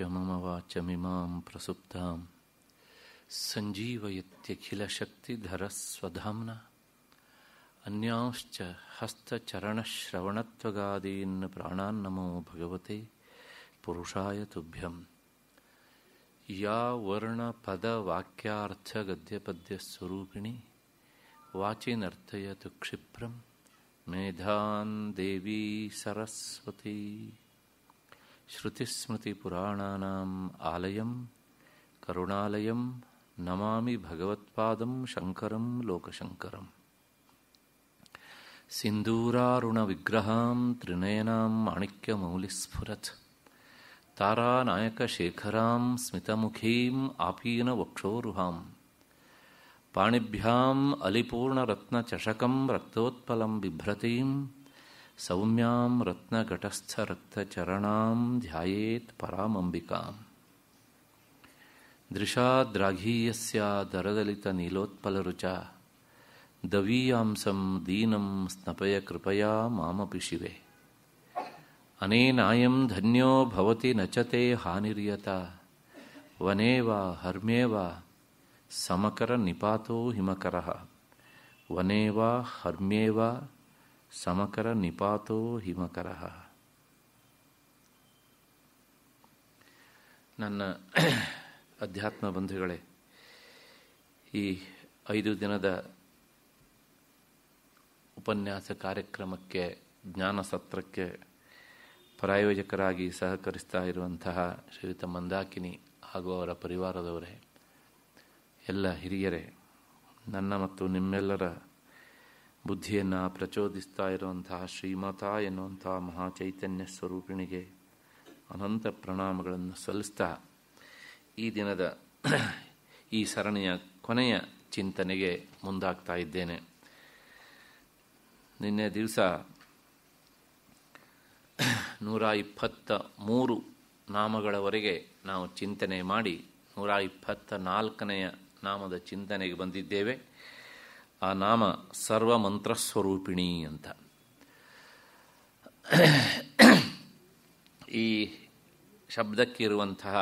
च मम वाचमिमां प्रसुप्तां सञ्जीवयत्यखिलशक्तिधरस्वधाम्ना अन्यांश्च हस्तचरणश्रवणत्वगादीन् प्राणान्नमो भगवते पुरुषाय तुभ्यं या वर्णपदवाक्यार्थगद्यपद्यस्वरूपिणी वाचिनर्थयतु क्षिप्रं मेधान् देवी सरस्वती శృతిస్మృతిపురాణానాం ఆలయం కరుణాలయం నమామి భగవత్పాదం శంకరం లోకశంకరం సింధూరారుణ విగ్రహాం త్రినయనాం మాణిక్యమౌలిస్ఫురత్ తారానాయకశేఖరాం స్మితముఖీం ఆపీన వక్షోరుహాం పాణిభ్యాం అలిపూర్ణరత్నచషకం రక్తోత్పలం బిభ్రతీం सौम्यां रत्नघटस्थरक्तचरणां ध्यायेत्परामम्बिकाम् दृशाद्राघीयस्या दरदलितनीलोत्पलरुचा दवीयांसं दीनं स्नपय कृपया मामपि शिवे अनेनायं धन्यो भवति नचते हानिर्यता ते हानिर्यत वने वा हर्म्ये वा समकरनिपातो हिमकरः वने वा हर्म्ये वा ಸಮಕರ ನಿಪಾತೋ ಹಿಮಕರ ನನ್ನ ಅಧ್ಯಾತ್ಮ ಬಂಧುಗಳೇ ಈ ಐದು ದಿನದ ಉಪನ್ಯಾಸ ಕಾರ್ಯಕ್ರಮಕ್ಕೆ ಜ್ಞಾನ ಸತ್ರಕ್ಕೆ ಪ್ರಾಯೋಜಕರಾಗಿ ಸಹಕರಿಸ್ತಾ ಇರುವಂತಹ ಶ್ರೀಯುತ ಮಂದಾಕಿನಿ ಹಾಗೂ ಅವರ ಪರಿವಾರದವರೇ ಎಲ್ಲ ಹಿರಿಯರೇ ನನ್ನ ಮತ್ತು ನಿಮ್ಮೆಲ್ಲರ ಬುದ್ಧಿಯನ್ನು ಪ್ರಚೋದಿಸ್ತಾ ಇರುವಂತಹ ಶ್ರೀಮತ ಎನ್ನುವಂಥ ಮಹಾಚೈತನ್ಯ ಸ್ವರೂಪಿಣಿಗೆ ಅನಂತ ಪ್ರಣಾಮಗಳನ್ನು ಸಲ್ಲಿಸ್ತಾ ಈ ದಿನದ ಈ ಸರಣಿಯ ಕೊನೆಯ ಚಿಂತನೆಗೆ ಮುಂದಾಗ್ತಾ ಇದ್ದೇನೆ ನಿನ್ನೆ ದಿವಸ ನೂರ ಇಪ್ಪತ್ತ ಮೂರು ನಾಮಗಳವರೆಗೆ ನಾವು ಚಿಂತನೆ ಮಾಡಿ ನೂರ ಇಪ್ಪತ್ತ ನಾಲ್ಕನೆಯ ನಾಮದ ಚಿಂತನೆಗೆ ಬಂದಿದ್ದೇವೆ ಆ ನಾಮ ಸರ್ವ ಸ್ವರೂಪಿಣಿ ಅಂತ ಈ ಶಬ್ದಕ್ಕಿರುವಂತಹ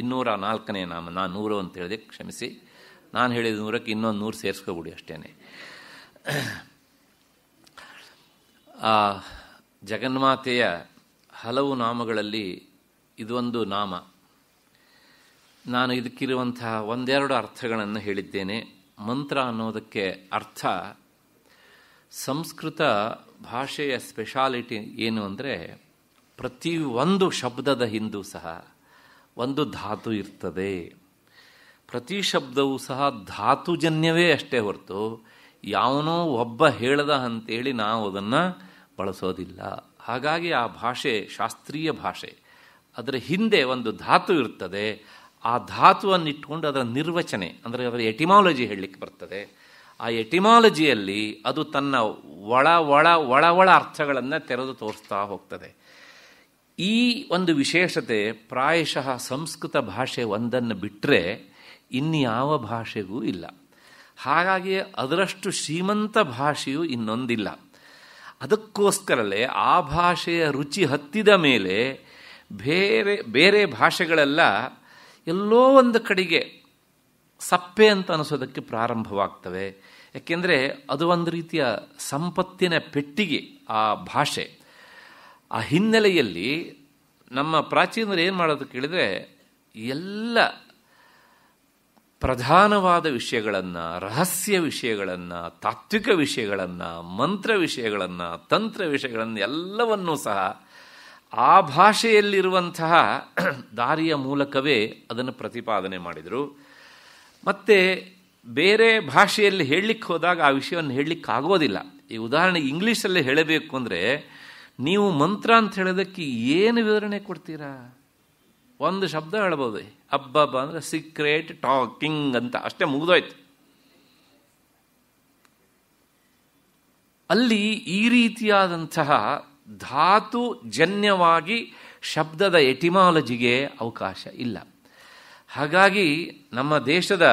ಇನ್ನೂರ ನಾಲ್ಕನೇ ನಾಮ ನಾನು ನೂರು ಅಂತ ಹೇಳಿದೆ ಕ್ಷಮಿಸಿ ನಾನು ಹೇಳಿದ ನೂರಕ್ಕೆ ಇನ್ನೊಂದು ನೂರು ಸೇರಿಸ್ಕೋಬಿಡಿ ಅಷ್ಟೇ ಆ ಜಗನ್ಮಾತೆಯ ಹಲವು ನಾಮಗಳಲ್ಲಿ ಇದೊಂದು ನಾಮ ನಾನು ಇದಕ್ಕಿರುವಂತಹ ಒಂದೆರಡು ಅರ್ಥಗಳನ್ನು ಹೇಳಿದ್ದೇನೆ ಮಂತ್ರ ಅನ್ನೋದಕ್ಕೆ ಅರ್ಥ ಸಂಸ್ಕೃತ ಭಾಷೆಯ ಸ್ಪೆಷಾಲಿಟಿ ಏನು ಅಂದರೆ ಪ್ರತಿಯೊಂದು ಶಬ್ದದ ಹಿಂದೂ ಸಹ ಒಂದು ಧಾತು ಇರ್ತದೆ ಪ್ರತಿ ಶಬ್ದವೂ ಸಹ ಧಾತುಜನ್ಯವೇ ಅಷ್ಟೇ ಹೊರತು ಯಾವನೋ ಒಬ್ಬ ಹೇಳದ ಅಂತೇಳಿ ನಾವು ಅದನ್ನು ಬಳಸೋದಿಲ್ಲ ಹಾಗಾಗಿ ಆ ಭಾಷೆ ಶಾಸ್ತ್ರೀಯ ಭಾಷೆ ಅದರ ಹಿಂದೆ ಒಂದು ಧಾತು ಇರ್ತದೆ ಆ ಧಾತುವನ್ನು ಇಟ್ಕೊಂಡು ಅದರ ನಿರ್ವಚನೆ ಅಂದರೆ ಅದರ ಎಟಿಮಾಲಜಿ ಹೇಳಲಿಕ್ಕೆ ಬರ್ತದೆ ಆ ಎಟಿಮಾಲಜಿಯಲ್ಲಿ ಅದು ತನ್ನ ಒಳ ಒಳ ಒಳ ಒಳ ಅರ್ಥಗಳನ್ನು ತೆರೆದು ತೋರಿಸ್ತಾ ಹೋಗ್ತದೆ ಈ ಒಂದು ವಿಶೇಷತೆ ಪ್ರಾಯಶಃ ಸಂಸ್ಕೃತ ಭಾಷೆ ಒಂದನ್ನು ಬಿಟ್ಟರೆ ಇನ್ಯಾವ ಭಾಷೆಗೂ ಇಲ್ಲ ಹಾಗಾಗಿ ಅದರಷ್ಟು ಶ್ರೀಮಂತ ಭಾಷೆಯು ಇನ್ನೊಂದಿಲ್ಲ ಅದಕ್ಕೋಸ್ಕರಲ್ಲೇ ಆ ಭಾಷೆಯ ರುಚಿ ಹತ್ತಿದ ಮೇಲೆ ಬೇರೆ ಬೇರೆ ಭಾಷೆಗಳೆಲ್ಲ ಎಲ್ಲೋ ಒಂದು ಕಡೆಗೆ ಸಪ್ಪೆ ಅಂತ ಅನಿಸೋದಕ್ಕೆ ಪ್ರಾರಂಭವಾಗ್ತವೆ ಯಾಕೆಂದರೆ ಅದು ಒಂದು ರೀತಿಯ ಸಂಪತ್ತಿನ ಪೆಟ್ಟಿಗೆ ಆ ಭಾಷೆ ಆ ಹಿನ್ನೆಲೆಯಲ್ಲಿ ನಮ್ಮ ಪ್ರಾಚೀನರು ಏನು ಮಾಡೋದು ಕೇಳಿದರೆ ಎಲ್ಲ ಪ್ರಧಾನವಾದ ವಿಷಯಗಳನ್ನು ರಹಸ್ಯ ವಿಷಯಗಳನ್ನು ತಾತ್ವಿಕ ವಿಷಯಗಳನ್ನು ಮಂತ್ರ ವಿಷಯಗಳನ್ನು ತಂತ್ರ ವಿಷಯಗಳನ್ನು ಎಲ್ಲವನ್ನೂ ಸಹ ಆ ಭಾಷೆಯಲ್ಲಿರುವಂತಹ ದಾರಿಯ ಮೂಲಕವೇ ಅದನ್ನು ಪ್ರತಿಪಾದನೆ ಮಾಡಿದರು ಮತ್ತು ಬೇರೆ ಭಾಷೆಯಲ್ಲಿ ಹೇಳಲಿಕ್ಕೆ ಹೋದಾಗ ಆ ವಿಷಯವನ್ನು ಹೇಳಲಿಕ್ಕಾಗೋದಿಲ್ಲ ಈ ಉದಾಹರಣೆಗೆ ಇಂಗ್ಲೀಷಲ್ಲಿ ಹೇಳಬೇಕು ಅಂದರೆ ನೀವು ಮಂತ್ರ ಅಂತ ಹೇಳೋದಕ್ಕೆ ಏನು ವಿವರಣೆ ಕೊಡ್ತೀರಾ ಒಂದು ಶಬ್ದ ಹೇಳ್ಬೋದು ಹಬ್ಬಬ್ಬ ಅಂದರೆ ಸೀಕ್ರೆಟ್ ಟಾಕಿಂಗ್ ಅಂತ ಅಷ್ಟೇ ಮುಗಿದೋಯ್ತು ಅಲ್ಲಿ ಈ ರೀತಿಯಾದಂತಹ ಧಾತು ಜನ್ಯವಾಗಿ ಶಬ್ದದ ಎಟಿಮಾಲಜಿಗೆ ಅವಕಾಶ ಇಲ್ಲ ಹಾಗಾಗಿ ನಮ್ಮ ದೇಶದ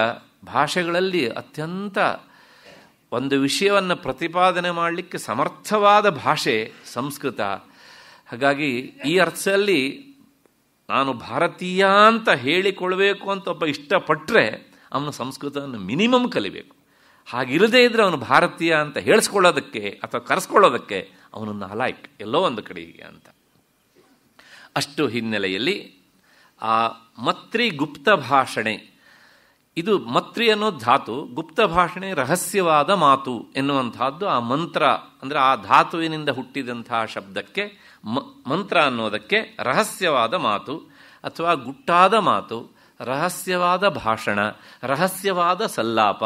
ಭಾಷೆಗಳಲ್ಲಿ ಅತ್ಯಂತ ಒಂದು ವಿಷಯವನ್ನು ಪ್ರತಿಪಾದನೆ ಮಾಡಲಿಕ್ಕೆ ಸಮರ್ಥವಾದ ಭಾಷೆ ಸಂಸ್ಕೃತ ಹಾಗಾಗಿ ಈ ಅರ್ಥದಲ್ಲಿ ನಾನು ಭಾರತೀಯ ಅಂತ ಹೇಳಿಕೊಳ್ಬೇಕು ಅಂತ ಒಬ್ಬ ಇಷ್ಟಪಟ್ಟರೆ ಅವನು ಸಂಸ್ಕೃತವನ್ನು ಮಿನಿಮಮ್ ಕಲಿಬೇಕು ಹಾಗಿಲ್ಲದೇ ಇದ್ದರೆ ಅವನು ಭಾರತೀಯ ಅಂತ ಹೇಳಿಸ್ಕೊಳ್ಳೋದಕ್ಕೆ ಅಥವಾ ಕರೆಸ್ಕೊಳ್ಳೋದಕ್ಕೆ ಅವನನ್ನು ಅಲಾಯ್ಕ್ ಎಲ್ಲೋ ಒಂದು ಕಡೆಗೆ ಅಂತ ಅಷ್ಟು ಹಿನ್ನೆಲೆಯಲ್ಲಿ ಆ ಮತ್ರಿ ಗುಪ್ತ ಭಾಷಣೆ ಇದು ಮತ್ರಿ ಅನ್ನೋ ಧಾತು ಗುಪ್ತ ಭಾಷಣೆ ರಹಸ್ಯವಾದ ಮಾತು ಎನ್ನುವಂತಹದ್ದು ಆ ಮಂತ್ರ ಅಂದರೆ ಆ ಧಾತುವಿನಿಂದ ಹುಟ್ಟಿದಂತಹ ಶಬ್ದಕ್ಕೆ ಮಂತ್ರ ಅನ್ನೋದಕ್ಕೆ ರಹಸ್ಯವಾದ ಮಾತು ಅಥವಾ ಗುಟ್ಟಾದ ಮಾತು ರಹಸ್ಯವಾದ ಭಾಷಣ ರಹಸ್ಯವಾದ ಸಲ್ಲಾಪ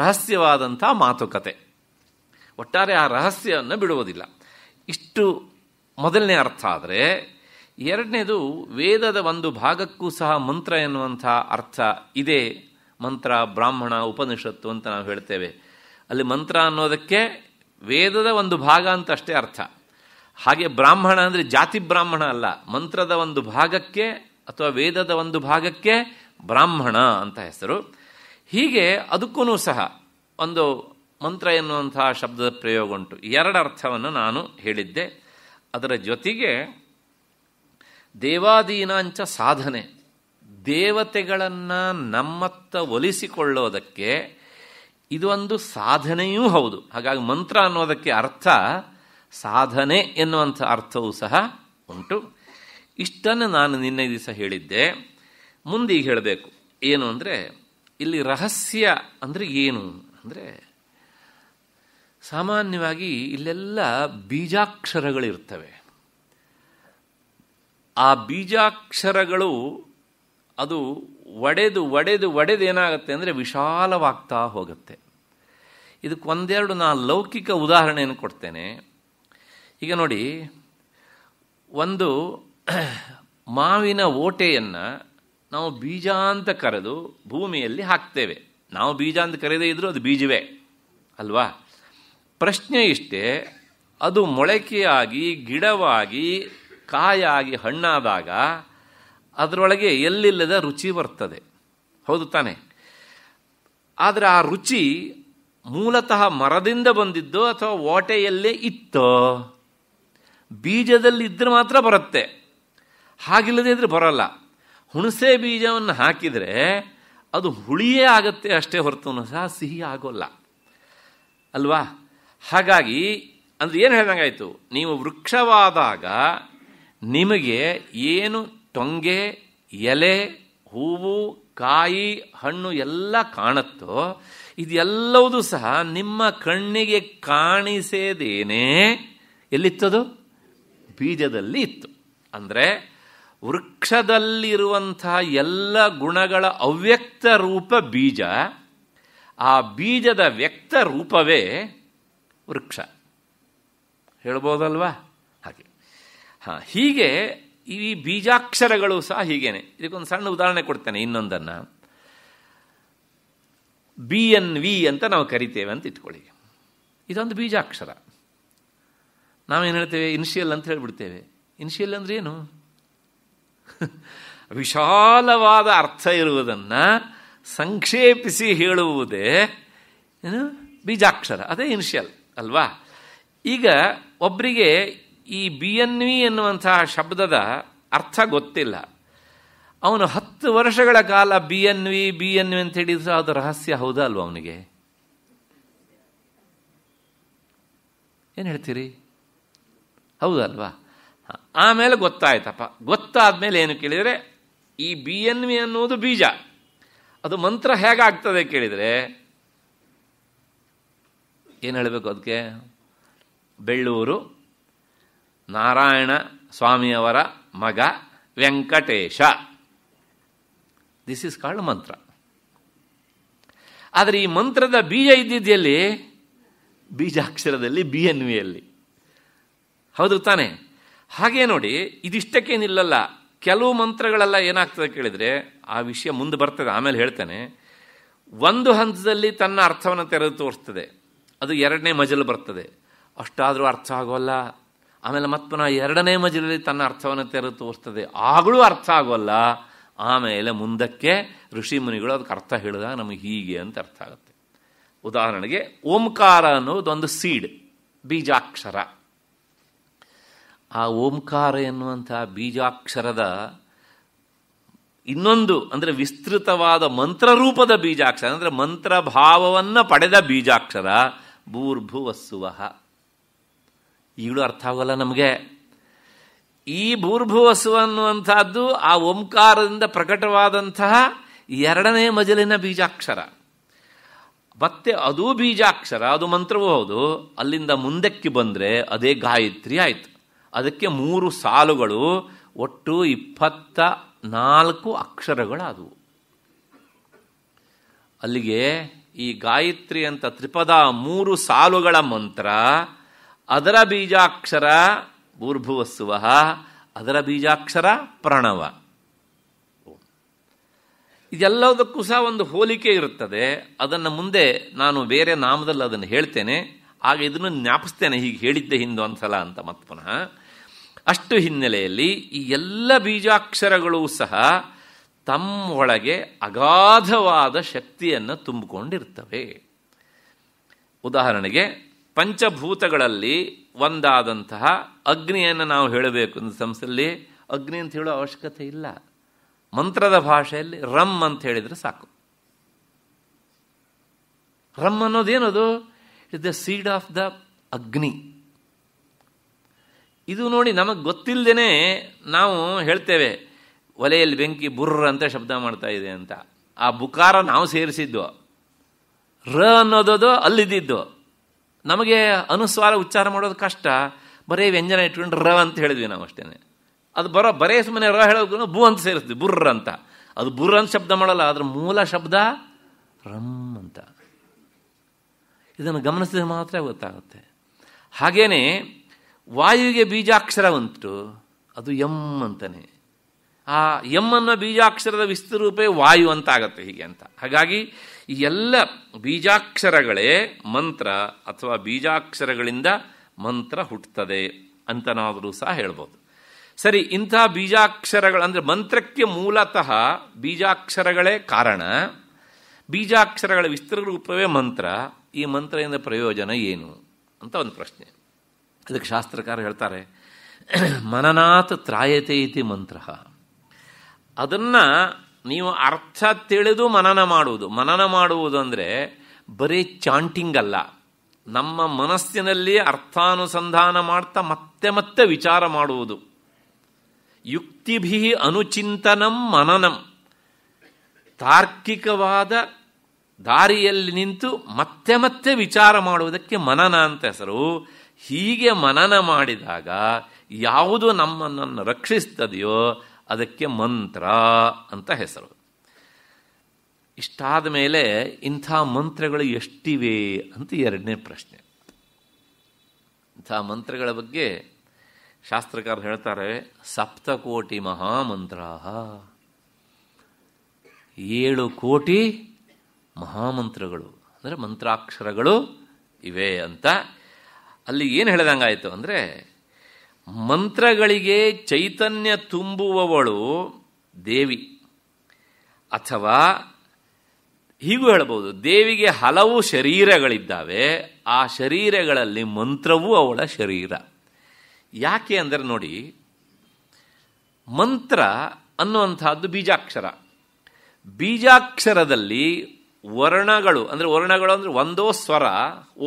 ರಹಸ್ಯವಾದಂಥ ಮಾತುಕತೆ ಒಟ್ಟಾರೆ ಆ ರಹಸ್ಯವನ್ನು ಬಿಡುವುದಿಲ್ಲ ಇಷ್ಟು ಮೊದಲನೇ ಅರ್ಥ ಆದರೆ ಎರಡನೇದು ವೇದದ ಒಂದು ಭಾಗಕ್ಕೂ ಸಹ ಮಂತ್ರ ಎನ್ನುವಂಥ ಅರ್ಥ ಇದೆ ಮಂತ್ರ ಬ್ರಾಹ್ಮಣ ಉಪನಿಷತ್ತು ಅಂತ ನಾವು ಹೇಳ್ತೇವೆ ಅಲ್ಲಿ ಮಂತ್ರ ಅನ್ನೋದಕ್ಕೆ ವೇದದ ಒಂದು ಭಾಗ ಅಂತ ಅಷ್ಟೇ ಅರ್ಥ ಹಾಗೆ ಬ್ರಾಹ್ಮಣ ಅಂದರೆ ಜಾತಿ ಬ್ರಾಹ್ಮಣ ಅಲ್ಲ ಮಂತ್ರದ ಒಂದು ಭಾಗಕ್ಕೆ ಅಥವಾ ವೇದದ ಒಂದು ಭಾಗಕ್ಕೆ ಬ್ರಾಹ್ಮಣ ಅಂತ ಹೆಸರು ಹೀಗೆ ಅದಕ್ಕೂ ಸಹ ಒಂದು ಮಂತ್ರ ಎನ್ನುವಂತಹ ಶಬ್ದದ ಪ್ರಯೋಗ ಉಂಟು ಎರಡು ಅರ್ಥವನ್ನು ನಾನು ಹೇಳಿದ್ದೆ ಅದರ ಜೊತೆಗೆ ದೇವಾದೀನಾಂಚ ಸಾಧನೆ ದೇವತೆಗಳನ್ನು ನಮ್ಮತ್ತ ಒಲಿಸಿಕೊಳ್ಳೋದಕ್ಕೆ ಇದೊಂದು ಸಾಧನೆಯೂ ಹೌದು ಹಾಗಾಗಿ ಮಂತ್ರ ಅನ್ನೋದಕ್ಕೆ ಅರ್ಥ ಸಾಧನೆ ಎನ್ನುವಂಥ ಅರ್ಥವೂ ಸಹ ಉಂಟು ಇಷ್ಟನ್ನು ನಾನು ನಿನ್ನೆ ದಿವಸ ಹೇಳಿದ್ದೆ ಮುಂದೆ ಹೇಳಬೇಕು ಏನು ಅಂದರೆ ಇಲ್ಲಿ ರಹಸ್ಯ ಅಂದರೆ ಏನು ಅಂದರೆ ಸಾಮಾನ್ಯವಾಗಿ ಇಲ್ಲೆಲ್ಲ ಬೀಜಾಕ್ಷರಗಳಿರ್ತವೆ ಆ ಬೀಜಾಕ್ಷರಗಳು ಅದು ಒಡೆದು ಒಡೆದು ಒಡೆದು ಏನಾಗುತ್ತೆ ಅಂದರೆ ವಿಶಾಲವಾಗ್ತಾ ಹೋಗುತ್ತೆ ಇದಕ್ಕೆ ಒಂದೆರಡು ನಾನು ಲೌಕಿಕ ಉದಾಹರಣೆಯನ್ನು ಕೊಡ್ತೇನೆ ಈಗ ನೋಡಿ ಒಂದು ಮಾವಿನ ಓಟೆಯನ್ನು ನಾವು ಬೀಜ ಅಂತ ಕರೆದು ಭೂಮಿಯಲ್ಲಿ ಹಾಕ್ತೇವೆ ನಾವು ಬೀಜ ಅಂತ ಕರೆದೇ ಇದ್ದರೂ ಅದು ಬೀಜವೇ ಅಲ್ವಾ ಪ್ರಶ್ನೆ ಇಷ್ಟೇ ಅದು ಮೊಳಕೆಯಾಗಿ ಗಿಡವಾಗಿ ಕಾಯಾಗಿ ಹಣ್ಣಾದಾಗ ಅದರೊಳಗೆ ಎಲ್ಲಿಲ್ಲದ ರುಚಿ ಬರ್ತದೆ ಹೌದು ತಾನೆ ಆದರೆ ಆ ರುಚಿ ಮೂಲತಃ ಮರದಿಂದ ಬಂದಿದ್ದು ಅಥವಾ ಓಟೆಯಲ್ಲೇ ಇತ್ತೋ ಬೀಜದಲ್ಲಿ ಇದ್ರೆ ಮಾತ್ರ ಬರುತ್ತೆ ಹಾಗಿಲ್ಲದೆ ಇದ್ರೆ ಬರಲ್ಲ ಹುಣಸೆ ಬೀಜವನ್ನು ಹಾಕಿದರೆ ಅದು ಹುಳಿಯೇ ಆಗುತ್ತೆ ಅಷ್ಟೇ ಹೊರತು ಸಹ ಸಿಹಿ ಆಗೋಲ್ಲ ಅಲ್ವಾ ಹಾಗಾಗಿ ಅಂದರೆ ಏನು ಹೇಳ್ದಂಗಾಯಿತು ನೀವು ವೃಕ್ಷವಾದಾಗ ನಿಮಗೆ ಏನು ಟೊಂಗೆ ಎಲೆ ಹೂವು ಕಾಯಿ ಹಣ್ಣು ಎಲ್ಲ ಕಾಣುತ್ತೋ ಇದೆಲ್ಲವುದೂ ಸಹ ನಿಮ್ಮ ಕಣ್ಣಿಗೆ ಕಾಣಿಸೇದೇನೇ ಎಲ್ಲಿತ್ತದು ಬೀಜದಲ್ಲಿ ಇತ್ತು ಅಂದರೆ ವೃಕ್ಷದಲ್ಲಿರುವಂತಹ ಎಲ್ಲ ಗುಣಗಳ ಅವ್ಯಕ್ತ ರೂಪ ಬೀಜ ಆ ಬೀಜದ ವ್ಯಕ್ತ ರೂಪವೇ ವೃಕ್ಷ ಹೇಳ್ಬೋದಲ್ವಾ ಹಾಗೆ ಹಾಂ ಹೀಗೆ ಈ ಬೀಜಾಕ್ಷರಗಳು ಸಹ ಹೀಗೇನೆ ಇದಕ್ಕೊಂದು ಸಣ್ಣ ಉದಾಹರಣೆ ಕೊಡ್ತೇನೆ ಇನ್ನೊಂದನ್ನು ಬಿ ಎನ್ ವಿ ಅಂತ ನಾವು ಕರಿತೇವೆ ಅಂತ ಇಟ್ಕೊಳ್ಳಿ ಇದೊಂದು ಬೀಜಾಕ್ಷರ ನಾವೇನು ಹೇಳ್ತೇವೆ ಇನಿಷಿಯಲ್ ಅಂತ ಹೇಳಿಬಿಡ್ತೇವೆ ಇನಿಷಿಯಲ್ ಅಂದ್ರೆ ಏನು ವಿಶಾಲವಾದ ಅರ್ಥ ಇರುವುದನ್ನು ಸಂಕ್ಷೇಪಿಸಿ ಹೇಳುವುದೇ ಏನು ಬೀಜಾಕ್ಷರ ಅದೇ ಇನಿಷಿಯಲ್ ಅಲ್ವಾ ಈಗ ಒಬ್ಬರಿಗೆ ಈ ಬಿ ಎನ್ ವಿ ಎನ್ನುವಂತಹ ಶಬ್ದದ ಅರ್ಥ ಗೊತ್ತಿಲ್ಲ ಅವನು ಹತ್ತು ವರ್ಷಗಳ ಕಾಲ B N V B N V ಅಂತ ಹೇಳಿದ್ರೆ ಅದು ರಹಸ್ಯ ಹೌದಾ ಅಲ್ವಾ ಅವನಿಗೆ ಏನು ಹೇಳ್ತೀರಿ ಹೌದಲ್ವಾ ಆಮೇಲೆ ಗೊತ್ತಾಯ್ತಪ್ಪ ಗೊತ್ತಾದ ಮೇಲೆ ಏನು ಕೇಳಿದರೆ ಈ ಬಿ ಎನ್ ವಿ ಅನ್ನುವುದು ಬೀಜ ಅದು ಮಂತ್ರ ಹೇಗಾಗ್ತದೆ ಕೇಳಿದರೆ ಏನು ಹೇಳಬೇಕು ಅದಕ್ಕೆ ಬೆಳ್ಳೂರು ನಾರಾಯಣ ಸ್ವಾಮಿಯವರ ಮಗ ವೆಂಕಟೇಶ ದಿಸ್ ಇಸ್ ಕಾಲ್ಡ್ ಮಂತ್ರ ಆದರೆ ಈ ಮಂತ್ರದ ಬೀಜ ಬೀಜ ಬೀಜಾಕ್ಷರದಲ್ಲಿ ಬಿ ಎನ್ ವಿಯಲ್ಲಿ ಹೌದು ತಾನೆ ಹಾಗೆ ನೋಡಿ ಇದಿಷ್ಟಕ್ಕೇನಿಲ್ಲಲ್ಲ ಕೆಲವು ಮಂತ್ರಗಳೆಲ್ಲ ಏನಾಗ್ತದೆ ಕೇಳಿದರೆ ಆ ವಿಷಯ ಮುಂದೆ ಬರ್ತದೆ ಆಮೇಲೆ ಹೇಳ್ತೇನೆ ಒಂದು ಹಂತದಲ್ಲಿ ತನ್ನ ಅರ್ಥವನ್ನು ತೆರೆದು ತೋರಿಸ್ತದೆ ಅದು ಎರಡನೇ ಮಜಲು ಬರ್ತದೆ ಅಷ್ಟಾದರೂ ಅರ್ಥ ಆಗೋಲ್ಲ ಆಮೇಲೆ ಮತ್ತು ನಾ ಎರಡನೇ ಮಜಲಲ್ಲಿ ತನ್ನ ಅರ್ಥವನ್ನು ತೆರೆದು ತೋರಿಸ್ತದೆ ಆಗಲೂ ಅರ್ಥ ಆಗೋಲ್ಲ ಆಮೇಲೆ ಮುಂದಕ್ಕೆ ಋಷಿ ಮುನಿಗಳು ಅದಕ್ಕೆ ಅರ್ಥ ಹೇಳಿದಾಗ ನಮಗೆ ಹೀಗೆ ಅಂತ ಅರ್ಥ ಆಗುತ್ತೆ ಉದಾಹರಣೆಗೆ ಓಂಕಾರ ಅನ್ನೋದೊಂದು ಸೀಡ್ ಬೀಜಾಕ್ಷರ ಆ ಓಂಕಾರ ಎನ್ನುವಂಥ ಬೀಜಾಕ್ಷರದ ಇನ್ನೊಂದು ಅಂದರೆ ವಿಸ್ತೃತವಾದ ಮಂತ್ರರೂಪದ ಬೀಜಾಕ್ಷರ ಅಂದರೆ ಮಂತ್ರಭಾವವನ್ನು ಪಡೆದ ಬೀಜಾಕ್ಷರ ಭೂರ್ಭುವಸ್ಸುವ ಈಗಲೂ ಅರ್ಥ ಆಗೋಲ್ಲ ನಮಗೆ ಈ ಭೂರ್ಭುವಸ್ಸು ಅನ್ನುವಂಥದ್ದು ಆ ಓಂಕಾರದಿಂದ ಪ್ರಕಟವಾದಂತಹ ಎರಡನೇ ಮಜಲಿನ ಬೀಜಾಕ್ಷರ ಮತ್ತೆ ಅದು ಬೀಜಾಕ್ಷರ ಅದು ಮಂತ್ರವೂ ಹೌದು ಅಲ್ಲಿಂದ ಮುಂದಕ್ಕೆ ಬಂದರೆ ಅದೇ ಗಾಯತ್ರಿ ಆಯಿತು ಅದಕ್ಕೆ ಮೂರು ಸಾಲುಗಳು ಒಟ್ಟು ಇಪ್ಪತ್ತ ನಾಲ್ಕು ಅಕ್ಷರಗಳಾದವು ಅಲ್ಲಿಗೆ ಈ ಗಾಯತ್ರಿ ಅಂತ ತ್ರಿಪದ ಮೂರು ಸಾಲುಗಳ ಮಂತ್ರ ಅದರ ಬೀಜಾಕ್ಷರ ಭೂರ್ಭುವಸ್ಸುವ ಅದರ ಬೀಜಾಕ್ಷರ ಪ್ರಣವ ಇದೆಲ್ಲದಕ್ಕೂ ಸಹ ಒಂದು ಹೋಲಿಕೆ ಇರುತ್ತದೆ ಅದನ್ನು ಮುಂದೆ ನಾನು ಬೇರೆ ನಾಮದಲ್ಲಿ ಅದನ್ನು ಹೇಳ್ತೇನೆ ಆಗ ಇದನ್ನು ಜ್ಞಾಪಿಸ್ತೇನೆ ಹೀಗೆ ಹೇಳಿದ್ದೆ ಹಿಂದೂ ಸಲ ಅಂತ ಮತ್ತೆ ಪುನಃ ಅಷ್ಟು ಹಿನ್ನೆಲೆಯಲ್ಲಿ ಈ ಎಲ್ಲ ಬೀಜಾಕ್ಷರಗಳು ಸಹ ತಮ್ಮೊಳಗೆ ಅಗಾಧವಾದ ಶಕ್ತಿಯನ್ನು ತುಂಬಿಕೊಂಡಿರ್ತವೆ ಉದಾಹರಣೆಗೆ ಪಂಚಭೂತಗಳಲ್ಲಿ ಒಂದಾದಂತಹ ಅಗ್ನಿಯನ್ನು ನಾವು ಹೇಳಬೇಕು ಅಂತ ಸಂಸ್ಥೆಯಲ್ಲಿ ಅಗ್ನಿ ಅಂತ ಹೇಳೋ ಅವಶ್ಯಕತೆ ಇಲ್ಲ ಮಂತ್ರದ ಭಾಷೆಯಲ್ಲಿ ರಮ್ ಅಂತ ಹೇಳಿದರೆ ಸಾಕು ರಮ್ ಅನ್ನೋದೇನದು it the seed of the Agni ಇದು ನೋಡಿ ನಮಗೆ ಗೊತ್ತಿಲ್ಲದೇ ನಾವು ಹೇಳ್ತೇವೆ ಒಲೆಯಲ್ಲಿ ಬೆಂಕಿ ಬುರ್ರ ಅಂತ ಶಬ್ದ ಮಾಡ್ತಾ ಇದೆ ಅಂತ ಆ ಬುಕಾರ ನಾವು ಸೇರಿಸಿದ್ದು ರ ಅನ್ನೋದೋದು ಅಲ್ಲಿದ್ದಿದ್ದು ನಮಗೆ ಅನುಸ್ವಾರ ಉಚ್ಚಾರ ಮಾಡೋದು ಕಷ್ಟ ಬರೇ ವ್ಯಂಜನ ಇಟ್ಕೊಂಡು ರ ಅಂತ ಹೇಳಿದ್ವಿ ನಾವು ಅಷ್ಟೇ ಅದು ಬರೋ ಬರೇ ಸುಮ್ಮನೆ ರ ಹೇಳೋದು ಬು ಅಂತ ಸೇರಿಸ್ತೀವಿ ಬುರ್ರ ಅಂತ ಅದು ಬುರ್ರ ಅಂತ ಶಬ್ದ ಮಾಡಲ್ಲ ಅದ್ರ ಮೂಲ ಶಬ್ದ ರಂ ಅಂತ ಇದನ್ನು ಗಮನಿಸಿದ್ರೆ ಮಾತ್ರ ಗೊತ್ತಾಗುತ್ತೆ ಹಾಗೇನೆ ವಾಯುವಿಗೆ ಬೀಜಾಕ್ಷರ ಉಂಟು ಅದು ಎಂ ಅಂತಾನೆ ಆ ಎಂ ಅನ್ನೋ ಬೀಜಾಕ್ಷರದ ವಿಸ್ತರೂಪೇ ವಾಯು ಅಂತ ಆಗತ್ತೆ ಹೀಗೆ ಅಂತ ಹಾಗಾಗಿ ಈ ಎಲ್ಲ ಬೀಜಾಕ್ಷರಗಳೇ ಮಂತ್ರ ಅಥವಾ ಬೀಜಾಕ್ಷರಗಳಿಂದ ಮಂತ್ರ ಹುಟ್ಟುತ್ತದೆ ಅಂತ ಸಹ ಹೇಳ್ಬೋದು ಸರಿ ಇಂಥ ಬೀಜಾಕ್ಷರಗಳು ಅಂದರೆ ಮಂತ್ರಕ್ಕೆ ಮೂಲತಃ ಬೀಜಾಕ್ಷರಗಳೇ ಕಾರಣ ಬೀಜಾಕ್ಷರಗಳ ವಿಸ್ತೃತ ರೂಪವೇ ಮಂತ್ರ ಈ ಮಂತ್ರದಿಂದ ಪ್ರಯೋಜನ ಏನು ಅಂತ ಒಂದು ಪ್ರಶ್ನೆ ಅದಕ್ಕೆ ಶಾಸ್ತ್ರಕಾರ ಹೇಳ್ತಾರೆ ಮನನಾತ್ ತ್ರಾಯತೆ ಇತಿ ಮಂತ್ರ ಅದನ್ನು ನೀವು ಅರ್ಥ ತಿಳಿದು ಮನನ ಮಾಡುವುದು ಮನನ ಮಾಡುವುದು ಅಂದರೆ ಬರೀ ಚಾಂಟಿಂಗ್ ಅಲ್ಲ ನಮ್ಮ ಮನಸ್ಸಿನಲ್ಲಿ ಅರ್ಥಾನುಸಂಧಾನ ಮಾಡ್ತಾ ಮತ್ತೆ ಮತ್ತೆ ವಿಚಾರ ಮಾಡುವುದು ಯುಕ್ತಿಭಿ ಅನುಚಿಂತನಂ ಮನನಂ ತಾರ್ಕಿಕವಾದ ದಾರಿಯಲ್ಲಿ ನಿಂತು ಮತ್ತೆ ಮತ್ತೆ ವಿಚಾರ ಮಾಡುವುದಕ್ಕೆ ಮನನ ಅಂತ ಹೆಸರು ಹೀಗೆ ಮನನ ಮಾಡಿದಾಗ ಯಾವುದು ನಮ್ಮನ್ನು ರಕ್ಷಿಸ್ತದೆಯೋ ಅದಕ್ಕೆ ಮಂತ್ರ ಅಂತ ಹೆಸರು ಇಷ್ಟಾದ ಮೇಲೆ ಇಂಥ ಮಂತ್ರಗಳು ಎಷ್ಟಿವೆ ಅಂತ ಎರಡನೇ ಪ್ರಶ್ನೆ ಇಂಥ ಮಂತ್ರಗಳ ಬಗ್ಗೆ ಶಾಸ್ತ್ರಕಾರರು ಹೇಳ್ತಾರೆ ಸಪ್ತಕೋಟಿ ಮಹಾಮಂತ್ರ ಏಳು ಕೋಟಿ ಮಹಾಮಂತ್ರಗಳು ಅಂದರೆ ಮಂತ್ರಾಕ್ಷರಗಳು ಇವೆ ಅಂತ ಅಲ್ಲಿ ಏನು ಹೇಳಿದಂಗಾಯಿತು ಅಂದರೆ ಮಂತ್ರಗಳಿಗೆ ಚೈತನ್ಯ ತುಂಬುವವಳು ದೇವಿ ಅಥವಾ ಹೀಗೂ ಹೇಳಬಹುದು ದೇವಿಗೆ ಹಲವು ಶರೀರಗಳಿದ್ದಾವೆ ಆ ಶರೀರಗಳಲ್ಲಿ ಮಂತ್ರವೂ ಅವಳ ಶರೀರ ಯಾಕೆ ಅಂದರೆ ನೋಡಿ ಮಂತ್ರ ಅನ್ನುವಂಥದ್ದು ಬೀಜಾಕ್ಷರ ಬೀಜಾಕ್ಷರದಲ್ಲಿ ವರ್ಣಗಳು ಅಂದರೆ ವರ್ಣಗಳು ಅಂದರೆ ಒಂದೋ ಸ್ವರ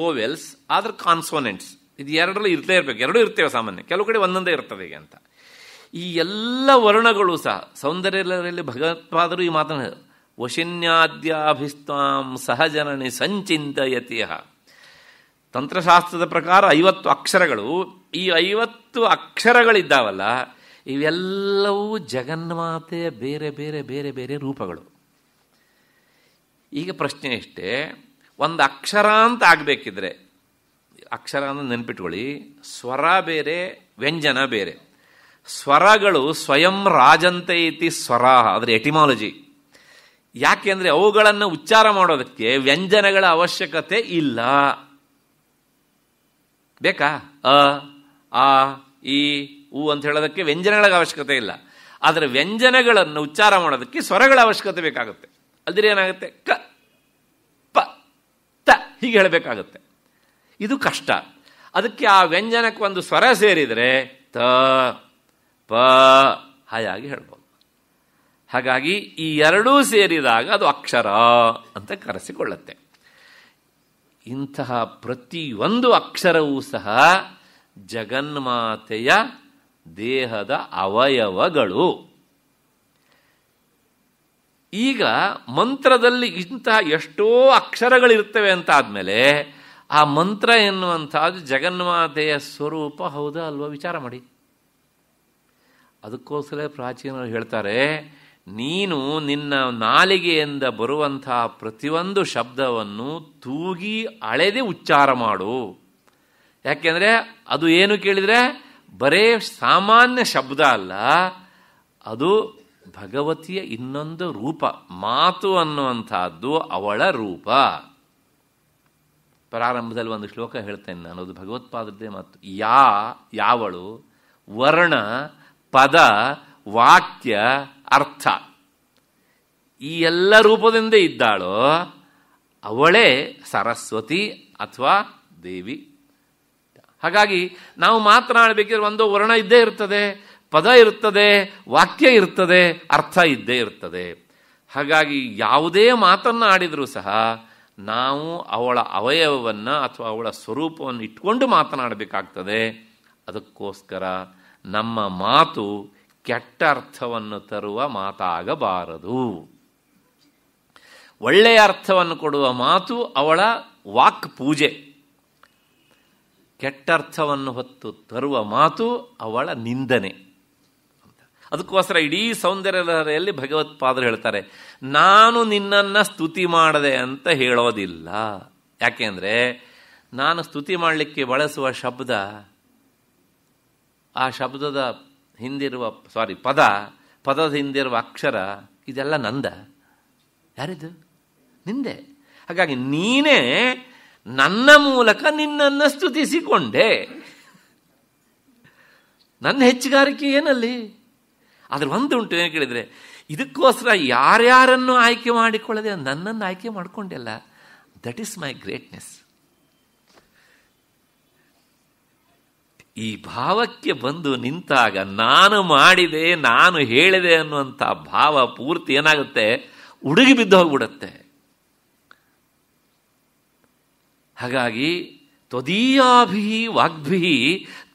ಓವೆಲ್ಸ್ ಆದ್ರೆ ಕಾನ್ಸೋನೆಂಟ್ಸ್ ಇದು ಎರಡರಲ್ಲಿ ಇರ್ತೇ ಇರಬೇಕು ಎರಡೂ ಇರ್ತೇವೆ ಸಾಮಾನ್ಯ ಕೆಲವು ಕಡೆ ಒಂದೊಂದೇ ಇರ್ತದೆ ಈಗ ಅಂತ ಈ ಎಲ್ಲ ವರ್ಣಗಳು ಸಹ ಸೌಂದರ್ಯದಲ್ಲಿ ಭಗವತ್ಪಾದರು ಈ ಮಾತನ್ನು ವಶಿನ್ಯಾದ್ಯಾಭಿಸ್ತಾಂ ಸಹಜನನಿ ಸಂಚಿಂತಯತಿಯ ತಂತ್ರಶಾಸ್ತ್ರದ ಪ್ರಕಾರ ಐವತ್ತು ಅಕ್ಷರಗಳು ಈ ಐವತ್ತು ಅಕ್ಷರಗಳಿದ್ದಾವಲ್ಲ ಇವೆಲ್ಲವೂ ಜಗನ್ಮಾತೆಯ ಬೇರೆ ಬೇರೆ ಬೇರೆ ಬೇರೆ ರೂಪಗಳು ಈಗ ಪ್ರಶ್ನೆ ಇಷ್ಟೇ ಒಂದು ಅಕ್ಷರ ಅಂತ ಆಗಬೇಕಿದ್ರೆ ಅಕ್ಷರವನ್ನು ನೆನ್ಪಿಟ್ಕೊಳ್ಳಿ ಸ್ವರ ಬೇರೆ ವ್ಯಂಜನ ಬೇರೆ ಸ್ವರಗಳು ಸ್ವಯಂ ರಾಜಂತೆ ಇತಿ ಸ್ವರ ಅದರ ಎಟಿಮಾಲಜಿ ಯಾಕೆಂದ್ರೆ ಅವುಗಳನ್ನು ಉಚ್ಚಾರ ಮಾಡೋದಕ್ಕೆ ವ್ಯಂಜನಗಳ ಅವಶ್ಯಕತೆ ಇಲ್ಲ ಬೇಕಾ ಅ ಆ ಇ ಉ ಅಂತ ಹೇಳೋದಕ್ಕೆ ವ್ಯಂಜನಗಳ ಅವಶ್ಯಕತೆ ಇಲ್ಲ ಆದರೆ ವ್ಯಂಜನಗಳನ್ನು ಉಚ್ಚಾರ ಮಾಡೋದಕ್ಕೆ ಸ್ವರಗಳ ಅವಶ್ಯಕತೆ ಬೇಕಾಗುತ್ತೆ ಅಲ್ದಿರೇನಾಗುತ್ತೆ ಏನಾಗುತ್ತೆ ಕ ಪ ತ ಹೀಗೆ ಹೇಳಬೇಕಾಗುತ್ತೆ ಇದು ಕಷ್ಟ ಅದಕ್ಕೆ ಆ ವ್ಯಂಜನಕ್ಕೆ ಒಂದು ಸ್ವರ ಸೇರಿದರೆ ತ ಪ ಹಾಗಾಗಿ ಹೇಳ್ಬೋದು ಹಾಗಾಗಿ ಈ ಎರಡೂ ಸೇರಿದಾಗ ಅದು ಅಕ್ಷರ ಅಂತ ಕರೆಸಿಕೊಳ್ಳುತ್ತೆ ಇಂತಹ ಪ್ರತಿಯೊಂದು ಅಕ್ಷರವೂ ಸಹ ಜಗನ್ಮಾತೆಯ ದೇಹದ ಅವಯವಗಳು ಈಗ ಮಂತ್ರದಲ್ಲಿ ಇಂತಹ ಎಷ್ಟೋ ಅಕ್ಷರಗಳಿರ್ತವೆ ಅಂತ ಆದಮೇಲೆ ಆ ಮಂತ್ರ ಎನ್ನುವಂಥದ್ದು ಜಗನ್ಮಾತೆಯ ಸ್ವರೂಪ ಹೌದಾ ಅಲ್ವಾ ವಿಚಾರ ಮಾಡಿ ಅದಕ್ಕೋಸ್ಕರ ಪ್ರಾಚೀನರು ಹೇಳ್ತಾರೆ ನೀನು ನಿನ್ನ ನಾಲಿಗೆಯಿಂದ ಬರುವಂತಹ ಪ್ರತಿಯೊಂದು ಶಬ್ದವನ್ನು ತೂಗಿ ಅಳೆದೆ ಉಚ್ಚಾರ ಮಾಡು ಯಾಕೆಂದರೆ ಅದು ಏನು ಕೇಳಿದರೆ ಬರೇ ಸಾಮಾನ್ಯ ಶಬ್ದ ಅಲ್ಲ ಅದು ಭಗವತಿಯ ಇನ್ನೊಂದು ರೂಪ ಮಾತು ಅನ್ನುವಂಥದ್ದು ಅವಳ ರೂಪ ಪ್ರಾರಂಭದಲ್ಲಿ ಒಂದು ಶ್ಲೋಕ ಹೇಳ್ತೇನೆ ನಾನು ಅದು ಭಗವತ್ಪಾದರದೇ ಮಾತು ಯಾ ಯಾವಳು ವರ್ಣ ಪದ ವಾಕ್ಯ ಅರ್ಥ ಈ ಎಲ್ಲ ರೂಪದಿಂದ ಇದ್ದಾಳೋ ಅವಳೇ ಸರಸ್ವತಿ ಅಥವಾ ದೇವಿ ಹಾಗಾಗಿ ನಾವು ಮಾತನಾಡಬೇಕಿದ್ರೆ ಒಂದು ವರ್ಣ ಇದ್ದೇ ಇರ್ತದೆ ಪದ ಇರ್ತದೆ ವಾಕ್ಯ ಇರ್ತದೆ ಅರ್ಥ ಇದ್ದೇ ಇರ್ತದೆ ಹಾಗಾಗಿ ಯಾವುದೇ ಮಾತನ್ನು ಆಡಿದರೂ ಸಹ ನಾವು ಅವಳ ಅವಯವವನ್ನು ಅಥವಾ ಅವಳ ಸ್ವರೂಪವನ್ನು ಇಟ್ಕೊಂಡು ಮಾತನಾಡಬೇಕಾಗ್ತದೆ ಅದಕ್ಕೋಸ್ಕರ ನಮ್ಮ ಮಾತು ಕೆಟ್ಟ ಅರ್ಥವನ್ನು ತರುವ ಮಾತಾಗಬಾರದು ಒಳ್ಳೆಯ ಅರ್ಥವನ್ನು ಕೊಡುವ ಮಾತು ಅವಳ ವಾಕ್ ಪೂಜೆ ಕೆಟ್ಟರ್ಥವನ್ನು ಹೊತ್ತು ತರುವ ಮಾತು ಅವಳ ನಿಂದನೆ ಅದಕ್ಕೋಸ್ಕರ ಇಡೀ ಭಗವತ್ ಭಗವತ್ಪಾದರು ಹೇಳ್ತಾರೆ ನಾನು ನಿನ್ನನ್ನು ಸ್ತುತಿ ಮಾಡದೆ ಅಂತ ಹೇಳೋದಿಲ್ಲ ಯಾಕೆಂದರೆ ನಾನು ಸ್ತುತಿ ಮಾಡಲಿಕ್ಕೆ ಬಳಸುವ ಶಬ್ದ ಆ ಶಬ್ದದ ಹಿಂದಿರುವ ಸಾರಿ ಪದ ಪದದ ಹಿಂದಿರುವ ಅಕ್ಷರ ಇದೆಲ್ಲ ನಂದ ಯಾರಿದು ನಿಂದೆ ಹಾಗಾಗಿ ನೀನೇ ನನ್ನ ಮೂಲಕ ನಿನ್ನನ್ನು ಸ್ತುತಿಸಿಕೊಂಡೆ ನನ್ನ ಹೆಚ್ಚುಗಾರಿಕೆ ಏನಲ್ಲಿ ಆದರೆ ಒಂದು ಉಂಟು ಏನು ಕೇಳಿದರೆ ಇದಕ್ಕೋಸ್ಕರ ಯಾರ್ಯಾರನ್ನು ಆಯ್ಕೆ ಮಾಡಿಕೊಳ್ಳದೆ ನನ್ನನ್ನು ಆಯ್ಕೆ ಮಾಡಿಕೊಂಡೆಲ್ಲ ದಟ್ ಈಸ್ ಮೈ ಗ್ರೇಟ್ನೆಸ್ ಈ ಭಾವಕ್ಕೆ ಬಂದು ನಿಂತಾಗ ನಾನು ಮಾಡಿದೆ ನಾನು ಹೇಳಿದೆ ಅನ್ನುವಂಥ ಭಾವ ಪೂರ್ತಿ ಏನಾಗುತ್ತೆ ಉಡುಗಿ ಬಿದ್ದು ಹೋಗ್ಬಿಡುತ್ತೆ ಹಾಗಾಗಿ ತ್ವದೀಯಾಭಿ ವಾಗ್ಭಿ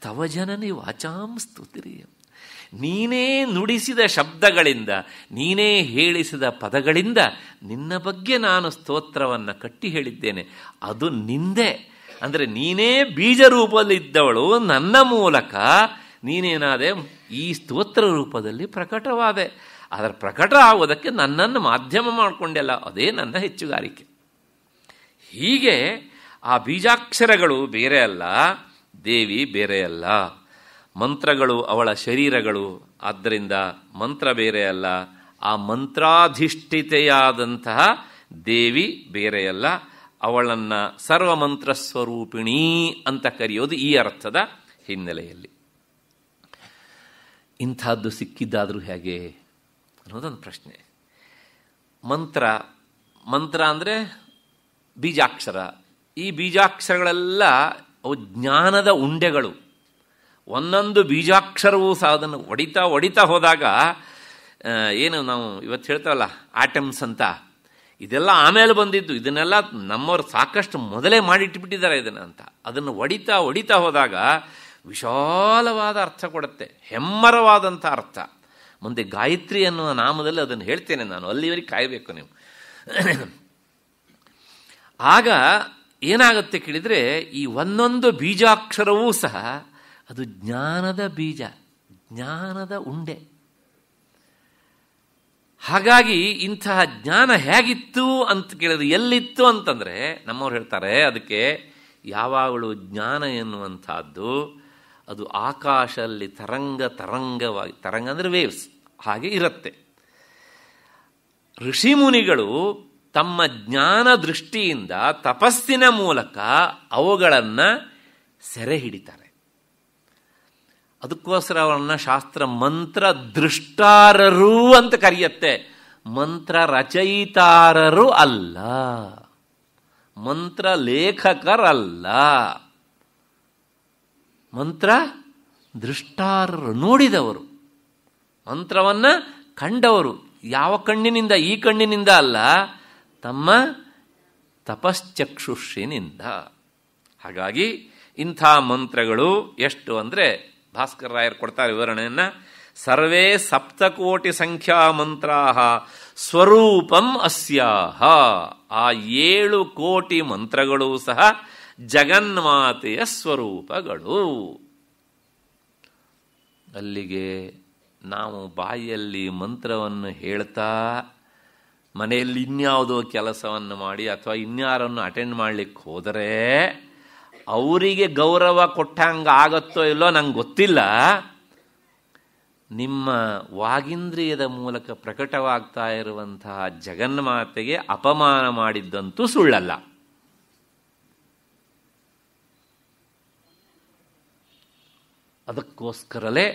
ತವಜನನಿ ಜನನಿ ವಾಚಾಂ ಸ್ತುತಿರಿಯ ನೀನೇ ನುಡಿಸಿದ ಶಬ್ದಗಳಿಂದ ನೀನೇ ಹೇಳಿಸಿದ ಪದಗಳಿಂದ ನಿನ್ನ ಬಗ್ಗೆ ನಾನು ಸ್ತೋತ್ರವನ್ನು ಕಟ್ಟಿ ಹೇಳಿದ್ದೇನೆ ಅದು ನಿಂದೆ ಅಂದರೆ ನೀನೇ ಬೀಜ ರೂಪದಲ್ಲಿದ್ದವಳು ನನ್ನ ಮೂಲಕ ನೀನೇನಾದೆ ಈ ಸ್ತೋತ್ರ ರೂಪದಲ್ಲಿ ಪ್ರಕಟವಾದೆ ಅದರ ಪ್ರಕಟ ಆಗೋದಕ್ಕೆ ನನ್ನನ್ನು ಮಾಧ್ಯಮ ಮಾಡಿಕೊಂಡೆಲ್ಲ ಅದೇ ನನ್ನ ಹೆಚ್ಚುಗಾರಿಕೆ ಹೀಗೆ ಆ ಬೀಜಾಕ್ಷರಗಳು ಬೇರೆ ಅಲ್ಲ ದೇವಿ ಬೇರೆ ಅಲ್ಲ ಮಂತ್ರಗಳು ಅವಳ ಶರೀರಗಳು ಆದ್ದರಿಂದ ಮಂತ್ರ ಬೇರೆಯಲ್ಲ ಆ ಮಂತ್ರಾಧಿಷ್ಠಿತೆಯಾದಂತಹ ದೇವಿ ಬೇರೆಯಲ್ಲ ಅವಳನ್ನು ಸರ್ವಮಂತ್ರ ಸ್ವರೂಪಿಣಿ ಅಂತ ಕರೆಯೋದು ಈ ಅರ್ಥದ ಹಿನ್ನೆಲೆಯಲ್ಲಿ ಇಂಥದ್ದು ಸಿಕ್ಕಿದ್ದಾದರೂ ಹೇಗೆ ಅನ್ನೋದೊಂದು ಪ್ರಶ್ನೆ ಮಂತ್ರ ಮಂತ್ರ ಅಂದರೆ ಬೀಜಾಕ್ಷರ ಈ ಬೀಜಾಕ್ಷರಗಳೆಲ್ಲ ಅವು ಜ್ಞಾನದ ಉಂಡೆಗಳು ಒಂದೊಂದು ಬೀಜಾಕ್ಷರವೂ ಸಹ ಅದನ್ನು ಒಡಿತಾ ಒಡಿತಾ ಹೋದಾಗ ಏನು ನಾವು ಇವತ್ತು ಹೇಳ್ತಾವಲ್ಲ ಆಟಮ್ಸ್ ಅಂತ ಇದೆಲ್ಲ ಆಮೇಲೆ ಬಂದಿದ್ದು ಇದನ್ನೆಲ್ಲ ನಮ್ಮವರು ಸಾಕಷ್ಟು ಮೊದಲೇ ಮಾಡಿಟ್ಟುಬಿಟ್ಟಿದ್ದಾರೆ ಇದನ್ನು ಅಂತ ಅದನ್ನು ಒಡಿತಾ ಒಡಿತಾ ಹೋದಾಗ ವಿಶಾಲವಾದ ಅರ್ಥ ಕೊಡುತ್ತೆ ಹೆಮ್ಮರವಾದಂಥ ಅರ್ಥ ಮುಂದೆ ಗಾಯತ್ರಿ ಅನ್ನುವ ನಾಮದಲ್ಲಿ ಅದನ್ನು ಹೇಳ್ತೇನೆ ನಾನು ಅಲ್ಲಿವರೆಗೆ ಕಾಯಬೇಕು ನೀವು ಆಗ ಏನಾಗುತ್ತೆ ಕೇಳಿದರೆ ಈ ಒಂದೊಂದು ಬೀಜಾಕ್ಷರವೂ ಸಹ ಅದು ಜ್ಞಾನದ ಬೀಜ ಜ್ಞಾನದ ಉಂಡೆ ಹಾಗಾಗಿ ಇಂತಹ ಜ್ಞಾನ ಹೇಗಿತ್ತು ಅಂತ ಕೇಳಿದ್ರೆ ಎಲ್ಲಿತ್ತು ಅಂತಂದರೆ ನಮ್ಮವ್ರು ಹೇಳ್ತಾರೆ ಅದಕ್ಕೆ ಯಾವಾಗಲೂ ಜ್ಞಾನ ಎನ್ನುವಂಥದ್ದು ಅದು ಆಕಾಶದಲ್ಲಿ ತರಂಗ ತರಂಗವಾಗಿ ತರಂಗ ಅಂದರೆ ವೇವ್ಸ್ ಹಾಗೆ ಇರುತ್ತೆ ಋಷಿ ಮುನಿಗಳು ತಮ್ಮ ಜ್ಞಾನ ದೃಷ್ಟಿಯಿಂದ ತಪಸ್ಸಿನ ಮೂಲಕ ಅವುಗಳನ್ನು ಸೆರೆ ಹಿಡಿತಾರೆ ಅದಕ್ಕೋಸ್ಕರ ಅವರನ್ನು ಶಾಸ್ತ್ರ ಮಂತ್ರ ದೃಷ್ಟಾರರು ಅಂತ ಕರೆಯತ್ತೆ ಮಂತ್ರ ರಚಯಿತಾರರು ಅಲ್ಲ ಮಂತ್ರ ಲೇಖಕರಲ್ಲ ಮಂತ್ರ ದೃಷ್ಟಾರರು ನೋಡಿದವರು ಮಂತ್ರವನ್ನು ಕಂಡವರು ಯಾವ ಕಣ್ಣಿನಿಂದ ಈ ಕಣ್ಣಿನಿಂದ ಅಲ್ಲ ತಮ್ಮ ತಪಶ್ಚಕ್ಷುಷಿನಿಂದ ಹಾಗಾಗಿ ಇಂಥ ಮಂತ್ರಗಳು ಎಷ್ಟು ಅಂದರೆ ಭಾಸ್ಕರ್ ರಾಯರು ಕೊಡ್ತಾರೆ ವಿವರಣೆಯನ್ನು ಸರ್ವೇ ಸಪ್ತಕೋಟಿ ಸಂಖ್ಯಾ ಮಂತ್ರ ಸ್ವರೂಪಂ ಅಸ್ಯಾಹ ಆ ಏಳು ಕೋಟಿ ಮಂತ್ರಗಳು ಸಹ ಜಗನ್ಮಾತೆಯ ಸ್ವರೂಪಗಳು ಅಲ್ಲಿಗೆ ನಾವು ಬಾಯಿಯಲ್ಲಿ ಮಂತ್ರವನ್ನು ಹೇಳ್ತಾ ಮನೆಯಲ್ಲಿ ಇನ್ಯಾವುದೋ ಕೆಲಸವನ್ನು ಮಾಡಿ ಅಥವಾ ಇನ್ಯಾರನ್ನು ಅಟೆಂಡ್ ಮಾಡಲಿಕ್ಕೆ ಹೋದರೆ ಅವರಿಗೆ ಗೌರವ ಕೊಟ್ಟಂಗ ಆಗತ್ತೋ ಇಲ್ಲೋ ನಂಗೆ ಗೊತ್ತಿಲ್ಲ ನಿಮ್ಮ ವಾಗೀಂದ್ರಿಯದ ಮೂಲಕ ಪ್ರಕಟವಾಗ್ತಾ ಇರುವಂತಹ ಜಗನ್ಮಾತೆಗೆ ಅಪಮಾನ ಮಾಡಿದ್ದಂತೂ ಸುಳ್ಳಲ್ಲ ಅದಕ್ಕೋಸ್ಕರಲೇ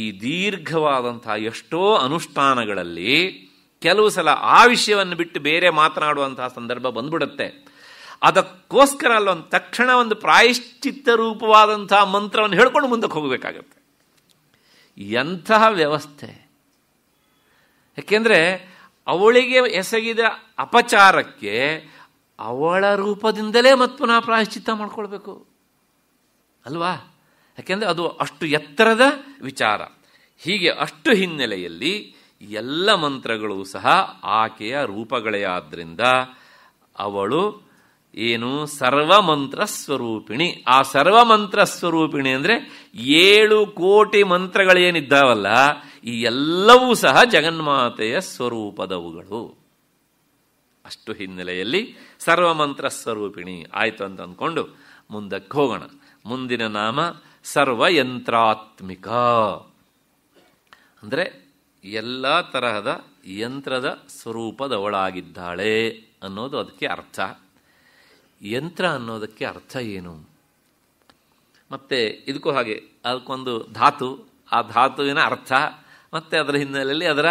ಈ ದೀರ್ಘವಾದಂತಹ ಎಷ್ಟೋ ಅನುಷ್ಠಾನಗಳಲ್ಲಿ ಕೆಲವು ಸಲ ಆ ವಿಷಯವನ್ನು ಬಿಟ್ಟು ಬೇರೆ ಮಾತನಾಡುವಂತಹ ಸಂದರ್ಭ ಬಂದ್ಬಿಡುತ್ತೆ ಅದಕ್ಕೋಸ್ಕರ ಅಲ್ಲೊಂದು ತಕ್ಷಣ ಒಂದು ಪ್ರಾಯಶ್ಚಿತ್ತ ರೂಪವಾದಂತಹ ಮಂತ್ರವನ್ನು ಹೇಳ್ಕೊಂಡು ಮುಂದಕ್ಕೆ ಹೋಗಬೇಕಾಗತ್ತೆ ಎಂತಹ ವ್ಯವಸ್ಥೆ ಯಾಕೆಂದರೆ ಅವಳಿಗೆ ಎಸಗಿದ ಅಪಚಾರಕ್ಕೆ ಅವಳ ರೂಪದಿಂದಲೇ ಮತ್ತು ಪುನಃ ಪ್ರಾಯಶ್ಚಿತ್ತ ಮಾಡ್ಕೊಳ್ಬೇಕು ಅಲ್ವಾ ಯಾಕೆಂದರೆ ಅದು ಅಷ್ಟು ಎತ್ತರದ ವಿಚಾರ ಹೀಗೆ ಅಷ್ಟು ಹಿನ್ನೆಲೆಯಲ್ಲಿ ಎಲ್ಲ ಮಂತ್ರಗಳು ಸಹ ಆಕೆಯ ರೂಪಗಳೇ ಆದ್ದರಿಂದ ಅವಳು ಏನು ಸರ್ವಮಂತ್ರ ಸ್ವರೂಪಿಣಿ ಆ ಸರ್ವಮಂತ್ರ ಸ್ವರೂಪಿಣಿ ಅಂದರೆ ಏಳು ಕೋಟಿ ಮಂತ್ರಗಳೇನಿದ್ದಾವಲ್ಲ ಈ ಎಲ್ಲವೂ ಸಹ ಜಗನ್ಮಾತೆಯ ಸ್ವರೂಪದವುಗಳು ಅಷ್ಟು ಹಿನ್ನೆಲೆಯಲ್ಲಿ ಸರ್ವಮಂತ್ರ ಸ್ವರೂಪಿಣಿ ಆಯಿತು ಅಂತ ಅಂದ್ಕೊಂಡು ಮುಂದಕ್ಕೆ ಹೋಗೋಣ ಮುಂದಿನ ನಾಮ ಸರ್ವಯಂತ್ರಾತ್ಮಿಕ ಅಂದರೆ ಎಲ್ಲ ತರಹದ ಯಂತ್ರದ ಸ್ವರೂಪದವಳಾಗಿದ್ದಾಳೆ ಅನ್ನೋದು ಅದಕ್ಕೆ ಅರ್ಥ ಯಂತ್ರ ಅನ್ನೋದಕ್ಕೆ ಅರ್ಥ ಏನು ಮತ್ತು ಇದಕ್ಕೂ ಹಾಗೆ ಅದಕ್ಕೊಂದು ಧಾತು ಆ ಧಾತುವಿನ ಅರ್ಥ ಮತ್ತು ಅದರ ಹಿನ್ನೆಲೆಯಲ್ಲಿ ಅದರ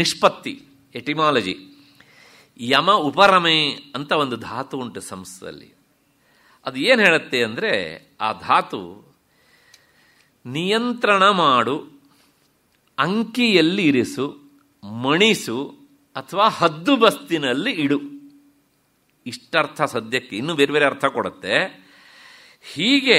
ನಿಷ್ಪತ್ತಿ ಎಟಿಮಾಲಜಿ ಯಮ ಉಪರಮೆ ಅಂತ ಒಂದು ಧಾತು ಉಂಟು ಸಂಸ್ಥೆಯಲ್ಲಿ ಅದು ಏನು ಹೇಳುತ್ತೆ ಅಂದರೆ ಆ ಧಾತು ನಿಯಂತ್ರಣ ಮಾಡು ಅಂಕಿಯಲ್ಲಿ ಇರಿಸು ಮಣಿಸು ಅಥವಾ ಹದ್ದುಬಸ್ತಿನಲ್ಲಿ ಇಡು ಇಷ್ಟರ್ಥ ಸದ್ಯಕ್ಕೆ ಇನ್ನೂ ಬೇರೆ ಬೇರೆ ಅರ್ಥ ಕೊಡುತ್ತೆ ಹೀಗೆ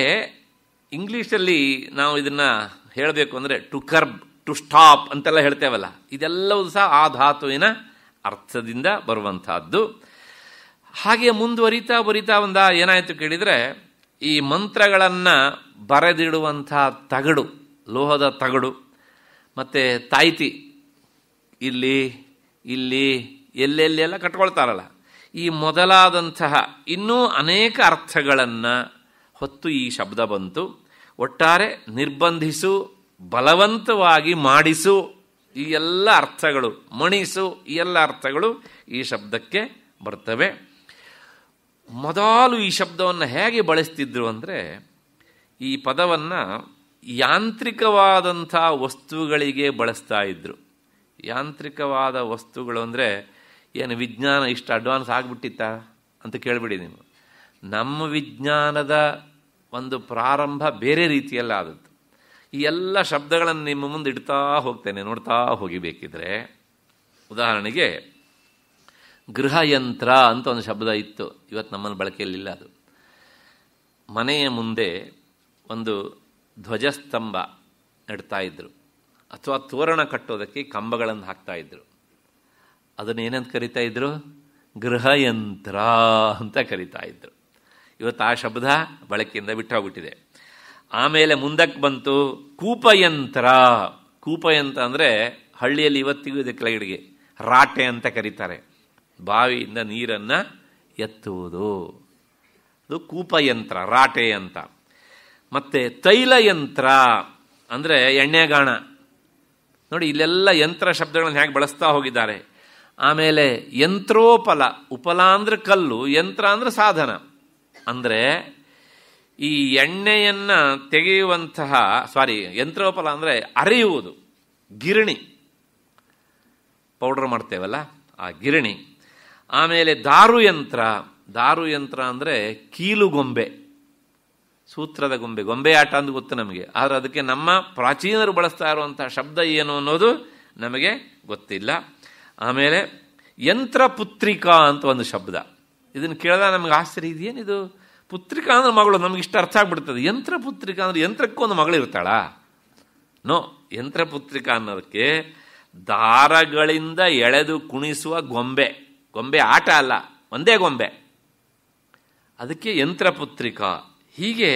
ಇಂಗ್ಲೀಷಲ್ಲಿ ನಾವು ಇದನ್ನು ಹೇಳಬೇಕು ಅಂದರೆ ಟು ಕರ್ಬ್ ಟು ಸ್ಟಾಪ್ ಅಂತೆಲ್ಲ ಹೇಳ್ತೇವಲ್ಲ ಇದೆಲ್ಲವೂ ಸಹ ಆ ಧಾತುವಿನ ಅರ್ಥದಿಂದ ಬರುವಂತಹದ್ದು ಹಾಗೆ ಮುಂದುವರಿತಾ ಬರಿತಾ ಒಂದು ಏನಾಯಿತು ಕೇಳಿದರೆ ಈ ಮಂತ್ರಗಳನ್ನು ಬರೆದಿಡುವಂಥ ತಗಡು ಲೋಹದ ತಗಡು ಮತ್ತು ತಾಯ್ತಿ ಇಲ್ಲಿ ಇಲ್ಲಿ ಎಲ್ಲೆಲ್ಲಿ ಎಲ್ಲ ಕಟ್ಕೊಳ್ತಾರಲ್ಲ ಈ ಮೊದಲಾದಂತಹ ಇನ್ನೂ ಅನೇಕ ಅರ್ಥಗಳನ್ನು ಹೊತ್ತು ಈ ಶಬ್ದ ಬಂತು ಒಟ್ಟಾರೆ ನಿರ್ಬಂಧಿಸು ಬಲವಂತವಾಗಿ ಮಾಡಿಸು ಈ ಎಲ್ಲ ಅರ್ಥಗಳು ಮಣಿಸು ಈ ಎಲ್ಲ ಅರ್ಥಗಳು ಈ ಶಬ್ದಕ್ಕೆ ಬರ್ತವೆ ಮೊದಲು ಈ ಶಬ್ದವನ್ನು ಹೇಗೆ ಬಳಸ್ತಿದ್ರು ಅಂದರೆ ಈ ಪದವನ್ನು ಯಾಂತ್ರಿಕವಾದಂಥ ವಸ್ತುಗಳಿಗೆ ಬಳಸ್ತಾ ಇದ್ರು ಯಾಂತ್ರಿಕವಾದ ವಸ್ತುಗಳು ಅಂದರೆ ಏನು ವಿಜ್ಞಾನ ಇಷ್ಟು ಅಡ್ವಾನ್ಸ್ ಆಗಿಬಿಟ್ಟಿತ್ತಾ ಅಂತ ಕೇಳಬೇಡಿ ನೀವು ನಮ್ಮ ವಿಜ್ಞಾನದ ಒಂದು ಪ್ರಾರಂಭ ಬೇರೆ ರೀತಿಯಲ್ಲ ಆದದ್ದು ಈ ಎಲ್ಲ ಶಬ್ದಗಳನ್ನು ನಿಮ್ಮ ಮುಂದೆ ಇಡ್ತಾ ಹೋಗ್ತೇನೆ ನೋಡ್ತಾ ಹೋಗಿಬೇಕಿದ್ರೆ ಉದಾಹರಣೆಗೆ ಗೃಹಯಂತ್ರ ಅಂತ ಒಂದು ಶಬ್ದ ಇತ್ತು ಇವತ್ತು ನಮ್ಮನ್ನು ಬಳಕೆಯಲ್ಲಿಲ್ಲ ಅದು ಮನೆಯ ಮುಂದೆ ಒಂದು ಧ್ವಜಸ್ತಂಭ ನಡ್ತಾ ಅಥವಾ ತೋರಣ ಕಟ್ಟೋದಕ್ಕೆ ಕಂಬಗಳನ್ನು ಹಾಕ್ತಾ ಅದನ್ನು ಏನಂತ ಕರಿತಾ ಇದ್ರು ಗೃಹಯಂತ್ರ ಅಂತ ಕರಿತಾ ಇದ್ರು ಇವತ್ತು ಆ ಶಬ್ದ ಬಳಕೆಯಿಂದ ಬಿಟ್ಟೋಗ್ಬಿಟ್ಟಿದೆ ಆಮೇಲೆ ಮುಂದಕ್ಕೆ ಬಂತು ಕೂಪಯಂತ್ರ ಕೂಪಯಂತ್ರ ಅಂದರೆ ಹಳ್ಳಿಯಲ್ಲಿ ಇವತ್ತಿಗೂ ಇದೆ ಕೆಳಗಡೆಗೆ ರಾಟೆ ಅಂತ ಕರೀತಾರೆ ಬಾವಿಯಿಂದ ನೀರನ್ನು ಎತ್ತುವುದು ಅದು ಕೂಪಯಂತ್ರ ರಾಟೆ ಅಂತ ಮತ್ತು ತೈಲಯಂತ್ರ ಅಂದರೆ ಎಣ್ಣೆಗಾಣ ನೋಡಿ ಇಲ್ಲೆಲ್ಲ ಯಂತ್ರ ಶಬ್ದಗಳನ್ನು ಹೇಗೆ ಬಳಸ್ತಾ ಹೋಗಿದ್ದಾರೆ ಆಮೇಲೆ ಯಂತ್ರೋಪಲ ಉಪಲ ಅಂದರೆ ಕಲ್ಲು ಯಂತ್ರ ಅಂದರೆ ಸಾಧನ ಅಂದರೆ ಈ ಎಣ್ಣೆಯನ್ನು ತೆಗೆಯುವಂತಹ ಸಾರಿ ಯಂತ್ರೋಪಲ ಅಂದರೆ ಅರೆಯುವುದು ಗಿರಣಿ ಪೌಡರ್ ಮಾಡ್ತೇವಲ್ಲ ಆ ಗಿರಣಿ ಆಮೇಲೆ ದಾರು ಯಂತ್ರ ದಾರು ಯಂತ್ರ ಅಂದರೆ ಗೊಂಬೆ ಸೂತ್ರದ ಗೊಂಬೆ ಗೊಂಬೆ ಆಟ ಅಂತ ಗೊತ್ತು ನಮಗೆ ಆದರೆ ಅದಕ್ಕೆ ನಮ್ಮ ಪ್ರಾಚೀನರು ಬಳಸ್ತಾ ಇರುವಂತಹ ಶಬ್ದ ಏನು ಅನ್ನೋದು ನಮಗೆ ಗೊತ್ತಿಲ್ಲ ಆಮೇಲೆ ಯಂತ್ರಪುತ್ರಿಕಾ ಅಂತ ಒಂದು ಶಬ್ದ ಇದನ್ನು ಕೇಳಿದ ನಮಗೆ ಆಶ್ಚರ್ಯ ಇದೇನಿದು ಪುತ್ರಿಕಾ ಅಂದ್ರೆ ಮಗಳು ನಮಗೆ ಇಷ್ಟ ಅರ್ಥ ಆಗ್ಬಿಡ್ತದೆ ಯಂತ್ರ ಪುತ್ರಿಕಾ ಅಂದರೆ ಯಂತ್ರಕ್ಕೂ ಒಂದು ಮಗಳು ಇರ್ತಾಳ ನೋ ಯಂತ್ರ ಪುತ್ರಿಕಾ ಅನ್ನೋದಕ್ಕೆ ದಾರಗಳಿಂದ ಎಳೆದು ಕುಣಿಸುವ ಗೊಂಬೆ ಗೊಂಬೆ ಆಟ ಅಲ್ಲ ಒಂದೇ ಗೊಂಬೆ ಅದಕ್ಕೆ ಯಂತ್ರ ಪುತ್ರಿಕಾ ಹೀಗೆ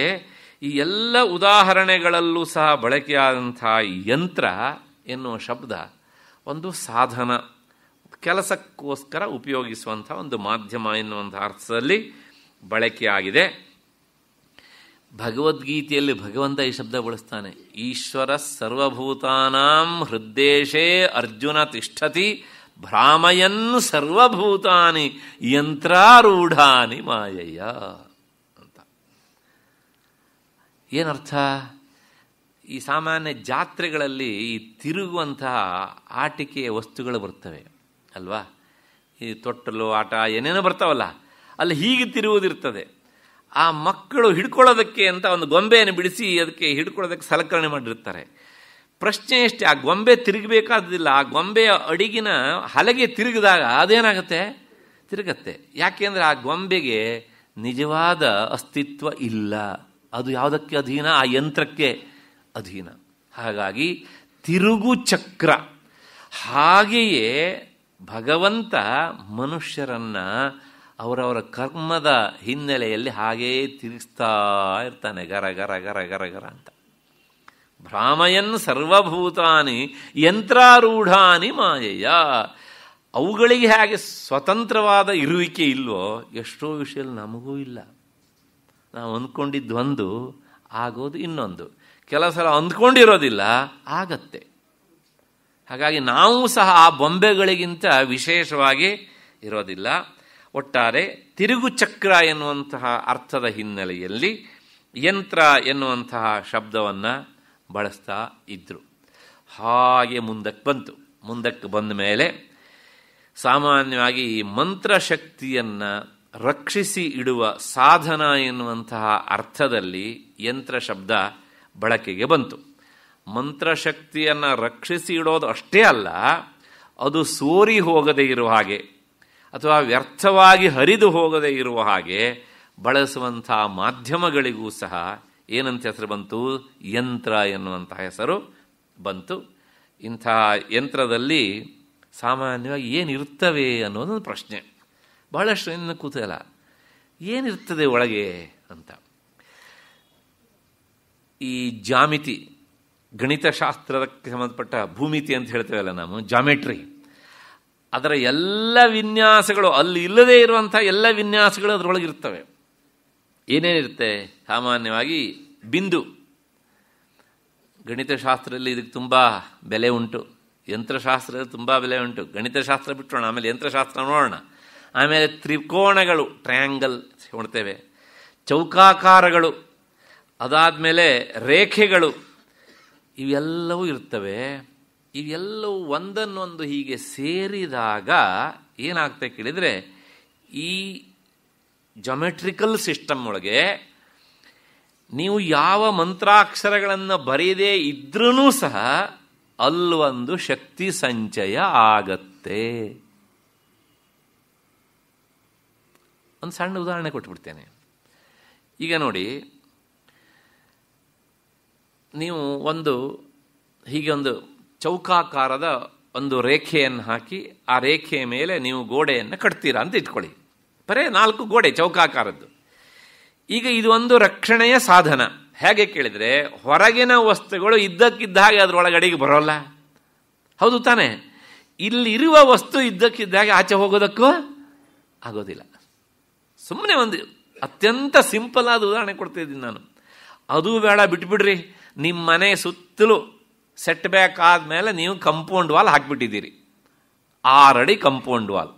ಈ ಎಲ್ಲ ಉದಾಹರಣೆಗಳಲ್ಲೂ ಸಹ ಬಳಕೆಯಾದಂಥ ಯಂತ್ರ ಎನ್ನುವ ಶಬ್ದ ಒಂದು ಸಾಧನ ಕೆಲಸಕ್ಕೋಸ್ಕರ ಉಪಯೋಗಿಸುವಂಥ ಒಂದು ಮಾಧ್ಯಮ ಎನ್ನುವಂಥ ಅರ್ಥದಲ್ಲಿ ಬಳಕೆಯಾಗಿದೆ ಭಗವದ್ಗೀತೆಯಲ್ಲಿ ಭಗವಂತ ಈ ಶಬ್ದ ಬಳಸ್ತಾನೆ ಈಶ್ವರ ಸರ್ವಭೂತಾನಾಂ ಹೃದ್ದೇಶೇ ಅರ್ಜುನ ತಿಷ್ಠತಿ ಭ್ರಾಮಯನ್ ಸರ್ವಭೂತಾನಿ ಯಂತ್ರಾರೂಢಾನಿ ಮಾಯಯ್ಯ ಅಂತ ಏನರ್ಥ ಈ ಸಾಮಾನ್ಯ ಜಾತ್ರೆಗಳಲ್ಲಿ ಈ ತಿರುಗುವಂತಹ ಆಟಿಕೆಯ ವಸ್ತುಗಳು ಬರ್ತವೆ ಅಲ್ವಾ ಈ ತೊಟ್ಟಲು ಆಟ ಏನೇನೋ ಬರ್ತಾವಲ್ಲ ಅಲ್ಲಿ ಹೀಗೆ ತಿರುವುದಿರ್ತದೆ ಆ ಮಕ್ಕಳು ಹಿಡ್ಕೊಳ್ಳೋದಕ್ಕೆ ಅಂತ ಒಂದು ಗೊಂಬೆಯನ್ನು ಬಿಡಿಸಿ ಅದಕ್ಕೆ ಹಿಡ್ಕೊಳ್ಳೋದಕ್ಕೆ ಸಲಕರಣೆ ಮಾಡಿರ್ತಾರೆ ಪ್ರಶ್ನೆ ಅಷ್ಟೇ ಆ ಗೊಂಬೆ ತಿರುಗಬೇಕಾದಿಲ್ಲ ಆ ಗೊಂಬೆಯ ಅಡಿಗಿನ ಹಲಗೆ ತಿರುಗಿದಾಗ ಅದೇನಾಗುತ್ತೆ ತಿರುಗತ್ತೆ ಯಾಕೆಂದರೆ ಆ ಗೊಂಬೆಗೆ ನಿಜವಾದ ಅಸ್ತಿತ್ವ ಇಲ್ಲ ಅದು ಯಾವುದಕ್ಕೆ ಅಧೀನ ಆ ಯಂತ್ರಕ್ಕೆ ಅಧೀನ ಹಾಗಾಗಿ ತಿರುಗು ಚಕ್ರ ಹಾಗೆಯೇ ಭಗವಂತ ಮನುಷ್ಯರನ್ನು ಅವರವರ ಕರ್ಮದ ಹಿನ್ನೆಲೆಯಲ್ಲಿ ಹಾಗೇ ತಿರುಗಿಸ್ತಾ ಇರ್ತಾನೆ ಗರ ಗರ ಗರ ಗರ ಗರ ಅಂತ ಭ್ರಾಮಯನ್ ಸರ್ವಭೂತಾನಿ ಯಂತ್ರಾರೂಢಾನಿ ಮಾಯೆಯ ಅವುಗಳಿಗೆ ಹೇಗೆ ಸ್ವತಂತ್ರವಾದ ಇರುವಿಕೆ ಇಲ್ವೋ ಎಷ್ಟೋ ವಿಷಯದಲ್ಲಿ ನಮಗೂ ಇಲ್ಲ ನಾವು ಒಂದು ಆಗೋದು ಇನ್ನೊಂದು ಕೆಲವು ಸಲ ಅಂದ್ಕೊಂಡಿರೋದಿಲ್ಲ ಆಗತ್ತೆ ಹಾಗಾಗಿ ನಾವು ಸಹ ಆ ಬೊಂಬೆಗಳಿಗಿಂತ ವಿಶೇಷವಾಗಿ ಇರೋದಿಲ್ಲ ಒಟ್ಟಾರೆ ತಿರುಗು ಚಕ್ರ ಎನ್ನುವಂತಹ ಅರ್ಥದ ಹಿನ್ನೆಲೆಯಲ್ಲಿ ಯಂತ್ರ ಎನ್ನುವಂತಹ ಶಬ್ದವನ್ನು ಬಳಸ್ತಾ ಇದ್ದರು ಹಾಗೆ ಮುಂದಕ್ಕೆ ಬಂತು ಮುಂದಕ್ಕೆ ಬಂದ ಮೇಲೆ ಸಾಮಾನ್ಯವಾಗಿ ಈ ಮಂತ್ರಶಕ್ತಿಯನ್ನು ರಕ್ಷಿಸಿ ಇಡುವ ಸಾಧನ ಎನ್ನುವಂತಹ ಅರ್ಥದಲ್ಲಿ ಯಂತ್ರ ಶಬ್ದ ಬಳಕೆಗೆ ಬಂತು ಮಂತ್ರಶಕ್ತಿಯನ್ನು ರಕ್ಷಿಸಿ ಇಡೋದು ಅಷ್ಟೇ ಅಲ್ಲ ಅದು ಸೋರಿ ಹೋಗದೇ ಇರುವ ಹಾಗೆ ಅಥವಾ ವ್ಯರ್ಥವಾಗಿ ಹರಿದು ಹೋಗದೇ ಇರುವ ಹಾಗೆ ಬಳಸುವಂಥ ಮಾಧ್ಯಮಗಳಿಗೂ ಸಹ ಏನಂತ ಹೆಸರು ಬಂತು ಯಂತ್ರ ಎನ್ನುವಂಥ ಹೆಸರು ಬಂತು ಇಂಥ ಯಂತ್ರದಲ್ಲಿ ಸಾಮಾನ್ಯವಾಗಿ ಏನಿರ್ತವೆ ಅನ್ನೋದು ಪ್ರಶ್ನೆ ಬಹಳಷ್ಟು ಇನ್ನ ಕೂತಲ್ಲ ಏನಿರ್ತದೆ ಒಳಗೆ ಅಂತ ಈ ಜಾಮಿತಿ ಗಣಿತಶಾಸ್ತ್ರಕ್ಕೆ ಸಂಬಂಧಪಟ್ಟ ಭೂಮಿತಿ ಅಂತ ಹೇಳ್ತೇವಲ್ಲ ನಾವು ಜಾಮೆಟ್ರಿ ಅದರ ಎಲ್ಲ ವಿನ್ಯಾಸಗಳು ಅಲ್ಲಿ ಇಲ್ಲದೇ ಇರುವಂಥ ಎಲ್ಲ ವಿನ್ಯಾಸಗಳು ಅದರೊಳಗಿರ್ತವೆ ಏನೇನಿರುತ್ತೆ ಸಾಮಾನ್ಯವಾಗಿ ಬಿಂದು ಗಣಿತಶಾಸ್ತ್ರದಲ್ಲಿ ಇದಕ್ಕೆ ತುಂಬ ಬೆಲೆ ಉಂಟು ಯಂತ್ರಶಾಸ್ತ್ರದಲ್ಲಿ ತುಂಬ ಬೆಲೆ ಉಂಟು ಗಣಿತಶಾಸ್ತ್ರ ಬಿಟ್ಟೋಣ ಆಮೇಲೆ ಯಂತ್ರಶಾಸ್ತ್ರ ನೋಡೋಣ ಆಮೇಲೆ ತ್ರಿಕೋಣಗಳು ಟ್ರಯಾಂಗಲ್ ನೋಡ್ತೇವೆ ಚೌಕಾಕಾರಗಳು ಅದಾದ ಮೇಲೆ ರೇಖೆಗಳು ಇವೆಲ್ಲವೂ ಇರ್ತವೆ ಇವೆಲ್ಲವೂ ಒಂದನ್ನೊಂದು ಹೀಗೆ ಸೇರಿದಾಗ ಏನಾಗ್ತಾ ಕೇಳಿದರೆ ಈ ಜೊಮೆಟ್ರಿಕಲ್ ಸಿಸ್ಟಮ್ ಒಳಗೆ ನೀವು ಯಾವ ಮಂತ್ರಾಕ್ಷರಗಳನ್ನು ಬರೆಯದೇ ಇದ್ರೂ ಸಹ ಅಲ್ಲೊಂದು ಶಕ್ತಿ ಸಂಚಯ ಆಗತ್ತೆ ಒಂದು ಸಣ್ಣ ಉದಾಹರಣೆ ಕೊಟ್ಬಿಡ್ತೇನೆ ಈಗ ನೋಡಿ ನೀವು ಒಂದು ಹೀಗೆ ಒಂದು ಚೌಕಾಕಾರದ ಒಂದು ರೇಖೆಯನ್ನು ಹಾಕಿ ಆ ರೇಖೆಯ ಮೇಲೆ ನೀವು ಗೋಡೆಯನ್ನು ಕಟ್ತೀರಾ ಅಂತ ಇಟ್ಕೊಳ್ಳಿ ಬರೇ ನಾಲ್ಕು ಗೋಡೆ ಚೌಕಾಕಾರದ್ದು ಈಗ ಇದು ಒಂದು ರಕ್ಷಣೆಯ ಸಾಧನ ಹೇಗೆ ಕೇಳಿದರೆ ಹೊರಗಿನ ವಸ್ತುಗಳು ಇದ್ದಕ್ಕಿದ್ದ ಹಾಗೆ ಅದರೊಳಗಡೆಗೆ ಬರೋಲ್ಲ ಹೌದು ತಾನೇ ಇಲ್ಲಿರುವ ವಸ್ತು ಇದ್ದಕ್ಕಿದ್ದ ಹಾಗೆ ಆಚೆ ಹೋಗೋದಕ್ಕೂ ಆಗೋದಿಲ್ಲ ಸುಮ್ಮನೆ ಒಂದು ಅತ್ಯಂತ ಸಿಂಪಲ್ ಆದ ಉದಾಹರಣೆ ಕೊಡ್ತಿದ್ದೀನಿ ನಾನು ಅದು ಬೇಡ ಬಿಟ್ಬಿಡ್ರಿ ಮನೆ ಸುತ್ತಲೂ ಸೆಟ್ ಬ್ಯಾಕ್ ಆದಮೇಲೆ ನೀವು ಕಂಪೌಂಡ್ ವಾಲ್ ಹಾಕಿಬಿಟ್ಟಿದ್ದೀರಿ ಆರಡಿ ಕಂಪೌಂಡ್ ವಾಲ್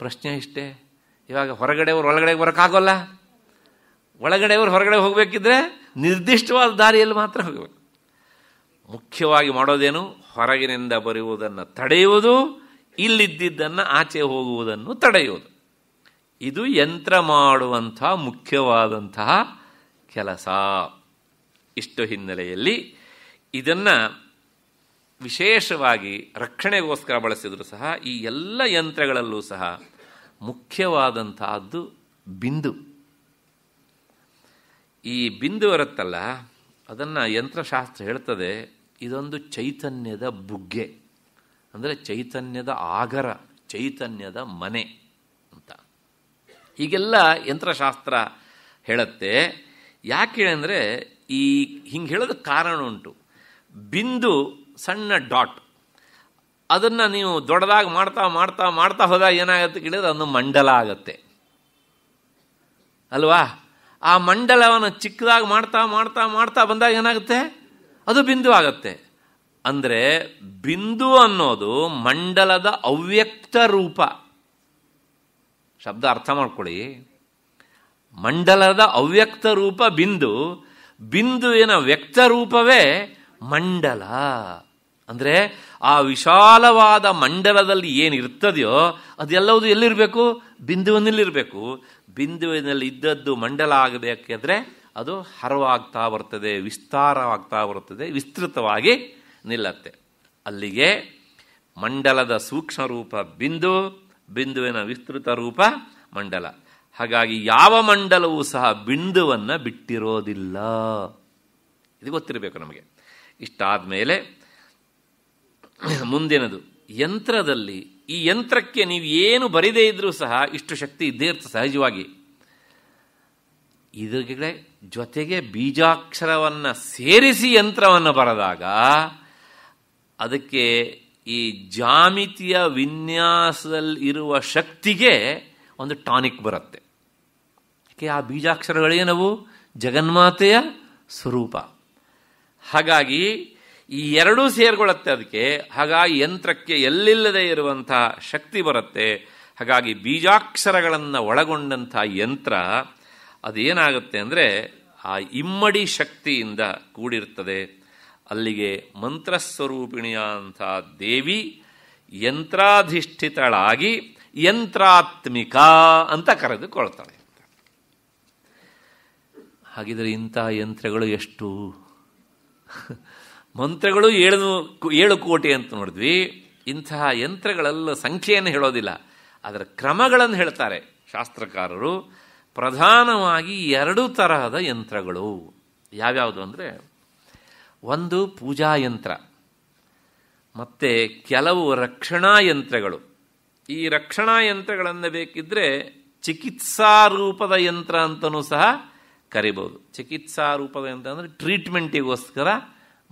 ಪ್ರಶ್ನೆ ಇಷ್ಟೇ ಇವಾಗ ಹೊರಗಡೆಯವರು ಒಳಗಡೆ ಬರೋಕ್ಕಾಗೋಲ್ಲ ಒಳಗಡೆಯವರು ಹೊರಗಡೆ ಹೋಗಬೇಕಿದ್ರೆ ನಿರ್ದಿಷ್ಟವಾದ ದಾರಿಯಲ್ಲಿ ಮಾತ್ರ ಹೋಗಬೇಕು ಮುಖ್ಯವಾಗಿ ಮಾಡೋದೇನು ಹೊರಗಿನಿಂದ ಬರೆಯುವುದನ್ನು ತಡೆಯುವುದು ಇಲ್ಲಿದ್ದಿದ್ದನ್ನು ಆಚೆ ಹೋಗುವುದನ್ನು ತಡೆಯುವುದು ಇದು ಯಂತ್ರ ಮಾಡುವಂತಹ ಮುಖ್ಯವಾದಂತಹ ಕೆಲಸ ಇಷ್ಟು ಹಿನ್ನೆಲೆಯಲ್ಲಿ ಇದನ್ನು ವಿಶೇಷವಾಗಿ ರಕ್ಷಣೆಗೋಸ್ಕರ ಬಳಸಿದರೂ ಸಹ ಈ ಎಲ್ಲ ಯಂತ್ರಗಳಲ್ಲೂ ಸಹ ಮುಖ್ಯವಾದಂತಹದ್ದು ಬಿಂದು ಈ ಬಿಂದು ಇರುತ್ತಲ್ಲ ಅದನ್ನು ಯಂತ್ರಶಾಸ್ತ್ರ ಹೇಳ್ತದೆ ಇದೊಂದು ಚೈತನ್ಯದ ಬುಗ್ಗೆ ಅಂದರೆ ಚೈತನ್ಯದ ಆಗರ ಚೈತನ್ಯದ ಮನೆ ಅಂತ ಹೀಗೆಲ್ಲ ಯಂತ್ರಶಾಸ್ತ್ರ ಹೇಳುತ್ತೆ ಯಾಕೆ ಅಂದರೆ ಈ ಹಿಂಗೆ ಹೇಳೋದು ಕಾರಣ ಉಂಟು ಬಿಂದು ಸಣ್ಣ ಡಾಟ್ ಅದನ್ನು ನೀವು ದೊಡ್ಡದಾಗಿ ಮಾಡ್ತಾ ಮಾಡ್ತಾ ಮಾಡ್ತಾ ಹೋದಾಗ ಏನಾಗುತ್ತೆ ಕೇಳಿದ್ರೆ ಅದನ್ನು ಮಂಡಲ ಆಗುತ್ತೆ ಅಲ್ವಾ ಆ ಮಂಡಲವನ್ನು ಚಿಕ್ಕದಾಗಿ ಮಾಡ್ತಾ ಮಾಡ್ತಾ ಮಾಡ್ತಾ ಬಂದಾಗ ಏನಾಗುತ್ತೆ ಅದು ಬಿಂದು ಆಗುತ್ತೆ ಅಂದರೆ ಬಿಂದು ಅನ್ನೋದು ಮಂಡಲದ ಅವ್ಯಕ್ತ ರೂಪ ಶಬ್ದ ಅರ್ಥ ಮಾಡ್ಕೊಳ್ಳಿ ಮಂಡಲದ ಅವ್ಯಕ್ತ ರೂಪ ಬಿಂದು ಬಿಂದುವಿನ ರೂಪವೇ ಮಂಡಲ ಅಂದರೆ ಆ ವಿಶಾಲವಾದ ಮಂಡಲದಲ್ಲಿ ಏನಿರ್ತದೆಯೋ ಅದೆಲ್ಲವುದು ಎಲ್ಲಿರಬೇಕು ಬಿಂದುವಿನಲ್ಲಿರಬೇಕು ಬಿಂದುವಿನಲ್ಲಿ ಇದ್ದದ್ದು ಮಂಡಲ ಆಗಬೇಕಾದ್ರೆ ಅದು ಹರವಾಗ್ತಾ ಬರ್ತದೆ ವಿಸ್ತಾರವಾಗ್ತಾ ಬರ್ತದೆ ವಿಸ್ತೃತವಾಗಿ ನಿಲ್ಲತ್ತೆ ಅಲ್ಲಿಗೆ ಮಂಡಲದ ಸೂಕ್ಷ್ಮ ರೂಪ ಬಿಂದು ಬಿಂದುವಿನ ವಿಸ್ತೃತ ರೂಪ ಮಂಡಲ ಹಾಗಾಗಿ ಯಾವ ಮಂಡಲವೂ ಸಹ ಬಿಂದುವನ್ನು ಬಿಟ್ಟಿರೋದಿಲ್ಲ ಇದು ಗೊತ್ತಿರಬೇಕು ನಮಗೆ ಇಷ್ಟಾದ ಮೇಲೆ ಮುಂದಿನದು ಯಂತ್ರದಲ್ಲಿ ಈ ಯಂತ್ರಕ್ಕೆ ನೀವು ಏನು ಬರಿದೇ ಇದ್ರೂ ಸಹ ಇಷ್ಟು ಶಕ್ತಿ ಇದ್ದೇ ಇರ್ತದೆ ಸಹಜವಾಗಿ ಇದರ ಜೊತೆಗೆ ಬೀಜಾಕ್ಷರವನ್ನು ಸೇರಿಸಿ ಯಂತ್ರವನ್ನು ಬರೆದಾಗ ಅದಕ್ಕೆ ಈ ಜಾಮಿತಿಯ ವಿನ್ಯಾಸದಲ್ಲಿ ಇರುವ ಶಕ್ತಿಗೆ ಒಂದು ಟಾನಿಕ್ ಬರುತ್ತೆ ಯಾಕೆ ಆ ಬೀಜಾಕ್ಷರಗಳೇನವು ಜಗನ್ಮಾತೆಯ ಸ್ವರೂಪ ಹಾಗಾಗಿ ಈ ಎರಡೂ ಸೇರ್ಕೊಳ್ಳುತ್ತೆ ಅದಕ್ಕೆ ಹಾಗಾಗಿ ಯಂತ್ರಕ್ಕೆ ಎಲ್ಲಿಲ್ಲದೆ ಇರುವಂಥ ಶಕ್ತಿ ಬರುತ್ತೆ ಹಾಗಾಗಿ ಬೀಜಾಕ್ಷರಗಳನ್ನು ಒಳಗೊಂಡಂಥ ಯಂತ್ರ ಅದೇನಾಗುತ್ತೆ ಅಂದರೆ ಆ ಇಮ್ಮಡಿ ಶಕ್ತಿಯಿಂದ ಕೂಡಿರ್ತದೆ ಅಲ್ಲಿಗೆ ಮಂತ್ರಸ್ವರೂಪಿಣಿಯಂಥ ದೇವಿ ಯಂತ್ರಾಧಿಷ್ಠಿತಳಾಗಿ ಯಂತ್ರಾತ್ಮಿಕ ಅಂತ ಕರೆದುಕೊಳ್ತಾಳೆ ಹಾಗಿದ್ರೆ ಇಂತಹ ಯಂತ್ರಗಳು ಎಷ್ಟು ಮಂತ್ರಗಳು ಏಳು ಏಳು ಕೋಟಿ ಅಂತ ನೋಡಿದ್ವಿ ಇಂತಹ ಯಂತ್ರಗಳೆಲ್ಲ ಸಂಖ್ಯೆಯನ್ನು ಹೇಳೋದಿಲ್ಲ ಅದರ ಕ್ರಮಗಳನ್ನು ಹೇಳ್ತಾರೆ ಶಾಸ್ತ್ರಕಾರರು ಪ್ರಧಾನವಾಗಿ ಎರಡು ತರಹದ ಯಂತ್ರಗಳು ಯಾವ್ಯಾವುದು ಅಂದರೆ ಒಂದು ಪೂಜಾ ಯಂತ್ರ ಮತ್ತು ಕೆಲವು ರಕ್ಷಣಾ ಯಂತ್ರಗಳು ಈ ರಕ್ಷಣಾ ಯಂತ್ರಗಳನ್ನು ಬೇಕಿದ್ರೆ ಚಿಕಿತ್ಸಾ ರೂಪದ ಯಂತ್ರ ಅಂತಲೂ ಸಹ ಕರಿಬೋದು ಚಿಕಿತ್ಸಾ ರೂಪದ ಯಂತ್ರ ಅಂದರೆ ಟ್ರೀಟ್ಮೆಂಟಿಗೋಸ್ಕರ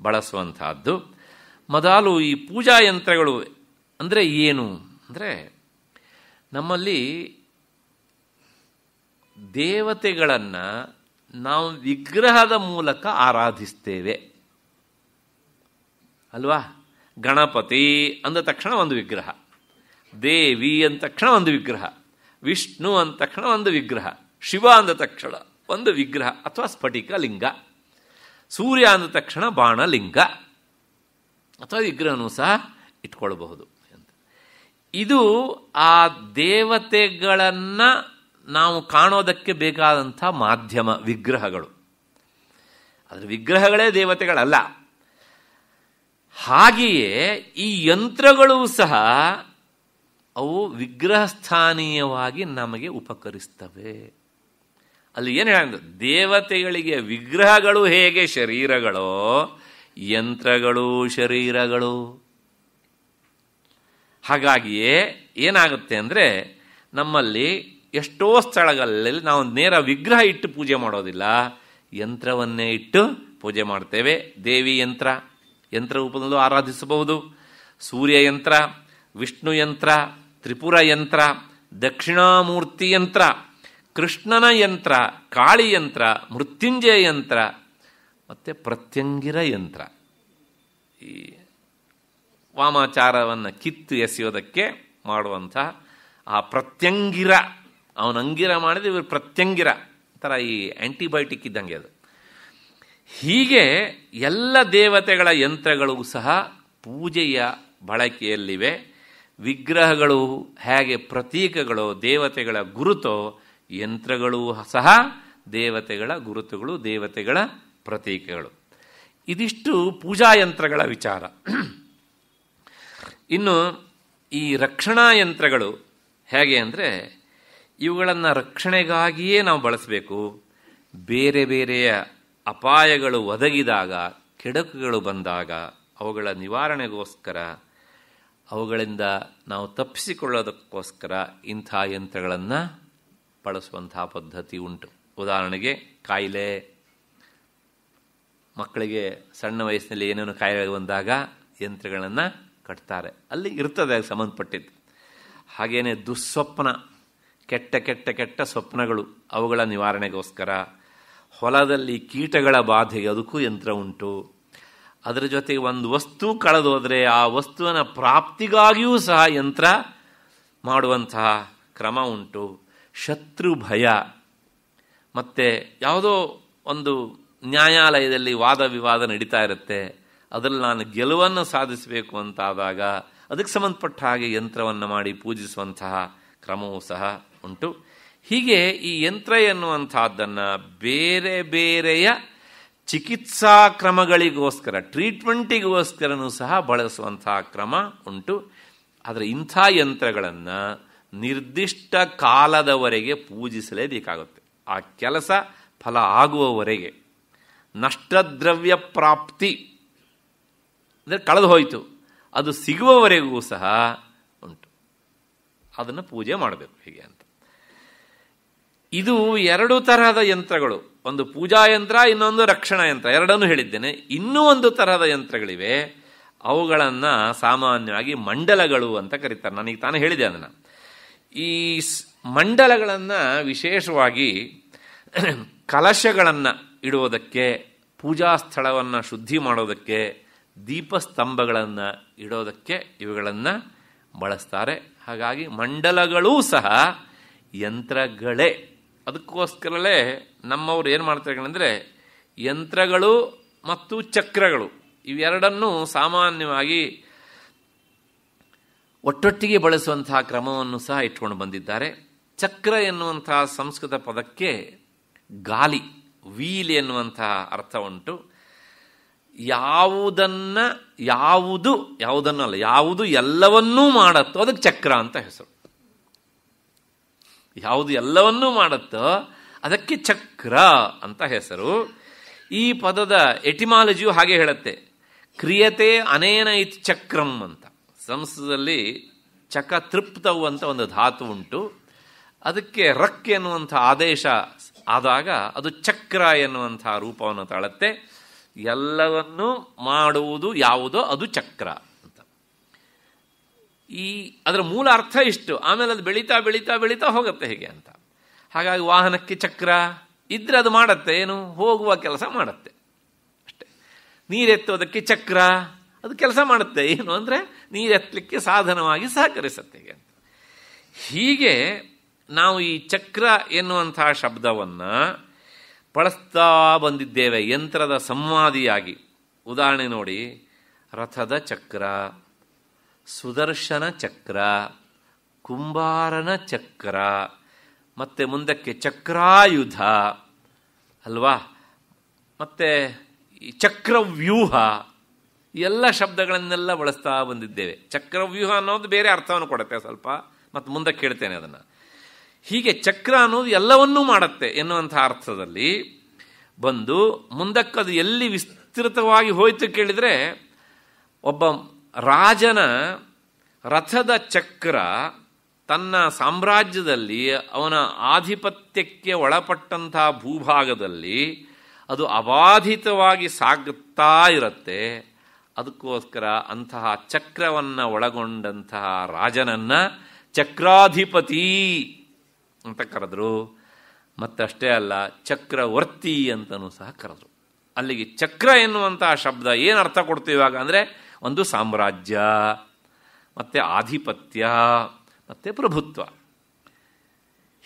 ಬಳಸುವಂತಹದ್ದು ಮೊದಲು ಈ ಪೂಜಾ ಯಂತ್ರಗಳು ಅಂದರೆ ಏನು ಅಂದರೆ ನಮ್ಮಲ್ಲಿ ದೇವತೆಗಳನ್ನು ನಾವು ವಿಗ್ರಹದ ಮೂಲಕ ಆರಾಧಿಸ್ತೇವೆ ಅಲ್ವಾ ಗಣಪತಿ ಅಂದ ತಕ್ಷಣ ಒಂದು ವಿಗ್ರಹ ದೇವಿ ಅಂದ ತಕ್ಷಣ ಒಂದು ವಿಗ್ರಹ ವಿಷ್ಣು ಅಂದ ತಕ್ಷಣ ಒಂದು ವಿಗ್ರಹ ಶಿವ ಅಂದ ತಕ್ಷಣ ಒಂದು ವಿಗ್ರಹ ಅಥವಾ ಸ್ಫಟಿಕ ಲಿಂಗ ಸೂರ್ಯ ಅಂದ ತಕ್ಷಣ ಬಾಣಲಿಂಗ ಅಥವಾ ವಿಗ್ರಹನೂ ಸಹ ಇಟ್ಕೊಳ್ಬಹುದು ಅಂತ ಇದು ಆ ದೇವತೆಗಳನ್ನು ನಾವು ಕಾಣೋದಕ್ಕೆ ಬೇಕಾದಂಥ ಮಾಧ್ಯಮ ವಿಗ್ರಹಗಳು ಅದರ ವಿಗ್ರಹಗಳೇ ದೇವತೆಗಳಲ್ಲ ಹಾಗೆಯೇ ಈ ಯಂತ್ರಗಳು ಸಹ ಅವು ವಿಗ್ರಹಸ್ಥಾನೀಯವಾಗಿ ನಮಗೆ ಉಪಕರಿಸ್ತವೆ ಅಲ್ಲಿ ಏನು ಹೇಳ ದೇವತೆಗಳಿಗೆ ವಿಗ್ರಹಗಳು ಹೇಗೆ ಶರೀರಗಳೋ ಯಂತ್ರಗಳು ಶರೀರಗಳು ಹಾಗಾಗಿಯೇ ಏನಾಗುತ್ತೆ ಅಂದರೆ ನಮ್ಮಲ್ಲಿ ಎಷ್ಟೋ ಸ್ಥಳಗಳಲ್ಲಿ ನಾವು ನೇರ ವಿಗ್ರಹ ಇಟ್ಟು ಪೂಜೆ ಮಾಡೋದಿಲ್ಲ ಯಂತ್ರವನ್ನೇ ಇಟ್ಟು ಪೂಜೆ ಮಾಡ್ತೇವೆ ದೇವಿ ಯಂತ್ರ ಯಂತ್ರ ರೂಪದಲ್ಲೂ ಆರಾಧಿಸಬಹುದು ಸೂರ್ಯ ಯಂತ್ರ ವಿಷ್ಣು ಯಂತ್ರ ತ್ರಿಪುರ ಯಂತ್ರ ದಕ್ಷಿಣಾಮೂರ್ತಿ ಯಂತ್ರ ಕೃಷ್ಣನ ಯಂತ್ರ ಕಾಳಿ ಯಂತ್ರ ಮೃತ್ಯುಂಜಯ ಯಂತ್ರ ಮತ್ತು ಪ್ರತ್ಯಂಗಿರ ಯಂತ್ರ ಈ ವಾಮಾಚಾರವನ್ನು ಕಿತ್ತು ಎಸೆಯೋದಕ್ಕೆ ಮಾಡುವಂತಹ ಆ ಪ್ರತ್ಯಂಗಿರ ಅವನ ಅಂಗಿರ ಮಾಡಿದ ಇವರು ಪ್ರತ್ಯಂಗಿರ ಥರ ಈ ಆ್ಯಂಟಿಬಯೋಟಿಕ್ ಇದ್ದಂಗೆ ಅದು ಹೀಗೆ ಎಲ್ಲ ದೇವತೆಗಳ ಯಂತ್ರಗಳು ಸಹ ಪೂಜೆಯ ಬಳಕೆಯಲ್ಲಿವೆ ವಿಗ್ರಹಗಳು ಹೇಗೆ ಪ್ರತೀಕಗಳು ದೇವತೆಗಳ ಗುರುತೋ ಯಂತ್ರಗಳು ಸಹ ದೇವತೆಗಳ ಗುರುತುಗಳು ದೇವತೆಗಳ ಪ್ರತೀಕಗಳು ಇದಿಷ್ಟು ಪೂಜಾ ಯಂತ್ರಗಳ ವಿಚಾರ ಇನ್ನು ಈ ರಕ್ಷಣಾ ಯಂತ್ರಗಳು ಹೇಗೆ ಅಂದರೆ ಇವುಗಳನ್ನು ರಕ್ಷಣೆಗಾಗಿಯೇ ನಾವು ಬಳಸಬೇಕು ಬೇರೆ ಬೇರೆಯ ಅಪಾಯಗಳು ಒದಗಿದಾಗ ಕೆಡಕುಗಳು ಬಂದಾಗ ಅವುಗಳ ನಿವಾರಣೆಗೋಸ್ಕರ ಅವುಗಳಿಂದ ನಾವು ತಪ್ಪಿಸಿಕೊಳ್ಳೋದಕ್ಕೋಸ್ಕರ ಇಂಥ ಯಂತ್ರಗಳನ್ನು ಬಳಸುವಂತಹ ಪದ್ಧತಿ ಉಂಟು ಉದಾಹರಣೆಗೆ ಕಾಯಿಲೆ ಮಕ್ಕಳಿಗೆ ಸಣ್ಣ ವಯಸ್ಸಿನಲ್ಲಿ ಏನೇನು ಕಾಯಿಲೆ ಬಂದಾಗ ಯಂತ್ರಗಳನ್ನು ಕಟ್ತಾರೆ ಅಲ್ಲಿ ಇರ್ತದೆ ಅದಕ್ಕೆ ಸಂಬಂಧಪಟ್ಟಿದ್ದು ಹಾಗೆಯೇ ದುಸ್ವಪ್ನ ಕೆಟ್ಟ ಕೆಟ್ಟ ಕೆಟ್ಟ ಸ್ವಪ್ನಗಳು ಅವುಗಳ ನಿವಾರಣೆಗೋಸ್ಕರ ಹೊಲದಲ್ಲಿ ಕೀಟಗಳ ಬಾಧೆಗೆ ಅದಕ್ಕೂ ಯಂತ್ರ ಉಂಟು ಅದರ ಜೊತೆಗೆ ಒಂದು ವಸ್ತು ಕಳೆದೋದ್ರೆ ಆ ವಸ್ತುವಿನ ಪ್ರಾಪ್ತಿಗಾಗಿಯೂ ಸಹ ಯಂತ್ರ ಮಾಡುವಂತಹ ಕ್ರಮ ಉಂಟು ಶತ್ರು ಭಯ ಮತ್ತು ಯಾವುದೋ ಒಂದು ನ್ಯಾಯಾಲಯದಲ್ಲಿ ವಾದ ವಿವಾದ ನಡೀತಾ ಇರುತ್ತೆ ಅದರಲ್ಲಿ ನಾನು ಗೆಲುವನ್ನು ಸಾಧಿಸಬೇಕು ಅಂತಾದಾಗ ಅದಕ್ಕೆ ಸಂಬಂಧಪಟ್ಟ ಹಾಗೆ ಯಂತ್ರವನ್ನು ಮಾಡಿ ಪೂಜಿಸುವಂತಹ ಕ್ರಮವೂ ಸಹ ಉಂಟು ಹೀಗೆ ಈ ಯಂತ್ರ ಎನ್ನುವಂತಹದ್ದನ್ನು ಬೇರೆ ಬೇರೆಯ ಚಿಕಿತ್ಸಾ ಕ್ರಮಗಳಿಗೋಸ್ಕರ ಟ್ರೀಟ್ಮೆಂಟಿಗೋಸ್ಕರನೂ ಸಹ ಬಳಸುವಂತಹ ಕ್ರಮ ಉಂಟು ಆದರೆ ಇಂಥ ಯಂತ್ರಗಳನ್ನು ನಿರ್ದಿಷ್ಟ ಕಾಲದವರೆಗೆ ಪೂಜಿಸಲೇಬೇಕಾಗುತ್ತೆ ಆ ಕೆಲಸ ಫಲ ಆಗುವವರೆಗೆ ನಷ್ಟದ್ರವ್ಯ ಪ್ರಾಪ್ತಿ ಅಂದರೆ ಕಳೆದು ಹೋಯಿತು ಅದು ಸಿಗುವವರೆಗೂ ಸಹ ಉಂಟು ಅದನ್ನು ಪೂಜೆ ಮಾಡಬೇಕು ಹೀಗೆ ಇದು ಎರಡು ತರಹದ ಯಂತ್ರಗಳು ಒಂದು ಪೂಜಾ ಯಂತ್ರ ಇನ್ನೊಂದು ರಕ್ಷಣಾ ಯಂತ್ರ ಎರಡನ್ನೂ ಹೇಳಿದ್ದೇನೆ ಇನ್ನೂ ಒಂದು ತರಹದ ಯಂತ್ರಗಳಿವೆ ಅವುಗಳನ್ನು ಸಾಮಾನ್ಯವಾಗಿ ಮಂಡಲಗಳು ಅಂತ ಕರೀತಾರೆ ನನಗೆ ತಾನೇ ಹೇಳಿದೆ ಅದನ್ನು ಈ ಮಂಡಲಗಳನ್ನು ವಿಶೇಷವಾಗಿ ಕಲಶಗಳನ್ನು ಇಡುವುದಕ್ಕೆ ಪೂಜಾ ಸ್ಥಳವನ್ನು ಶುದ್ಧಿ ಮಾಡೋದಕ್ಕೆ ದೀಪಸ್ತಂಭಗಳನ್ನು ಇಡೋದಕ್ಕೆ ಇವುಗಳನ್ನು ಬಳಸ್ತಾರೆ ಹಾಗಾಗಿ ಮಂಡಲಗಳೂ ಸಹ ಯಂತ್ರಗಳೇ ಅದಕ್ಕೋಸ್ಕರಲೇ ನಮ್ಮವರು ಏನು ಮಾಡ್ತಾರೆ ಅಂದರೆ ಯಂತ್ರಗಳು ಮತ್ತು ಚಕ್ರಗಳು ಇವೆರಡನ್ನೂ ಸಾಮಾನ್ಯವಾಗಿ ಒಟ್ಟೊಟ್ಟಿಗೆ ಬಳಸುವಂತಹ ಕ್ರಮವನ್ನು ಸಹ ಇಟ್ಕೊಂಡು ಬಂದಿದ್ದಾರೆ ಚಕ್ರ ಎನ್ನುವಂತಹ ಸಂಸ್ಕೃತ ಪದಕ್ಕೆ ಗಾಲಿ ವೀಲ್ ಎನ್ನುವಂತಹ ಅರ್ಥ ಉಂಟು ಯಾವುದನ್ನು ಯಾವುದು ಯಾವುದನ್ನಲ್ಲ ಯಾವುದು ಎಲ್ಲವನ್ನೂ ಮಾಡತ್ತೋ ಅದಕ್ಕೆ ಚಕ್ರ ಅಂತ ಹೆಸರು ಯಾವುದು ಎಲ್ಲವನ್ನೂ ಮಾಡುತ್ತೋ ಅದಕ್ಕೆ ಚಕ್ರ ಅಂತ ಹೆಸರು ಈ ಪದದ ಎಟಿಮಾಲಜಿಯು ಹಾಗೆ ಹೇಳುತ್ತೆ ಕ್ರಿಯತೆ ಅನೇನ ಇತ್ ಚಕ್ರಂ ಅಂತ ಸಂಸ್ಕೃತದಲ್ಲಿ ಚಕ ತೃಪ್ತವು ಅಂತ ಒಂದು ಧಾತು ಉಂಟು ಅದಕ್ಕೆ ರಕ್ ಎನ್ನುವಂಥ ಆದೇಶ ಆದಾಗ ಅದು ಚಕ್ರ ಎನ್ನುವಂಥ ರೂಪವನ್ನು ತಾಳುತ್ತೆ ಎಲ್ಲವನ್ನೂ ಮಾಡುವುದು ಯಾವುದೋ ಅದು ಚಕ್ರ ಈ ಅದರ ಮೂಲ ಅರ್ಥ ಇಷ್ಟು ಆಮೇಲೆ ಅದು ಬೆಳೀತಾ ಬೆಳೀತಾ ಬೆಳೀತಾ ಹೋಗುತ್ತೆ ಹೇಗೆ ಅಂತ ಹಾಗಾಗಿ ವಾಹನಕ್ಕೆ ಚಕ್ರ ಇದ್ರೆ ಅದು ಮಾಡತ್ತೆ ಏನು ಹೋಗುವ ಕೆಲಸ ಮಾಡುತ್ತೆ ಅಷ್ಟೆ ನೀರೆತ್ತೋದಕ್ಕೆ ಚಕ್ರ ಅದು ಕೆಲಸ ಮಾಡುತ್ತೆ ಏನು ಅಂದರೆ ನೀರೆತ್ತಲಿಕ್ಕೆ ಸಾಧನವಾಗಿ ಸಹಕರಿಸುತ್ತೆ ಅಂತ ಹೀಗೆ ನಾವು ಈ ಚಕ್ರ ಎನ್ನುವಂತಹ ಶಬ್ದವನ್ನು ಬಳಸ್ತಾ ಬಂದಿದ್ದೇವೆ ಯಂತ್ರದ ಸಂವಾದಿಯಾಗಿ ಉದಾಹರಣೆ ನೋಡಿ ರಥದ ಚಕ್ರ ಸುದರ್ಶನ ಚಕ್ರ ಕುಂಬಾರನ ಚಕ್ರ ಮತ್ತೆ ಮುಂದಕ್ಕೆ ಚಕ್ರಾಯುಧ ಅಲ್ವಾ ಮತ್ತೆ ಚಕ್ರವ್ಯೂಹ ಎಲ್ಲ ಶಬ್ದಗಳನ್ನೆಲ್ಲ ಬಳಸ್ತಾ ಬಂದಿದ್ದೇವೆ ಚಕ್ರವ್ಯೂಹ ಅನ್ನೋದು ಬೇರೆ ಅರ್ಥವನ್ನು ಕೊಡುತ್ತೆ ಸ್ವಲ್ಪ ಮತ್ತು ಮುಂದಕ್ಕೆ ಹೇಳ್ತೇನೆ ಅದನ್ನು ಹೀಗೆ ಚಕ್ರ ಅನ್ನೋದು ಎಲ್ಲವನ್ನೂ ಮಾಡುತ್ತೆ ಎನ್ನುವಂಥ ಅರ್ಥದಲ್ಲಿ ಬಂದು ಮುಂದಕ್ಕದು ಎಲ್ಲಿ ವಿಸ್ತೃತವಾಗಿ ಹೋಯಿತು ಕೇಳಿದರೆ ಒಬ್ಬ ರಾಜನ ರಥದ ಚಕ್ರ ತನ್ನ ಸಾಮ್ರಾಜ್ಯದಲ್ಲಿ ಅವನ ಆಧಿಪತ್ಯಕ್ಕೆ ಒಳಪಟ್ಟಂತಹ ಭೂಭಾಗದಲ್ಲಿ ಅದು ಅಬಾಧಿತವಾಗಿ ಸಾಗುತ್ತಾ ಇರುತ್ತೆ ಅದಕ್ಕೋಸ್ಕರ ಅಂತಹ ಚಕ್ರವನ್ನು ಒಳಗೊಂಡಂತಹ ರಾಜನನ್ನು ಚಕ್ರಾಧಿಪತಿ ಅಂತ ಕರೆದ್ರು ಮತ್ತಷ್ಟೇ ಅಲ್ಲ ಚಕ್ರವರ್ತಿ ಅಂತಲೂ ಸಹ ಕರೆದ್ರು ಅಲ್ಲಿಗೆ ಚಕ್ರ ಎನ್ನುವಂತಹ ಶಬ್ದ ಏನು ಅರ್ಥ ಕೊಡ್ತೀವಾಗ ಅಂದರೆ ಒಂದು ಸಾಮ್ರಾಜ್ಯ ಮತ್ತು ಆಧಿಪತ್ಯ ಮತ್ತು ಪ್ರಭುತ್ವ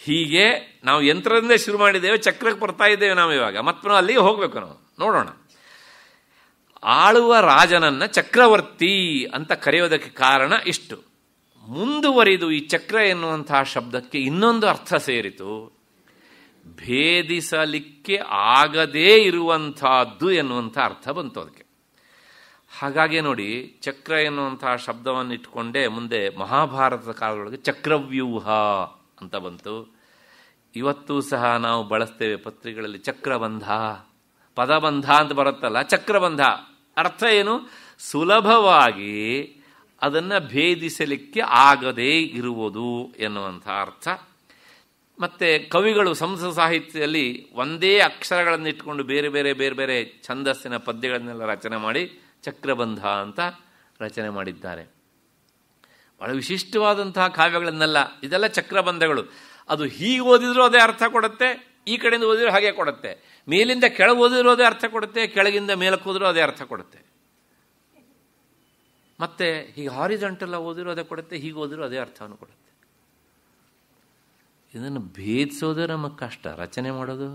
ಹೀಗೆ ನಾವು ಯಂತ್ರದಿಂದ ಶುರು ಮಾಡಿದ್ದೇವೆ ಚಕ್ರಕ್ಕೆ ಬರ್ತಾ ಇದ್ದೇವೆ ನಾವು ಇವಾಗ ಮತ್ತೆ ಅಲ್ಲಿಗೆ ಹೋಗಬೇಕು ನಾವು ನೋಡೋಣ ಆಳುವ ರಾಜನನ್ನು ಚಕ್ರವರ್ತಿ ಅಂತ ಕರೆಯೋದಕ್ಕೆ ಕಾರಣ ಇಷ್ಟು ಮುಂದುವರಿದು ಈ ಚಕ್ರ ಎನ್ನುವಂತಹ ಶಬ್ದಕ್ಕೆ ಇನ್ನೊಂದು ಅರ್ಥ ಸೇರಿತು ಭೇದಿಸಲಿಕ್ಕೆ ಆಗದೇ ಇರುವಂತಹದ್ದು ಎನ್ನುವಂಥ ಅರ್ಥ ಬಂತು ಅದಕ್ಕೆ ಹಾಗಾಗಿ ನೋಡಿ ಚಕ್ರ ಎನ್ನುವಂತಹ ಶಬ್ದವನ್ನು ಇಟ್ಕೊಂಡೇ ಮುಂದೆ ಮಹಾಭಾರತದ ಕಾಲದೊಳಗೆ ಚಕ್ರವ್ಯೂಹ ಅಂತ ಬಂತು ಇವತ್ತೂ ಸಹ ನಾವು ಬಳಸ್ತೇವೆ ಪತ್ರಿಕೆಗಳಲ್ಲಿ ಚಕ್ರಬಂಧ ಪದಬಂಧ ಅಂತ ಬರುತ್ತಲ್ಲ ಚಕ್ರಬಂಧ ಅರ್ಥ ಏನು ಸುಲಭವಾಗಿ ಅದನ್ನು ಭೇದಿಸಲಿಕ್ಕೆ ಆಗದೇ ಇರುವುದು ಎನ್ನುವಂಥ ಅರ್ಥ ಮತ್ತು ಕವಿಗಳು ಸಂಸ್ಕೃತ ಸಾಹಿತ್ಯದಲ್ಲಿ ಒಂದೇ ಅಕ್ಷರಗಳನ್ನು ಇಟ್ಕೊಂಡು ಬೇರೆ ಬೇರೆ ಬೇರೆ ಬೇರೆ ಛಂದಸ್ಸಿನ ಪದ್ಯಗಳನ್ನೆಲ್ಲ ರಚನೆ ಮಾಡಿ ಚಕ್ರಬಂಧ ಅಂತ ರಚನೆ ಮಾಡಿದ್ದಾರೆ ಬಹಳ ವಿಶಿಷ್ಟವಾದಂತಹ ಕಾವ್ಯಗಳನ್ನೆಲ್ಲ ಇದೆಲ್ಲ ಚಕ್ರಬಂಧಗಳು ಅದು ಹೀಗೆ ಓದಿದ್ರೂ ಅದೇ ಅರ್ಥ ಕೊಡುತ್ತೆ ಈ ಕಡೆಯಿಂದ ಓದಿದ್ರು ಹಾಗೆ ಕೊಡುತ್ತೆ ಮೇಲಿಂದ ಕೆಳಗೆ ಓದಿದ್ರು ಅದೇ ಅರ್ಥ ಕೊಡುತ್ತೆ ಕೆಳಗಿಂದ ಮೇಲಕ್ಕೆ ಹೋದರೂ ಅದೇ ಅರ್ಥ ಕೊಡುತ್ತೆ ಮತ್ತೆ ಹೀಗೆ ಹಾರಿಜಂಟಲ್ಲ ಓದಿದ್ರು ಅದೇ ಕೊಡುತ್ತೆ ಹೀಗೆ ಓದಿದ್ರು ಅದೇ ಅರ್ಥವನ್ನು ಕೊಡುತ್ತೆ ಇದನ್ನು ಭೇದಿಸೋದೇ ನಮ್ಮ ಕಷ್ಟ ರಚನೆ ಮಾಡೋದು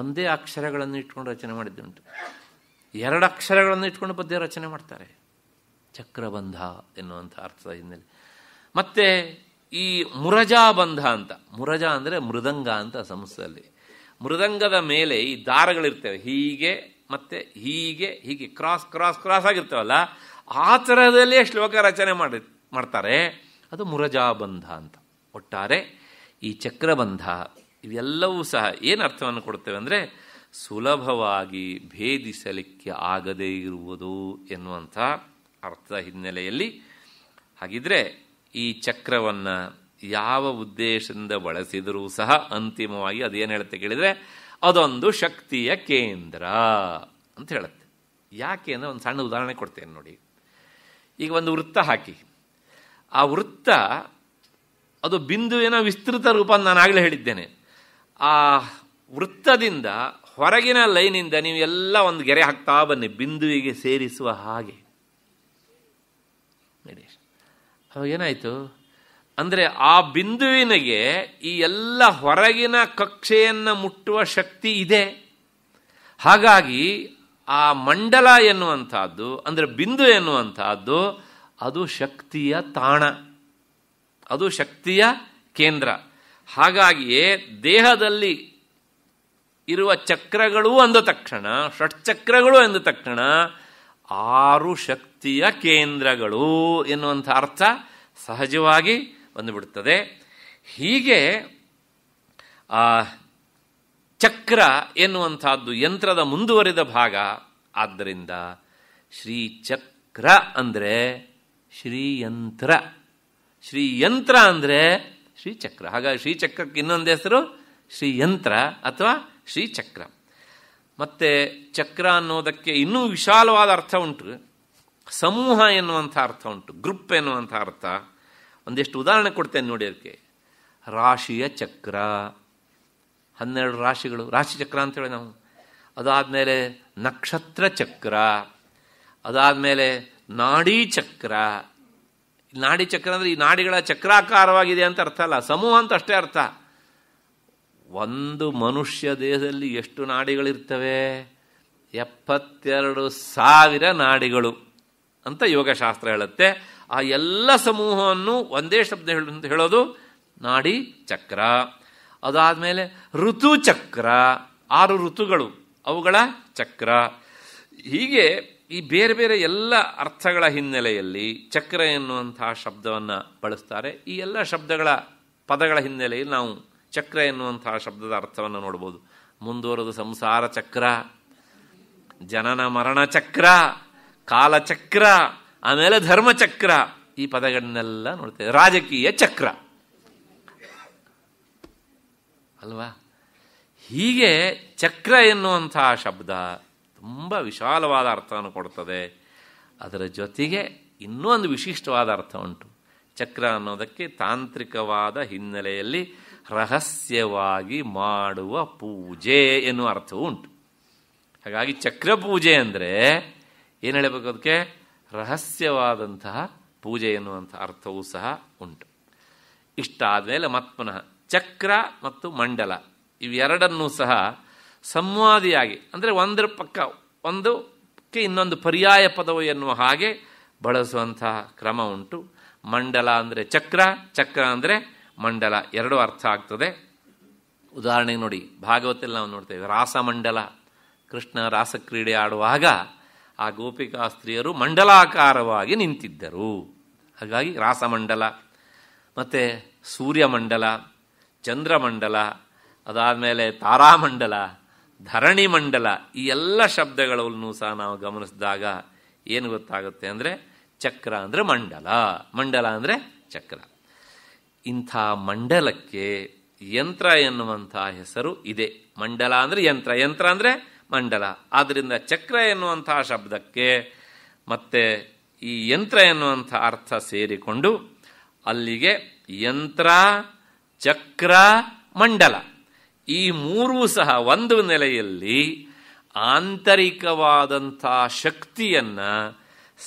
ಒಂದೇ ಅಕ್ಷರಗಳನ್ನು ಇಟ್ಕೊಂಡು ರಚನೆ ಮಾಡಿದ್ದುಂಟು ಎರಡು ಅಕ್ಷರಗಳನ್ನು ಇಟ್ಕೊಂಡು ಪದ್ಯ ರಚನೆ ಮಾಡ್ತಾರೆ ಚಕ್ರಬಂಧ ಎನ್ನುವಂಥ ಅರ್ಥ ಹಿನ್ನೆಲೆ ಮತ್ತು ಈ ಮುರಜಾ ಬಂಧ ಅಂತ ಮುರಜಾ ಅಂದರೆ ಮೃದಂಗ ಅಂತ ಸಂಸ್ಥೆಯಲ್ಲಿ ಮೃದಂಗದ ಮೇಲೆ ಈ ದಾರಗಳಿರ್ತವೆ ಹೀಗೆ ಮತ್ತು ಹೀಗೆ ಹೀಗೆ ಕ್ರಾಸ್ ಕ್ರಾಸ್ ಕ್ರಾಸ್ ಆಗಿರ್ತವಲ್ಲ ಆ ಥರದಲ್ಲೇ ಶ್ಲೋಕ ರಚನೆ ಮಾಡಿ ಮಾಡ್ತಾರೆ ಅದು ಮುರಜಾ ಬಂಧ ಅಂತ ಒಟ್ಟಾರೆ ಈ ಚಕ್ರಬಂಧ ಇವೆಲ್ಲವೂ ಸಹ ಏನು ಅರ್ಥವನ್ನು ಕೊಡ್ತೇವೆ ಅಂದರೆ ಸುಲಭವಾಗಿ ಭೇದಿಸಲಿಕ್ಕೆ ಆಗದೇ ಇರುವುದು ಎನ್ನುವಂಥ ಅರ್ಥ ಹಿನ್ನೆಲೆಯಲ್ಲಿ ಹಾಗಿದ್ರೆ ಈ ಚಕ್ರವನ್ನು ಯಾವ ಉದ್ದೇಶದಿಂದ ಬಳಸಿದರೂ ಸಹ ಅಂತಿಮವಾಗಿ ಅದೇನು ಹೇಳುತ್ತೆ ಕೇಳಿದರೆ ಅದೊಂದು ಶಕ್ತಿಯ ಕೇಂದ್ರ ಅಂತ ಹೇಳುತ್ತೆ ಯಾಕೆ ಅಂದರೆ ಒಂದು ಸಣ್ಣ ಉದಾಹರಣೆ ಕೊಡ್ತೇನೆ ನೋಡಿ ಈಗ ಒಂದು ವೃತ್ತ ಹಾಕಿ ಆ ವೃತ್ತ ಅದು ಬಿಂದುವಿನ ವಿಸ್ತೃತ ರೂಪ ನಾನು ಆಗಲೇ ಹೇಳಿದ್ದೇನೆ ಆ ವೃತ್ತದಿಂದ ಹೊರಗಿನ ಲೈನಿಂದ ನೀವು ಎಲ್ಲ ಒಂದು ಗೆರೆ ಹಾಕ್ತಾ ಬನ್ನಿ ಬಿಂದುವಿಗೆ ಸೇರಿಸುವ ಹಾಗೆ ಏನಾಯ್ತು ಅಂದರೆ ಆ ಬಿಂದುವಿನಗೆ ಈ ಎಲ್ಲ ಹೊರಗಿನ ಕಕ್ಷೆಯನ್ನು ಮುಟ್ಟುವ ಶಕ್ತಿ ಇದೆ ಹಾಗಾಗಿ ಆ ಮಂಡಲ ಎನ್ನುವಂಥದ್ದು ಅಂದರೆ ಬಿಂದು ಎನ್ನುವಂಥದ್ದು ಅದು ಶಕ್ತಿಯ ತಾಣ ಅದು ಶಕ್ತಿಯ ಕೇಂದ್ರ ಹಾಗಾಗಿಯೇ ದೇಹದಲ್ಲಿ ಇರುವ ಚಕ್ರಗಳು ಅಂದ ತಕ್ಷಣ ಷಟ್ಚಕ್ರಗಳು ಅಂದ ತಕ್ಷಣ ಆರು ಶಕ್ತಿಯ ಕೇಂದ್ರಗಳು ಎನ್ನುವಂಥ ಅರ್ಥ ಸಹಜವಾಗಿ ಬಂದುಬಿಡುತ್ತದೆ ಹೀಗೆ ಆ ಚಕ್ರ ಎನ್ನುವಂಥದ್ದು ಯಂತ್ರದ ಮುಂದುವರಿದ ಭಾಗ ಆದ್ದರಿಂದ ಶ್ರೀಚಕ್ರ ಅಂದರೆ ಶ್ರೀಯಂತ್ರ ಶ್ರೀಯಂತ್ರ ಅಂದರೆ ಶ್ರೀಚಕ್ರ ಹಾಗಾಗಿ ಶ್ರೀಚಕ್ರಕ್ಕೆ ಇನ್ನೊಂದು ಹೆಸರು ಶ್ರೀಯಂತ್ರ ಅಥವಾ ಶ್ರೀಚಕ್ರ ಮತ್ತು ಚಕ್ರ ಅನ್ನೋದಕ್ಕೆ ಇನ್ನೂ ವಿಶಾಲವಾದ ಅರ್ಥ ಉಂಟು ಸಮೂಹ ಎನ್ನುವಂಥ ಅರ್ಥ ಉಂಟು ಗ್ರೂಪ್ ಎನ್ನುವಂಥ ಅರ್ಥ ಒಂದಿಷ್ಟು ಉದಾಹರಣೆ ಕೊಡ್ತೇನೆ ನೋಡಿ ಅದಕ್ಕೆ ರಾಶಿಯ ಚಕ್ರ ಹನ್ನೆರಡು ರಾಶಿಗಳು ರಾಶಿ ಚಕ್ರ ಅಂತೇಳಿ ನಾವು ಅದಾದಮೇಲೆ ನಕ್ಷತ್ರ ಚಕ್ರ ಅದಾದಮೇಲೆ ನಾಡಿ ಚಕ್ರ ನಾಡಿ ಚಕ್ರ ಅಂದರೆ ಈ ನಾಡಿಗಳ ಚಕ್ರಾಕಾರವಾಗಿದೆ ಅಂತ ಅರ್ಥ ಅಲ್ಲ ಸಮೂಹ ಅಂತ ಅಷ್ಟೇ ಅರ್ಥ ಒಂದು ಮನುಷ್ಯ ದೇಹದಲ್ಲಿ ಎಷ್ಟು ನಾಡಿಗಳಿರ್ತವೆ ಎಪ್ಪತ್ತೆರಡು ಸಾವಿರ ನಾಡಿಗಳು ಅಂತ ಯೋಗಶಾಸ್ತ್ರ ಹೇಳುತ್ತೆ ಆ ಎಲ್ಲ ಸಮೂಹವನ್ನು ಒಂದೇ ಶಬ್ದ ಅಂತ ಹೇಳೋದು ನಾಡಿ ಚಕ್ರ ಅದಾದಮೇಲೆ ಚಕ್ರ ಆರು ಋತುಗಳು ಅವುಗಳ ಚಕ್ರ ಹೀಗೆ ಈ ಬೇರೆ ಬೇರೆ ಎಲ್ಲ ಅರ್ಥಗಳ ಹಿನ್ನೆಲೆಯಲ್ಲಿ ಚಕ್ರ ಎನ್ನುವಂತಹ ಶಬ್ದವನ್ನು ಬಳಸ್ತಾರೆ ಈ ಎಲ್ಲ ಶಬ್ದಗಳ ಪದಗಳ ಹಿನ್ನೆಲೆಯಲ್ಲಿ ನಾವು ಚಕ್ರ ಎನ್ನುವಂತಹ ಶಬ್ದದ ಅರ್ಥವನ್ನು ನೋಡ್ಬೋದು ಮುಂದುವರೆದು ಸಂಸಾರ ಚಕ್ರ ಜನನ ಮರಣ ಚಕ್ರ ಕಾಲಚಕ್ರ ಆಮೇಲೆ ಧರ್ಮಚಕ್ರ ಈ ಪದಗಳನ್ನೆಲ್ಲ ನೋಡ್ತೇವೆ ರಾಜಕೀಯ ಚಕ್ರ ಅಲ್ವಾ ಹೀಗೆ ಚಕ್ರ ಎನ್ನುವಂತಹ ಶಬ್ದ ತುಂಬ ವಿಶಾಲವಾದ ಅರ್ಥವನ್ನು ಕೊಡ್ತದೆ ಅದರ ಜೊತೆಗೆ ಇನ್ನೂ ಒಂದು ವಿಶಿಷ್ಟವಾದ ಅರ್ಥ ಉಂಟು ಚಕ್ರ ಅನ್ನೋದಕ್ಕೆ ತಾಂತ್ರಿಕವಾದ ಹಿನ್ನೆಲೆಯಲ್ಲಿ ರಹಸ್ಯವಾಗಿ ಮಾಡುವ ಪೂಜೆ ಎನ್ನುವ ಅರ್ಥವೂ ಉಂಟು ಹಾಗಾಗಿ ಪೂಜೆ ಅಂದರೆ ಏನು ಹೇಳಬೇಕು ಅದಕ್ಕೆ ರಹಸ್ಯವಾದಂತಹ ಪೂಜೆ ಎನ್ನುವಂಥ ಅರ್ಥವೂ ಸಹ ಉಂಟು ಇಷ್ಟಾದಮೇಲೆ ಮತ್ಪುನಃ ಚಕ್ರ ಮತ್ತು ಮಂಡಲ ಇವೆರಡನ್ನೂ ಸಹ ಸಂವಾದಿಯಾಗಿ ಅಂದರೆ ಒಂದರ ಪಕ್ಕ ಒಂದು ಇನ್ನೊಂದು ಪರ್ಯಾಯ ಪದವು ಎನ್ನುವ ಹಾಗೆ ಬಳಸುವಂತಹ ಕ್ರಮ ಉಂಟು ಮಂಡಲ ಅಂದರೆ ಚಕ್ರ ಚಕ್ರ ಅಂದರೆ ಮಂಡಲ ಎರಡು ಅರ್ಥ ಆಗ್ತದೆ ಉದಾಹರಣೆಗೆ ನೋಡಿ ಭಾಗವತಲ್ಲಿ ನಾವು ನೋಡ್ತೇವೆ ರಾಸಮಂಡಲ ಕೃಷ್ಣ ರಾಸಕ್ರೀಡೆ ಆಡುವಾಗ ಆ ಗೋಪಿಕಾ ಸ್ತ್ರೀಯರು ಮಂಡಲಾಕಾರವಾಗಿ ನಿಂತಿದ್ದರು ಹಾಗಾಗಿ ರಾಸಮಂಡಲ ಮತ್ತು ಸೂರ್ಯಮಂಡಲ ಚಂದ್ರಮಂಡಲ ಅದಾದಮೇಲೆ ಮೇಲೆ ತಾರಾಮಂಡಲ ಧರಣಿ ಮಂಡಲ ಈ ಎಲ್ಲ ಶಬ್ದಗಳನ್ನು ಸಹ ನಾವು ಗಮನಿಸಿದಾಗ ಏನು ಗೊತ್ತಾಗುತ್ತೆ ಅಂದರೆ ಚಕ್ರ ಅಂದರೆ ಮಂಡಲ ಮಂಡಲ ಅಂದರೆ ಚಕ್ರ ಇಂಥ ಮಂಡಲಕ್ಕೆ ಯಂತ್ರ ಎನ್ನುವಂಥ ಹೆಸರು ಇದೆ ಮಂಡಲ ಅಂದರೆ ಯಂತ್ರ ಯಂತ್ರ ಅಂದರೆ ಮಂಡಲ ಆದ್ದರಿಂದ ಚಕ್ರ ಎನ್ನುವಂಥ ಶಬ್ದಕ್ಕೆ ಮತ್ತೆ ಈ ಯಂತ್ರ ಎನ್ನುವಂಥ ಅರ್ಥ ಸೇರಿಕೊಂಡು ಅಲ್ಲಿಗೆ ಯಂತ್ರ ಚಕ್ರ ಮಂಡಲ ಈ ಮೂರೂ ಸಹ ಒಂದು ನೆಲೆಯಲ್ಲಿ ಆಂತರಿಕವಾದಂಥ ಶಕ್ತಿಯನ್ನು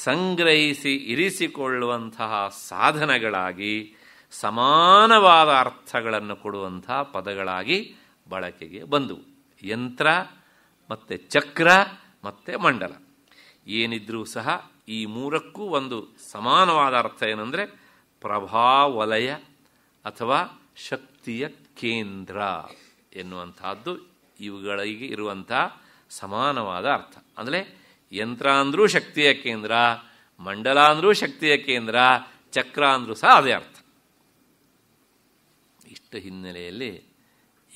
ಸಂಗ್ರಹಿಸಿ ಇರಿಸಿಕೊಳ್ಳುವಂತಹ ಸಾಧನಗಳಾಗಿ ಸಮಾನವಾದ ಅರ್ಥಗಳನ್ನು ಕೊಡುವಂಥ ಪದಗಳಾಗಿ ಬಳಕೆಗೆ ಬಂದವು ಯಂತ್ರ ಮತ್ತು ಚಕ್ರ ಮತ್ತು ಮಂಡಲ ಏನಿದ್ರೂ ಸಹ ಈ ಮೂರಕ್ಕೂ ಒಂದು ಸಮಾನವಾದ ಅರ್ಥ ಏನಂದರೆ ಪ್ರಭಾವಲಯ ಅಥವಾ ಶಕ್ತಿಯ ಕೇಂದ್ರ ಎನ್ನುವಂತಹದ್ದು ಇವುಗಳಿಗೆ ಇರುವಂಥ ಸಮಾನವಾದ ಅರ್ಥ ಅಂದರೆ ಯಂತ್ರ ಅಂದರೂ ಶಕ್ತಿಯ ಕೇಂದ್ರ ಮಂಡಲ ಅಂದರೂ ಶಕ್ತಿಯ ಕೇಂದ್ರ ಚಕ್ರ ಅಂದರೂ ಸಹ ಅದೇ ಅರ್ಥ ಹಿನ್ನೆಲೆಯಲ್ಲಿ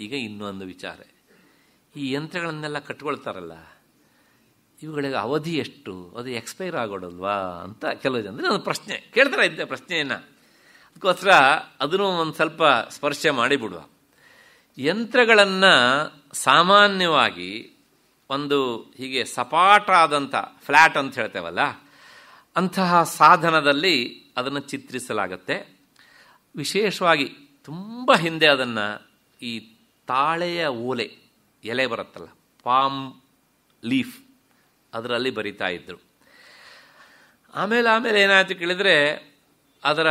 ಈಗ ಇನ್ನೊಂದು ವಿಚಾರ ಈ ಯಂತ್ರಗಳನ್ನೆಲ್ಲ ಕಟ್ಕೊಳ್ತಾರಲ್ಲ ಇವುಗಳಿಗೆ ಅವಧಿ ಎಷ್ಟು ಅದು ಎಕ್ಸ್ಪೈರ್ ಆಗೋಡಲ್ವಾ ಅಂತ ಕೆಲವು ಜನ ಒಂದು ಪ್ರಶ್ನೆ ಕೇಳ್ತಾರೆ ಇದ್ದೆ ಪ್ರಶ್ನೆಯನ್ನು ಅದಕ್ಕೋಸ್ಕರ ಅದನ್ನು ಒಂದು ಸ್ವಲ್ಪ ಸ್ಪರ್ಶ ಮಾಡಿಬಿಡುವ ಯಂತ್ರಗಳನ್ನು ಸಾಮಾನ್ಯವಾಗಿ ಒಂದು ಹೀಗೆ ಸಪಾಟ ಆದಂಥ ಫ್ಲ್ಯಾಟ್ ಅಂತ ಹೇಳ್ತೇವಲ್ಲ ಅಂತಹ ಸಾಧನದಲ್ಲಿ ಅದನ್ನು ಚಿತ್ರಿಸಲಾಗತ್ತೆ ವಿಶೇಷವಾಗಿ ತುಂಬ ಹಿಂದೆ ಅದನ್ನು ಈ ತಾಳೆಯ ಓಲೆ ಎಲೆ ಬರುತ್ತಲ್ಲ ಪಾಮ್ ಲೀಫ್ ಅದರಲ್ಲಿ ಬರಿತಾ ಇದ್ದರು ಆಮೇಲೆ ಆಮೇಲೆ ಏನಾಯಿತು ಕೇಳಿದರೆ ಅದರ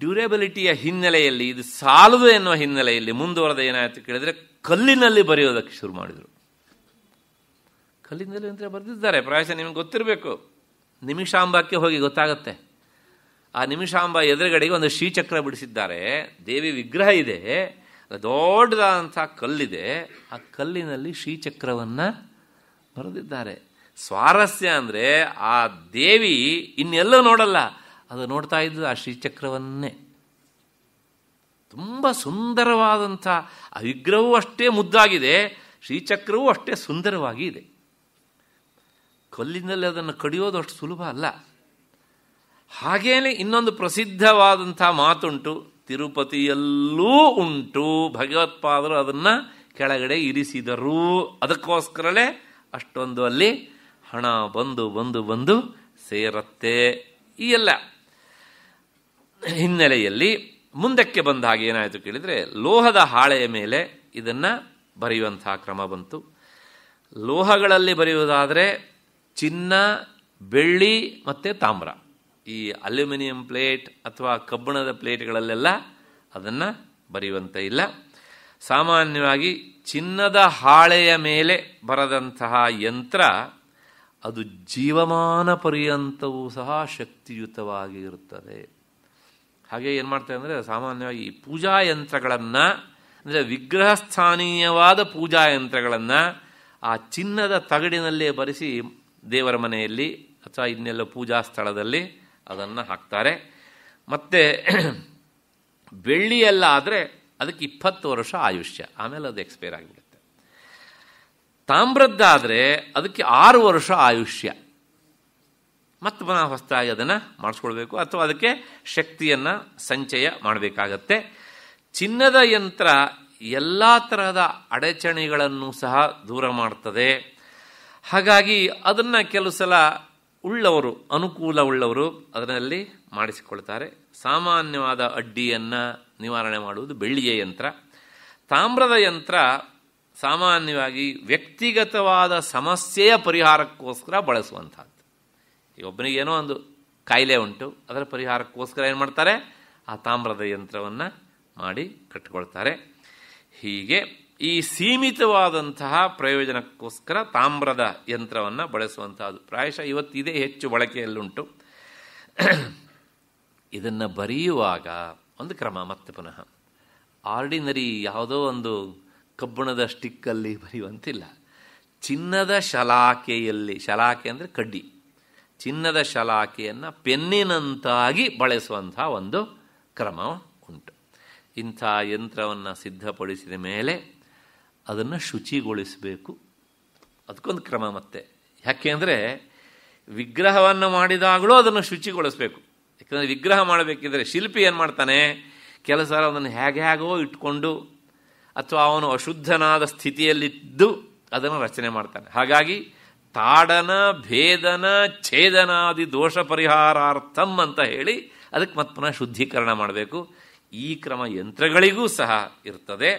ಡ್ಯೂರೇಬಿಲಿಟಿಯ ಹಿನ್ನೆಲೆಯಲ್ಲಿ ಇದು ಸಾಲದು ಎನ್ನುವ ಹಿನ್ನೆಲೆಯಲ್ಲಿ ಮುಂದುವರೆದ ಏನಾಯಿತು ಕೇಳಿದರೆ ಕಲ್ಲಿನಲ್ಲಿ ಬರೆಯೋದಕ್ಕೆ ಶುರು ಮಾಡಿದರು ಕಲ್ಲಿನಲ್ಲಿ ಅಂದರೆ ಬರೆದಿದ್ದಾರೆ ಪ್ರಾಯಶಃ ನಿಮಗೆ ಗೊತ್ತಿರಬೇಕು ನಿಮಿಷಾಂಬಕ್ಕೆ ಹೋಗಿ ಗೊತ್ತಾಗುತ್ತೆ ಆ ನಿಮಿಷಾಂಬ ಎದುರುಗಡೆಗೆ ಒಂದು ಶ್ರೀಚಕ್ರ ಬಿಡಿಸಿದ್ದಾರೆ ದೇವಿ ವಿಗ್ರಹ ಇದೆ ದೊಡ್ಡದಾದಂಥ ಕಲ್ಲಿದೆ ಆ ಕಲ್ಲಿನಲ್ಲಿ ಶ್ರೀಚಕ್ರವನ್ನು ಬರೆದಿದ್ದಾರೆ ಸ್ವಾರಸ್ಯ ಅಂದರೆ ಆ ದೇವಿ ಇನ್ನೆಲ್ಲ ನೋಡಲ್ಲ ಅದು ನೋಡ್ತಾ ಇದ್ದು ಆ ಶ್ರೀಚಕ್ರವನ್ನೇ ತುಂಬ ಸುಂದರವಾದಂಥ ಆ ವಿಗ್ರಹವೂ ಅಷ್ಟೇ ಮುದ್ದಾಗಿದೆ ಶ್ರೀಚಕ್ರವೂ ಅಷ್ಟೇ ಸುಂದರವಾಗಿ ಇದೆ ಕಲ್ಲಿನಲ್ಲಿ ಅದನ್ನು ಕಡಿಯೋದು ಅಷ್ಟು ಸುಲಭ ಅಲ್ಲ ಹಾಗೇನೆ ಇನ್ನೊಂದು ಪ್ರಸಿದ್ಧವಾದಂಥ ಮಾತುಂಟು ತಿರುಪತಿಯಲ್ಲೂ ಉಂಟು ಭಗವತ್ಪಾದರು ಅದನ್ನು ಕೆಳಗಡೆ ಇರಿಸಿದರು ಅದಕ್ಕೋಸ್ಕರಲೇ ಅಷ್ಟೊಂದು ಅಲ್ಲಿ ಹಣ ಬಂದು ಬಂದು ಬಂದು ಸೇರತ್ತೆ ಈ ಎಲ್ಲ ಹಿನ್ನೆಲೆಯಲ್ಲಿ ಮುಂದಕ್ಕೆ ಬಂದ ಹಾಗೆ ಏನಾಯಿತು ಕೇಳಿದರೆ ಲೋಹದ ಹಾಳೆಯ ಮೇಲೆ ಇದನ್ನು ಬರೆಯುವಂತಹ ಕ್ರಮ ಬಂತು ಲೋಹಗಳಲ್ಲಿ ಬರೆಯುವುದಾದರೆ ಚಿನ್ನ ಬೆಳ್ಳಿ ಮತ್ತು ತಾಮ್ರ ಈ ಅಲ್ಯೂಮಿನಿಯಂ ಪ್ಲೇಟ್ ಅಥವಾ ಕಬ್ಬಿಣದ ಪ್ಲೇಟ್ಗಳಲ್ಲೆಲ್ಲ ಅದನ್ನು ಬರೆಯುವಂತ ಇಲ್ಲ ಸಾಮಾನ್ಯವಾಗಿ ಚಿನ್ನದ ಹಾಳೆಯ ಮೇಲೆ ಬರದಂತಹ ಯಂತ್ರ ಅದು ಜೀವಮಾನ ಪರ್ಯಂತವೂ ಸಹ ಶಕ್ತಿಯುತವಾಗಿ ಇರುತ್ತದೆ ಹಾಗೆ ಏನು ಮಾಡ್ತೇವೆ ಅಂದರೆ ಸಾಮಾನ್ಯವಾಗಿ ಈ ಪೂಜಾ ಯಂತ್ರಗಳನ್ನು ಅಂದರೆ ವಿಗ್ರಹ ಸ್ಥಾನೀಯವಾದ ಪೂಜಾ ಯಂತ್ರಗಳನ್ನು ಆ ಚಿನ್ನದ ತಗಡಿನಲ್ಲೇ ಬರೆಸಿ ದೇವರ ಮನೆಯಲ್ಲಿ ಅಥವಾ ಇನ್ನೆಲ್ಲ ಪೂಜಾ ಸ್ಥಳದಲ್ಲಿ ಅದನ್ನು ಹಾಕ್ತಾರೆ ಮತ್ತು ಬೆಳ್ಳಿಯೆಲ್ಲ ಆದರೆ ಅದಕ್ಕೆ ಇಪ್ಪತ್ತು ವರ್ಷ ಆಯುಷ್ಯ ಆಮೇಲೆ ಅದು ಎಕ್ಸ್ಪೈರ್ ಆಗಿಬಿಡುತ್ತೆ ತಾಮ್ರದ್ದಾದರೆ ಅದಕ್ಕೆ ಆರು ವರ್ಷ ಆಯುಷ್ಯ ಮತ್ತೆ ನಾವು ಹೊಸದಾಗಿ ಅದನ್ನು ಮಾಡಿಸ್ಕೊಳ್ಬೇಕು ಅಥವಾ ಅದಕ್ಕೆ ಶಕ್ತಿಯನ್ನು ಸಂಚಯ ಮಾಡಬೇಕಾಗತ್ತೆ ಚಿನ್ನದ ಯಂತ್ರ ಎಲ್ಲ ತರಹದ ಅಡಚಣೆಗಳನ್ನು ಸಹ ದೂರ ಮಾಡ್ತದೆ ಹಾಗಾಗಿ ಅದನ್ನು ಕೆಲವು ಸಲ ಉಳ್ಳವರು ಅನುಕೂಲ ಉಳ್ಳವರು ಅದರಲ್ಲಿ ಮಾಡಿಸಿಕೊಳ್ತಾರೆ ಸಾಮಾನ್ಯವಾದ ಅಡ್ಡಿಯನ್ನು ನಿವಾರಣೆ ಮಾಡುವುದು ಬೆಳ್ಳಿಯ ಯಂತ್ರ ತಾಮ್ರದ ಯಂತ್ರ ಸಾಮಾನ್ಯವಾಗಿ ವ್ಯಕ್ತಿಗತವಾದ ಸಮಸ್ಯೆಯ ಪರಿಹಾರಕ್ಕೋಸ್ಕರ ಬಳಸುವಂಥದ್ದು ಈ ಒಬ್ಬನಿಗೆ ಏನೋ ಒಂದು ಕಾಯಿಲೆ ಉಂಟು ಅದರ ಪರಿಹಾರಕ್ಕೋಸ್ಕರ ಏನು ಮಾಡ್ತಾರೆ ಆ ತಾಮ್ರದ ಯಂತ್ರವನ್ನು ಮಾಡಿ ಕಟ್ಟಿಕೊಳ್ತಾರೆ ಹೀಗೆ ಈ ಸೀಮಿತವಾದಂತಹ ಪ್ರಯೋಜನಕ್ಕೋಸ್ಕರ ತಾಮ್ರದ ಯಂತ್ರವನ್ನು ಬಳಸುವಂತಹದ್ದು ಪ್ರಾಯಶಃ ಇವತ್ತಿದೇ ಹೆಚ್ಚು ಬಳಕೆಯಲ್ಲುಂಟು ಇದನ್ನು ಬರೆಯುವಾಗ ಒಂದು ಕ್ರಮ ಮತ್ತೆ ಪುನಃ ಆರ್ಡಿನರಿ ಯಾವುದೋ ಒಂದು ಕಬ್ಬಿಣದ ಸ್ಟಿಕ್ಕಲ್ಲಿ ಬರೆಯುವಂತಿಲ್ಲ ಚಿನ್ನದ ಶಲಾಕೆಯಲ್ಲಿ ಶಲಾಕೆ ಅಂದರೆ ಕಡ್ಡಿ ಚಿನ್ನದ ಶಲಾಕೆಯನ್ನು ಪೆನ್ನಿನಂತಾಗಿ ಬಳಸುವಂತಹ ಒಂದು ಕ್ರಮ ಉಂಟು ಇಂಥ ಯಂತ್ರವನ್ನು ಸಿದ್ಧಪಡಿಸಿದ ಮೇಲೆ ಅದನ್ನು ಶುಚಿಗೊಳಿಸಬೇಕು ಅದಕ್ಕೊಂದು ಕ್ರಮ ಮತ್ತೆ ಯಾಕೆಂದರೆ ವಿಗ್ರಹವನ್ನು ಮಾಡಿದಾಗಲೂ ಅದನ್ನು ಶುಚಿಗೊಳಿಸಬೇಕು ಯಾಕಂದರೆ ವಿಗ್ರಹ ಮಾಡಬೇಕಿದ್ರೆ ಶಿಲ್ಪಿ ಏನು ಮಾಡ್ತಾನೆ ಕೆಲಸ ಅದನ್ನು ಹೇಗೆ ಹೇಗೋ ಇಟ್ಕೊಂಡು ಅಥವಾ ಅವನು ಅಶುದ್ಧನಾದ ಸ್ಥಿತಿಯಲ್ಲಿದ್ದು ಅದನ್ನು ರಚನೆ ಮಾಡ್ತಾನೆ ಹಾಗಾಗಿ ತಾಡನ ಭೇದನ ಛೇದನಾದಿ ದೋಷ ಪರಿಹಾರಾರ್ಥಂ ಅಂತ ಹೇಳಿ ಅದಕ್ಕೆ ಮತ್ತೆ ಪುನಃ ಶುದ್ಧೀಕರಣ ಮಾಡಬೇಕು ಈ ಕ್ರಮ ಯಂತ್ರಗಳಿಗೂ ಸಹ ಇರ್ತದೆ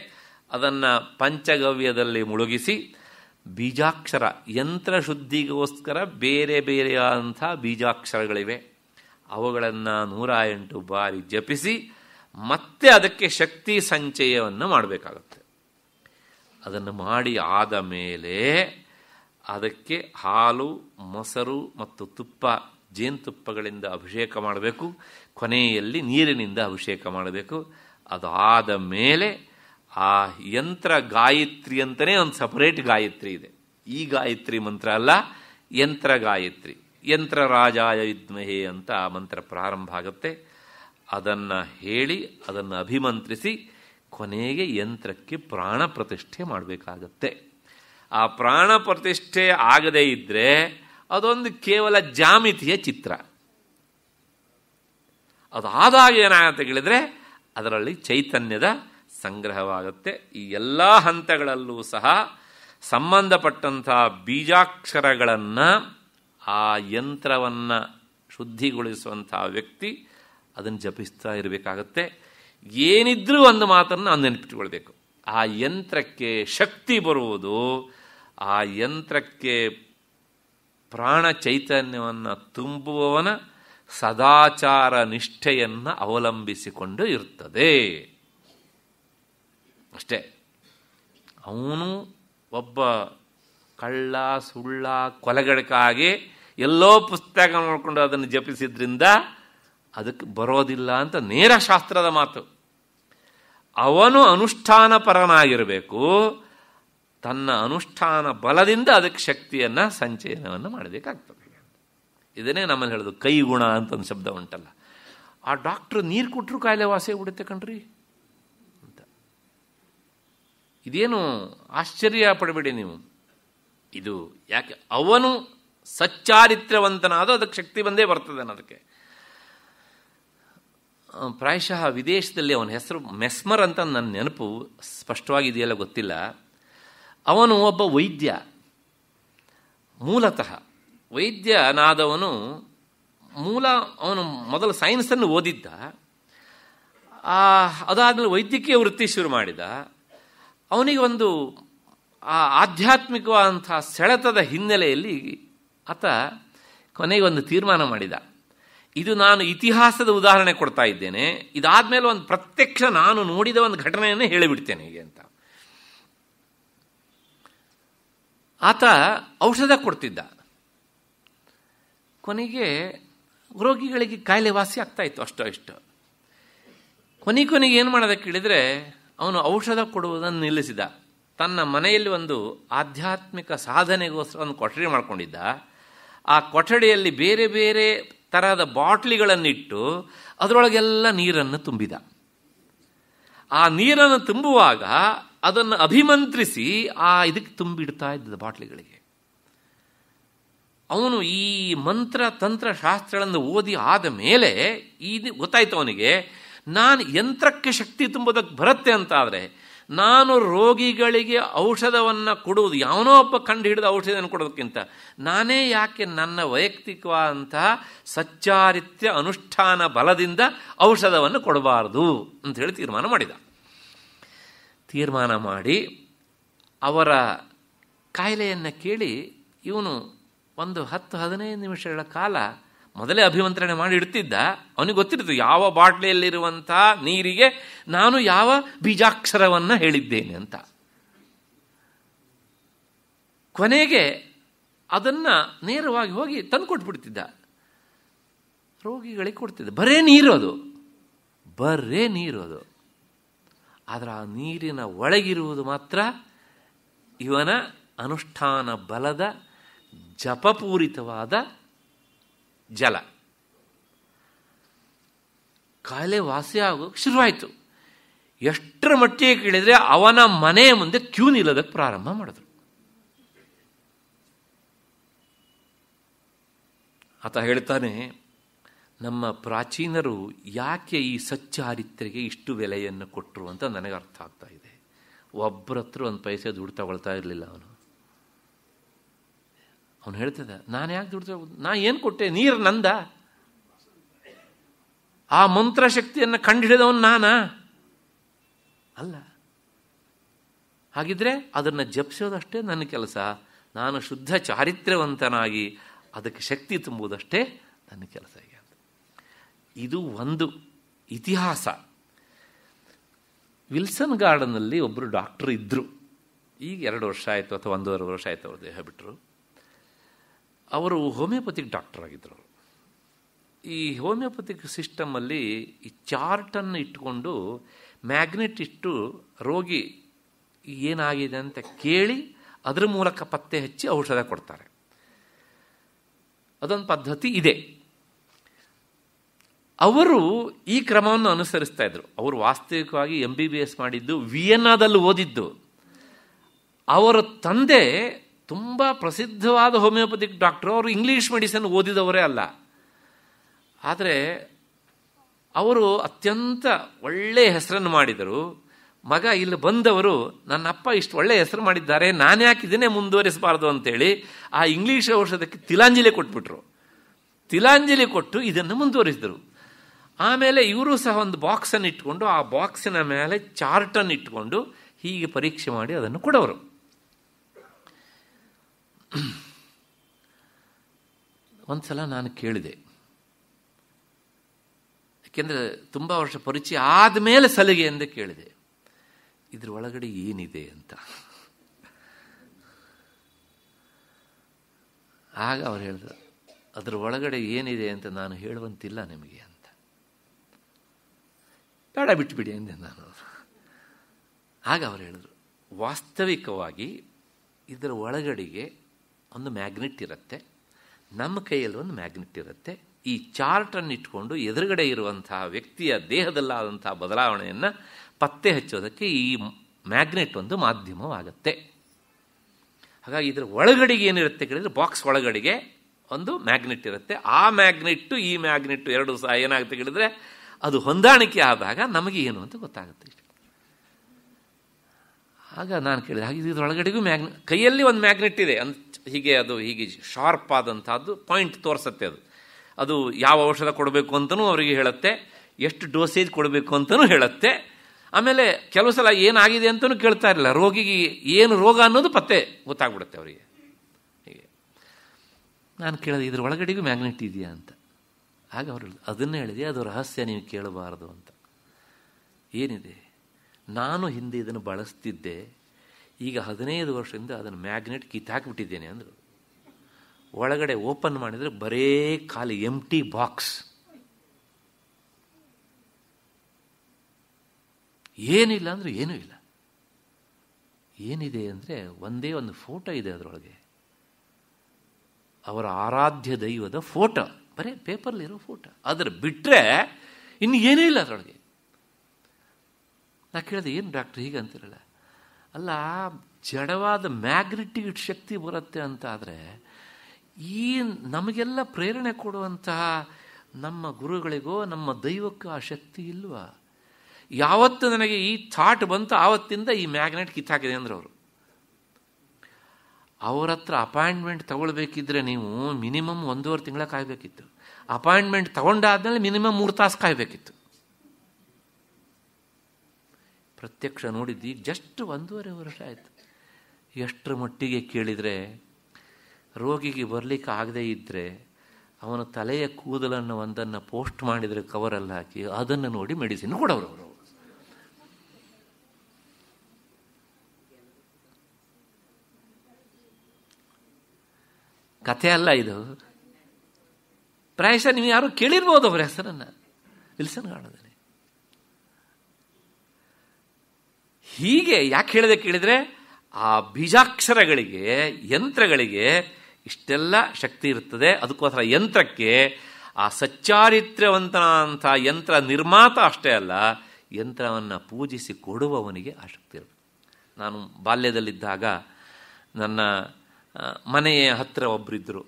ಅದನ್ನು ಪಂಚಗವ್ಯದಲ್ಲಿ ಮುಳುಗಿಸಿ ಬೀಜಾಕ್ಷರ ಯಂತ್ರ ಶುದ್ಧಿಗೋಸ್ಕರ ಬೇರೆ ಬೇರೆಯಾದಂಥ ಬೀಜಾಕ್ಷರಗಳಿವೆ ಅವುಗಳನ್ನು ನೂರ ಎಂಟು ಬಾರಿ ಜಪಿಸಿ ಮತ್ತೆ ಅದಕ್ಕೆ ಶಕ್ತಿ ಸಂಚಯವನ್ನು ಮಾಡಬೇಕಾಗುತ್ತೆ ಅದನ್ನು ಮಾಡಿ ಆದ ಮೇಲೆ ಅದಕ್ಕೆ ಹಾಲು ಮೊಸರು ಮತ್ತು ತುಪ್ಪ ಜೇನುತುಪ್ಪಗಳಿಂದ ಅಭಿಷೇಕ ಮಾಡಬೇಕು ಕೊನೆಯಲ್ಲಿ ನೀರಿನಿಂದ ಅಭಿಷೇಕ ಮಾಡಬೇಕು ಅದು ಆದ ಮೇಲೆ ಆ ಯಂತ್ರ ಗಾಯತ್ರಿ ಅಂತಲೇ ಒಂದು ಸಪರೇಟ್ ಗಾಯತ್ರಿ ಇದೆ ಈ ಗಾಯತ್ರಿ ಮಂತ್ರ ಅಲ್ಲ ಯಂತ್ರ ಗಾಯತ್ರಿ ಯಂತ್ರ ರಾಜಾಯ ವಿದ್ಮಹೆ ಅಂತ ಆ ಮಂತ್ರ ಪ್ರಾರಂಭ ಆಗುತ್ತೆ ಅದನ್ನು ಹೇಳಿ ಅದನ್ನು ಅಭಿಮಂತ್ರಿಸಿ ಕೊನೆಗೆ ಯಂತ್ರಕ್ಕೆ ಪ್ರಾಣ ಪ್ರತಿಷ್ಠೆ ಮಾಡಬೇಕಾಗತ್ತೆ ಆ ಪ್ರಾಣ ಪ್ರತಿಷ್ಠೆ ಆಗದೇ ಇದ್ದರೆ ಅದೊಂದು ಕೇವಲ ಜಾಮಿತಿಯ ಚಿತ್ರ ಅದಾದಾಗ ಏನಾಗುತ್ತೆ ಕೇಳಿದರೆ ಅದರಲ್ಲಿ ಚೈತನ್ಯದ ಸಂಗ್ರಹವಾಗುತ್ತೆ ಈ ಎಲ್ಲ ಹಂತಗಳಲ್ಲೂ ಸಹ ಸಂಬಂಧಪಟ್ಟಂತಹ ಬೀಜಾಕ್ಷರಗಳನ್ನು ಆ ಯಂತ್ರವನ್ನು ಶುದ್ಧಿಗೊಳಿಸುವಂತಹ ವ್ಯಕ್ತಿ ಅದನ್ನು ಜಪಿಸ್ತಾ ಇರಬೇಕಾಗತ್ತೆ ಏನಿದ್ರೂ ಒಂದು ಮಾತನ್ನು ನಾನು ನೆನಪಿಟ್ಟುಕೊಳ್ಬೇಕು ಆ ಯಂತ್ರಕ್ಕೆ ಶಕ್ತಿ ಬರುವುದು ಆ ಯಂತ್ರಕ್ಕೆ ಪ್ರಾಣ ಚೈತನ್ಯವನ್ನು ತುಂಬುವವನ ಸದಾಚಾರ ನಿಷ್ಠೆಯನ್ನು ಅವಲಂಬಿಸಿಕೊಂಡು ಇರುತ್ತದೆ ಅಷ್ಟೇ ಅವನು ಒಬ್ಬ ಕಳ್ಳ ಸುಳ್ಳ ಕೊಲೆಗಡಕಾಗಿ ಎಲ್ಲೋ ಪುಸ್ತಕ ನೋಡ್ಕೊಂಡು ಅದನ್ನು ಜಪಿಸಿದ್ರಿಂದ ಅದಕ್ಕೆ ಬರೋದಿಲ್ಲ ಅಂತ ನೇರ ಶಾಸ್ತ್ರದ ಮಾತು ಅವನು ಅನುಷ್ಠಾನ ಪರನಾಗಿರಬೇಕು ತನ್ನ ಅನುಷ್ಠಾನ ಬಲದಿಂದ ಅದಕ್ಕೆ ಶಕ್ತಿಯನ್ನು ಸಂಚಯನವನ್ನು ಮಾಡಬೇಕಾಗ್ತದೆ ಇದನ್ನೇ ನಮ್ಮಲ್ಲಿ ಹೇಳೋದು ಗುಣ ಅಂತ ಒಂದು ಶಬ್ದ ಉಂಟಲ್ಲ ಆ ಡಾಕ್ಟ್ರು ನೀರು ಕೊಟ್ಟರು ಕಾಯಿಲೆ ವಾಸಿ ಬಿಡುತ್ತೆ ಕಣ್ರಿ ಇದೇನು ಆಶ್ಚರ್ಯ ಪಡಬೇಡಿ ನೀವು ಇದು ಯಾಕೆ ಅವನು ಸಚ್ಚಾರಿತ್ರವಂತನಾದ ಅದಕ್ಕೆ ಶಕ್ತಿ ಬಂದೇ ಬರ್ತದೆ ಅನ್ನೋದಕ್ಕೆ ಪ್ರಾಯಶಃ ವಿದೇಶದಲ್ಲಿ ಅವನ ಹೆಸರು ಮೆಸ್ಮರ್ ಅಂತ ನನ್ನ ನೆನಪು ಸ್ಪಷ್ಟವಾಗಿ ಇದೆಯಲ್ಲ ಗೊತ್ತಿಲ್ಲ ಅವನು ಒಬ್ಬ ವೈದ್ಯ ಮೂಲತಃ ವೈದ್ಯನಾದವನು ಮೂಲ ಅವನು ಮೊದಲು ಸೈನ್ಸನ್ನು ಓದಿದ್ದ ಅದಾದಮೇಲೆ ವೈದ್ಯಕೀಯ ವೃತ್ತಿ ಶುರು ಮಾಡಿದ ಅವನಿಗೆ ಒಂದು ಆ ಆಧ್ಯಾತ್ಮಿಕವಾದಂತಹ ಸೆಳೆತದ ಹಿನ್ನೆಲೆಯಲ್ಲಿ ಆತ ಕೊನೆಗೆ ಒಂದು ತೀರ್ಮಾನ ಮಾಡಿದ ಇದು ನಾನು ಇತಿಹಾಸದ ಉದಾಹರಣೆ ಕೊಡ್ತಾ ಇದ್ದೇನೆ ಇದಾದ ಮೇಲೆ ಒಂದು ಪ್ರತ್ಯಕ್ಷ ನಾನು ನೋಡಿದ ಒಂದು ಘಟನೆಯನ್ನು ಹೇಳಿಬಿಡ್ತೇನೆ ಹೀಗೆ ಅಂತ ಆತ ಔಷಧ ಕೊಡ್ತಿದ್ದ ಕೊನೆಗೆ ರೋಗಿಗಳಿಗೆ ಕಾಯಿಲೆ ವಾಸಿ ಆಗ್ತಾ ಇತ್ತು ಅಷ್ಟೋ ಇಷ್ಟು ಕೊನೆ ಕೊನೆಗೆ ಏನು ಮಾಡೋದಕ್ಕೆ ಹೇಳಿದರೆ ಅವನು ಔಷಧ ಕೊಡುವುದನ್ನು ನಿಲ್ಲಿಸಿದ ತನ್ನ ಮನೆಯಲ್ಲಿ ಒಂದು ಆಧ್ಯಾತ್ಮಿಕ ಸಾಧನೆಗೋಸ್ಕರ ಒಂದು ಕೊಠಡಿ ಮಾಡಿಕೊಂಡಿದ್ದ ಆ ಕೊಠಡಿಯಲ್ಲಿ ಬೇರೆ ಬೇರೆ ತರಹದ ಬಾಟ್ಲಿಗಳನ್ನಿಟ್ಟು ಅದರೊಳಗೆಲ್ಲ ನೀರನ್ನು ತುಂಬಿದ ಆ ನೀರನ್ನು ತುಂಬುವಾಗ ಅದನ್ನು ಅಭಿಮಂತ್ರಿಸಿ ಆ ಇದಕ್ಕೆ ತುಂಬಿಡ್ತಾ ಇದ್ದ ಬಾಟ್ಲಿಗಳಿಗೆ ಅವನು ಈ ಮಂತ್ರ ತಂತ್ರ ಶಾಸ್ತ್ರಗಳನ್ನು ಓದಿ ಆದ ಮೇಲೆ ಈ ಗೊತ್ತಾಯ್ತು ಅವನಿಗೆ ನಾನು ಯಂತ್ರಕ್ಕೆ ಶಕ್ತಿ ತುಂಬೋದಕ್ಕೆ ಬರುತ್ತೆ ಅಂತಾದರೆ ನಾನು ರೋಗಿಗಳಿಗೆ ಔಷಧವನ್ನು ಕೊಡುವುದು ಯಾವನೋ ಒಬ್ಬ ಕಂಡು ಹಿಡಿದು ಔಷಧಿಯನ್ನು ಕೊಡೋದಕ್ಕಿಂತ ನಾನೇ ಯಾಕೆ ನನ್ನ ವೈಯಕ್ತಿಕವಾದಂತಹ ಸಚ್ಚಾರಿತ್ಯ ಅನುಷ್ಠಾನ ಬಲದಿಂದ ಔಷಧವನ್ನು ಕೊಡಬಾರದು ಅಂತ ಹೇಳಿ ತೀರ್ಮಾನ ಮಾಡಿದ ತೀರ್ಮಾನ ಮಾಡಿ ಅವರ ಕಾಯಿಲೆಯನ್ನು ಕೇಳಿ ಇವನು ಒಂದು ಹತ್ತು ಹದಿನೈದು ನಿಮಿಷಗಳ ಕಾಲ ಮೊದಲೇ ಅಭಿಮಂತ್ರಣೆ ಮಾಡಿ ಇಡ್ತಿದ್ದ ಅವನಿಗೆ ಗೊತ್ತಿರ್ತದೆ ಯಾವ ಬಾಟ್ಲಿಯಲ್ಲಿರುವಂಥ ನೀರಿಗೆ ನಾನು ಯಾವ ಬೀಜಾಕ್ಷರವನ್ನು ಹೇಳಿದ್ದೇನೆ ಅಂತ ಕೊನೆಗೆ ಅದನ್ನು ನೇರವಾಗಿ ಹೋಗಿ ತಂದು ಕೊಟ್ಬಿಡ್ತಿದ್ದ ರೋಗಿಗಳಿಗೆ ಕೊಡ್ತಿದ್ದ ಬರೇ ನೀರು ಅದು ಬರೇ ನೀರು ಅದು ಆದರೆ ಆ ನೀರಿನ ಒಳಗಿರುವುದು ಮಾತ್ರ ಇವನ ಅನುಷ್ಠಾನ ಬಲದ ಜಪಪೂರಿತವಾದ ಜಲ ಕಾಯಿಲೆ ವಾಸಿ ಆಗೋಕ್ಕೆ ಶುರುವಾಯಿತು ಎಷ್ಟರ ಮಟ್ಟಿಗೆ ಕೇಳಿದರೆ ಅವನ ಮನೆ ಮುಂದೆ ಕ್ಯೂ ನಿಲ್ಲೋದಕ್ಕೆ ಪ್ರಾರಂಭ ಮಾಡಿದ್ರು ಆತ ಹೇಳ್ತಾನೆ ನಮ್ಮ ಪ್ರಾಚೀನರು ಯಾಕೆ ಈ ಸಚ್ಚಾರಿತ್ರೆಗೆ ಇಷ್ಟು ಬೆಲೆಯನ್ನು ಕೊಟ್ಟರು ಅಂತ ನನಗೆ ಅರ್ಥ ಆಗ್ತಾ ಇದೆ ಒಬ್ಬರತ್ರ ಒಂದು ಪೈಸೆ ದುಡ್ಡು ತಗೊಳ್ತಾ ಇರಲಿಲ್ಲ ಅವನು ಅವನು ಹೇಳ್ತದೆ ನಾನು ಯಾಕೆ ದುಡ್ದು ನಾ ಏನು ಕೊಟ್ಟೆ ನೀರು ನಂದ ಆ ಮಂತ್ರ ಶಕ್ತಿಯನ್ನು ಕಂಡುಹಿಡಿದವನು ನಾನಾ ಅಲ್ಲ ಹಾಗಿದ್ರೆ ಅದನ್ನು ಜಪಿಸೋದಷ್ಟೇ ನನ್ನ ಕೆಲಸ ನಾನು ಶುದ್ಧ ಚಾರಿತ್ರ್ಯವಂತನಾಗಿ ಅದಕ್ಕೆ ಶಕ್ತಿ ತುಂಬುವುದಷ್ಟೇ ನನ್ನ ಕೆಲಸ ಈಗ ಇದು ಒಂದು ಇತಿಹಾಸ ವಿಲ್ಸನ್ ಗಾರ್ಡನ್ನಲ್ಲಿ ಒಬ್ಬರು ಡಾಕ್ಟರ್ ಇದ್ದರು ಈಗ ಎರಡು ವರ್ಷ ಆಯಿತು ಅಥವಾ ಒಂದೂವರೆ ವರ್ಷ ಆಯಿತು ದೇಹ ಬಿಟ್ಟರು ಅವರು ಹೋಮಿಯೋಪತಿಕ್ ಡಾಕ್ಟರ್ ಆಗಿದ್ದರು ಈ ಹೋಮಿಯೋಪತಿಕ್ ಸಿಸ್ಟಮಲ್ಲಿ ಈ ಚಾರ್ಟನ್ನು ಇಟ್ಟುಕೊಂಡು ಮ್ಯಾಗ್ನೆಟ್ ಇಟ್ಟು ರೋಗಿ ಏನಾಗಿದೆ ಅಂತ ಕೇಳಿ ಅದರ ಮೂಲಕ ಪತ್ತೆ ಹಚ್ಚಿ ಔಷಧ ಕೊಡ್ತಾರೆ ಅದೊಂದು ಪದ್ಧತಿ ಇದೆ ಅವರು ಈ ಕ್ರಮವನ್ನು ಅನುಸರಿಸ್ತಾ ಇದ್ರು ಅವರು ವಾಸ್ತವಿಕವಾಗಿ ಎಂ ಬಿ ಬಿ ಎಸ್ ಮಾಡಿದ್ದು ವಿಯೆನ್ನಾದಲ್ಲಿ ಓದಿದ್ದು ಅವರ ತಂದೆ ತುಂಬ ಪ್ರಸಿದ್ಧವಾದ ಹೋಮಿಯೋಪತಿಕ್ ಡಾಕ್ಟ್ರು ಅವರು ಇಂಗ್ಲೀಷ್ ಮೆಡಿಸಿನ್ ಓದಿದವರೇ ಅಲ್ಲ ಆದರೆ ಅವರು ಅತ್ಯಂತ ಒಳ್ಳೆಯ ಹೆಸರನ್ನು ಮಾಡಿದರು ಮಗ ಇಲ್ಲಿ ಬಂದವರು ನನ್ನ ಅಪ್ಪ ಇಷ್ಟು ಒಳ್ಳೆಯ ಹೆಸರು ಮಾಡಿದ್ದಾರೆ ನಾನು ಯಾಕೆ ಇದನ್ನೇ ಮುಂದುವರಿಸಬಾರ್ದು ಅಂತೇಳಿ ಆ ಇಂಗ್ಲೀಷ್ ಔಷಧಕ್ಕೆ ತಿಲಾಂಜಲಿ ಕೊಟ್ಬಿಟ್ರು ತಿಲಾಂಜಲಿ ಕೊಟ್ಟು ಇದನ್ನು ಮುಂದುವರಿಸಿದರು ಆಮೇಲೆ ಇವರು ಸಹ ಒಂದು ಬಾಕ್ಸನ್ನು ಇಟ್ಕೊಂಡು ಆ ಬಾಕ್ಸಿನ ಮೇಲೆ ಚಾರ್ಟನ್ನು ಇಟ್ಕೊಂಡು ಹೀಗೆ ಪರೀಕ್ಷೆ ಮಾಡಿ ಅದನ್ನು ಕೊಡೋರು ಒಂದು ಸಲ ನಾನು ಕೇಳಿದೆ ಯಾಕೆಂದರೆ ತುಂಬ ವರ್ಷ ಪರಿಚಯ ಆದಮೇಲೆ ಸಲಿಗೆ ಎಂದು ಕೇಳಿದೆ ಇದ್ರ ಒಳಗಡೆ ಏನಿದೆ ಅಂತ ಆಗ ಅವ್ರು ಹೇಳಿದ್ರು ಅದ್ರ ಒಳಗಡೆ ಏನಿದೆ ಅಂತ ನಾನು ಹೇಳುವಂತಿಲ್ಲ ನಿಮಗೆ ಅಂತ ಬೇಡ ಬಿಟ್ಬಿಡಿ ಅಂದೆ ನಾನು ಆಗ ಅವ್ರು ಹೇಳಿದ್ರು ವಾಸ್ತವಿಕವಾಗಿ ಇದರ ಒಳಗಡೆಗೆ ಒಂದು ಮ್ಯಾಗ್ನೆಟ್ ಇರುತ್ತೆ ನಮ್ಮ ಕೈಯಲ್ಲಿ ಒಂದು ಮ್ಯಾಗ್ನೆಟ್ ಇರುತ್ತೆ ಈ ಚಾರ್ಟನ್ನು ಇಟ್ಕೊಂಡು ಎದುರುಗಡೆ ಇರುವಂತಹ ವ್ಯಕ್ತಿಯ ದೇಹದಲ್ಲಾದಂತಹ ಬದಲಾವಣೆಯನ್ನು ಪತ್ತೆ ಹಚ್ಚೋದಕ್ಕೆ ಈ ಮ್ಯಾಗ್ನೆಟ್ ಒಂದು ಮಾಧ್ಯಮವಾಗುತ್ತೆ ಹಾಗಾಗಿ ಇದರ ಒಳಗಡೆಗೆ ಏನಿರುತ್ತೆ ಕೇಳಿದರೆ ಬಾಕ್ಸ್ ಒಳಗಡೆಗೆ ಒಂದು ಮ್ಯಾಗ್ನೆಟ್ ಇರುತ್ತೆ ಆ ಮ್ಯಾಗ್ನೆಟ್ಟು ಈ ಮ್ಯಾಗ್ನೆಟ್ಟು ಎರಡು ಸಹ ಏನಾಗುತ್ತೆ ಕೇಳಿದರೆ ಅದು ಹೊಂದಾಣಿಕೆ ಆದಾಗ ನಮಗೆ ಏನು ಅಂತ ಗೊತ್ತಾಗುತ್ತೆ ಆಗ ನಾನು ಕೇಳಿದೆ ಹಾಗೆ ಇದರೊಳಗಡೆಗೂ ಮ್ಯಾಗ್ನೆ ಕೈಯಲ್ಲಿ ಒಂದು ಮ್ಯಾಗ್ನೆಟ್ ಇದೆ ಅಂತ ಹೀಗೆ ಅದು ಹೀಗೆ ಶಾರ್ಪ್ ಆದಂಥದ್ದು ಪಾಯಿಂಟ್ ತೋರಿಸುತ್ತೆ ಅದು ಅದು ಯಾವ ಔಷಧ ಕೊಡಬೇಕು ಅಂತಲೂ ಅವರಿಗೆ ಹೇಳುತ್ತೆ ಎಷ್ಟು ಡೋಸೇಜ್ ಕೊಡಬೇಕು ಅಂತಲೂ ಹೇಳುತ್ತೆ ಆಮೇಲೆ ಕೆಲವು ಸಲ ಏನಾಗಿದೆ ಅಂತಲೂ ಕೇಳ್ತಾ ಇರಲಿಲ್ಲ ರೋಗಿಗೆ ಏನು ರೋಗ ಅನ್ನೋದು ಪತ್ತೆ ಗೊತ್ತಾಗ್ಬಿಡುತ್ತೆ ಅವರಿಗೆ ಹೀಗೆ ನಾನು ಕೇಳಿದೆ ಇದ್ರ ಒಳಗಡೆಗೂ ಮ್ಯಾಗ್ನೆಟ್ ಇದೆಯಾ ಅಂತ ಹಾಗೆ ಅವರು ಅದನ್ನು ಅದನ್ನೇ ಹೇಳಿದೆ ಅದು ರಹಸ್ಯ ನೀವು ಕೇಳಬಾರದು ಅಂತ ಏನಿದೆ ನಾನು ಹಿಂದೆ ಇದನ್ನು ಬಳಸ್ತಿದ್ದೆ ಈಗ ಹದಿನೈದು ವರ್ಷದಿಂದ ಅದನ್ನು ಮ್ಯಾಗ್ನೆಟ್ ಹಾಕಿಬಿಟ್ಟಿದ್ದೇನೆ ಅಂದರು ಒಳಗಡೆ ಓಪನ್ ಮಾಡಿದರೆ ಬರೇ ಖಾಲಿ ಎಮ್ ಟಿ ಬಾಕ್ಸ್ ಏನಿಲ್ಲ ಅಂದರೆ ಏನೂ ಇಲ್ಲ ಏನಿದೆ ಅಂದರೆ ಒಂದೇ ಒಂದು ಫೋಟೋ ಇದೆ ಅದರೊಳಗೆ ಅವರ ಆರಾಧ್ಯ ದೈವದ ಫೋಟೋ ಬರೀ ಪೇಪರ್ಲಿರೋ ಫೋಟೋ ಅದರ ಬಿಟ್ಟರೆ ಇನ್ನು ಏನೂ ಇಲ್ಲ ಅದರೊಳಗೆ ನಾ ಕೇಳಿದೆ ಏನು ಡಾಕ್ಟ್ರ್ ಹೀಗೆ ಅಂತಿರಲ್ಲ ಅಲ್ಲ ಜಡವಾದ ಮ್ಯಾಗ್ನೆಟಿಕ್ ಶಕ್ತಿ ಬರುತ್ತೆ ಅಂತ ಆದರೆ ಈ ನಮಗೆಲ್ಲ ಪ್ರೇರಣೆ ಕೊಡುವಂತಹ ನಮ್ಮ ಗುರುಗಳಿಗೋ ನಮ್ಮ ದೈವಕ್ಕೂ ಆ ಶಕ್ತಿ ಇಲ್ವಾ ಯಾವತ್ತು ನನಗೆ ಈ ಥಾಟ್ ಬಂತು ಆವತ್ತಿಂದ ಈ ಮ್ಯಾಗ್ನೆಟ್ ಕಿತ್ತಾಕಿದೆ ಅಂದ್ರೆ ಅವರು ಅವ್ರ ಹತ್ರ ಅಪಾಯಿಂಟ್ಮೆಂಟ್ ತಗೊಳ್ಬೇಕಿದ್ರೆ ನೀವು ಮಿನಿಮಮ್ ಒಂದೂವರೆ ತಿಂಗಳ ಕಾಯಬೇಕಿತ್ತು ಅಪಾಯಿಂಟ್ಮೆಂಟ್ ತಗೊಂಡಾದ್ಮೇಲೆ ಮಿನಿಮಮ್ ಮೂರು ತಾಸು ಕಾಯಬೇಕಿತ್ತು ಪ್ರತ್ಯಕ್ಷ ನೋಡಿದ್ದು ಜಸ್ಟ್ ಒಂದೂವರೆ ವರ್ಷ ಆಯಿತು ಎಷ್ಟರ ಮಟ್ಟಿಗೆ ಕೇಳಿದರೆ ರೋಗಿಗೆ ಬರಲಿಕ್ಕೆ ಆಗದೇ ಇದ್ದರೆ ಅವನ ತಲೆಯ ಕೂದಲನ್ನು ಒಂದನ್ನು ಪೋಸ್ಟ್ ಮಾಡಿದರೆ ಕವರಲ್ಲಿ ಹಾಕಿ ಅದನ್ನು ನೋಡಿ ಮೆಡಿಸಿನ್ ಕೊಡೋರು ಅವರು ಕಥೆ ಅಲ್ಲ ಇದು ಪ್ರಾಯಶಃ ನೀವು ಯಾರು ಕೇಳಿರ್ಬೋದು ಅವರ ಹೆಸರನ್ನು ವಿಲ್ಸನ್ ಕಾಣೋದಿಲ್ಲ ಹೀಗೆ ಯಾಕೆ ಹೇಳಿದೆ ಕೇಳಿದರೆ ಆ ಬೀಜಾಕ್ಷರಗಳಿಗೆ ಯಂತ್ರಗಳಿಗೆ ಇಷ್ಟೆಲ್ಲ ಶಕ್ತಿ ಇರ್ತದೆ ಅದಕ್ಕೋಸ್ಕರ ಯಂತ್ರಕ್ಕೆ ಆ ಸಚ್ಚಾರಿತ್ರ್ಯವಂತನಂಥ ಯಂತ್ರ ನಿರ್ಮಾತ ಅಷ್ಟೇ ಅಲ್ಲ ಯಂತ್ರವನ್ನು ಪೂಜಿಸಿ ಕೊಡುವವನಿಗೆ ಆ ಶಕ್ತಿ ಇರುತ್ತೆ ನಾನು ಬಾಲ್ಯದಲ್ಲಿದ್ದಾಗ ನನ್ನ ಮನೆಯ ಹತ್ತಿರ ಒಬ್ಬರಿದ್ದರು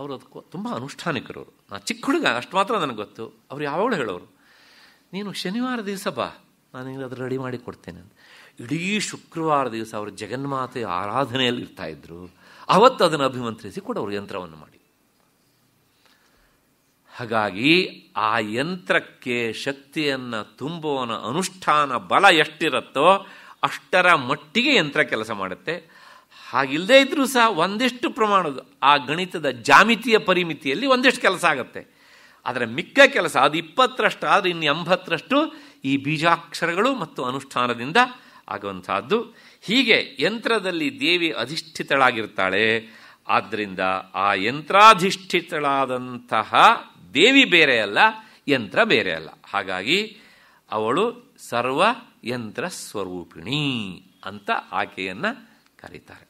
ಅವರು ಅದಕ್ಕೂ ತುಂಬ ಅನುಷ್ಠಾನಿಕರು ನಾನು ಚಿಕ್ಕ ಹುಡುಗ ಅಷ್ಟು ಮಾತ್ರ ನನಗೆ ಗೊತ್ತು ಅವ್ರು ಯಾವಾಗಲೂ ಹೇಳೋರು ನೀನು ಶನಿವಾರ ದಿವಸ ಬಾ ನಾನು ಅದು ರೆಡಿ ಮಾಡಿ ಕೊಡ್ತೇನೆ ಅಂತ ಇಡೀ ಶುಕ್ರವಾರ ದಿವಸ ಅವರು ಜಗನ್ಮಾತೆಯ ಆರಾಧನೆಯಲ್ಲಿ ಇರ್ತಾ ಇದ್ರು ಅವತ್ತು ಅದನ್ನು ಅಭಿಮಂತ್ರಿಸಿ ಕೂಡ ಅವರು ಯಂತ್ರವನ್ನು ಮಾಡಿ ಹಾಗಾಗಿ ಆ ಯಂತ್ರಕ್ಕೆ ಶಕ್ತಿಯನ್ನು ತುಂಬುವನ ಅನುಷ್ಠಾನ ಬಲ ಎಷ್ಟಿರುತ್ತೋ ಅಷ್ಟರ ಮಟ್ಟಿಗೆ ಯಂತ್ರ ಕೆಲಸ ಮಾಡುತ್ತೆ ಹಾಗಿಲ್ಲದೇ ಇದ್ರೂ ಸಹ ಒಂದಿಷ್ಟು ಪ್ರಮಾಣದ ಆ ಗಣಿತದ ಜಾಮಿತಿಯ ಪರಿಮಿತಿಯಲ್ಲಿ ಒಂದಿಷ್ಟು ಕೆಲಸ ಆಗುತ್ತೆ ಆದರೆ ಮಿಕ್ಕ ಕೆಲಸ ಅದು ಇಪ್ಪತ್ತರಷ್ಟು ಆದರೆ ಇನ್ನು ಎಂಬತ್ತರಷ್ಟು ಈ ಬೀಜಾಕ್ಷರಗಳು ಮತ್ತು ಅನುಷ್ಠಾನದಿಂದ ಆಗುವಂತಹದ್ದು ಹೀಗೆ ಯಂತ್ರದಲ್ಲಿ ದೇವಿ ಅಧಿಷ್ಠಿತಳಾಗಿರ್ತಾಳೆ ಆದ್ದರಿಂದ ಆ ಯಂತ್ರಾಧಿಷ್ಠಿತಳಾದಂತಹ ದೇವಿ ಬೇರೆ ಅಲ್ಲ ಯಂತ್ರ ಬೇರೆ ಅಲ್ಲ ಹಾಗಾಗಿ ಅವಳು ಸರ್ವ ಯಂತ್ರ ಸ್ವರೂಪಿಣಿ ಅಂತ ಆಕೆಯನ್ನು ಕರೀತಾರೆ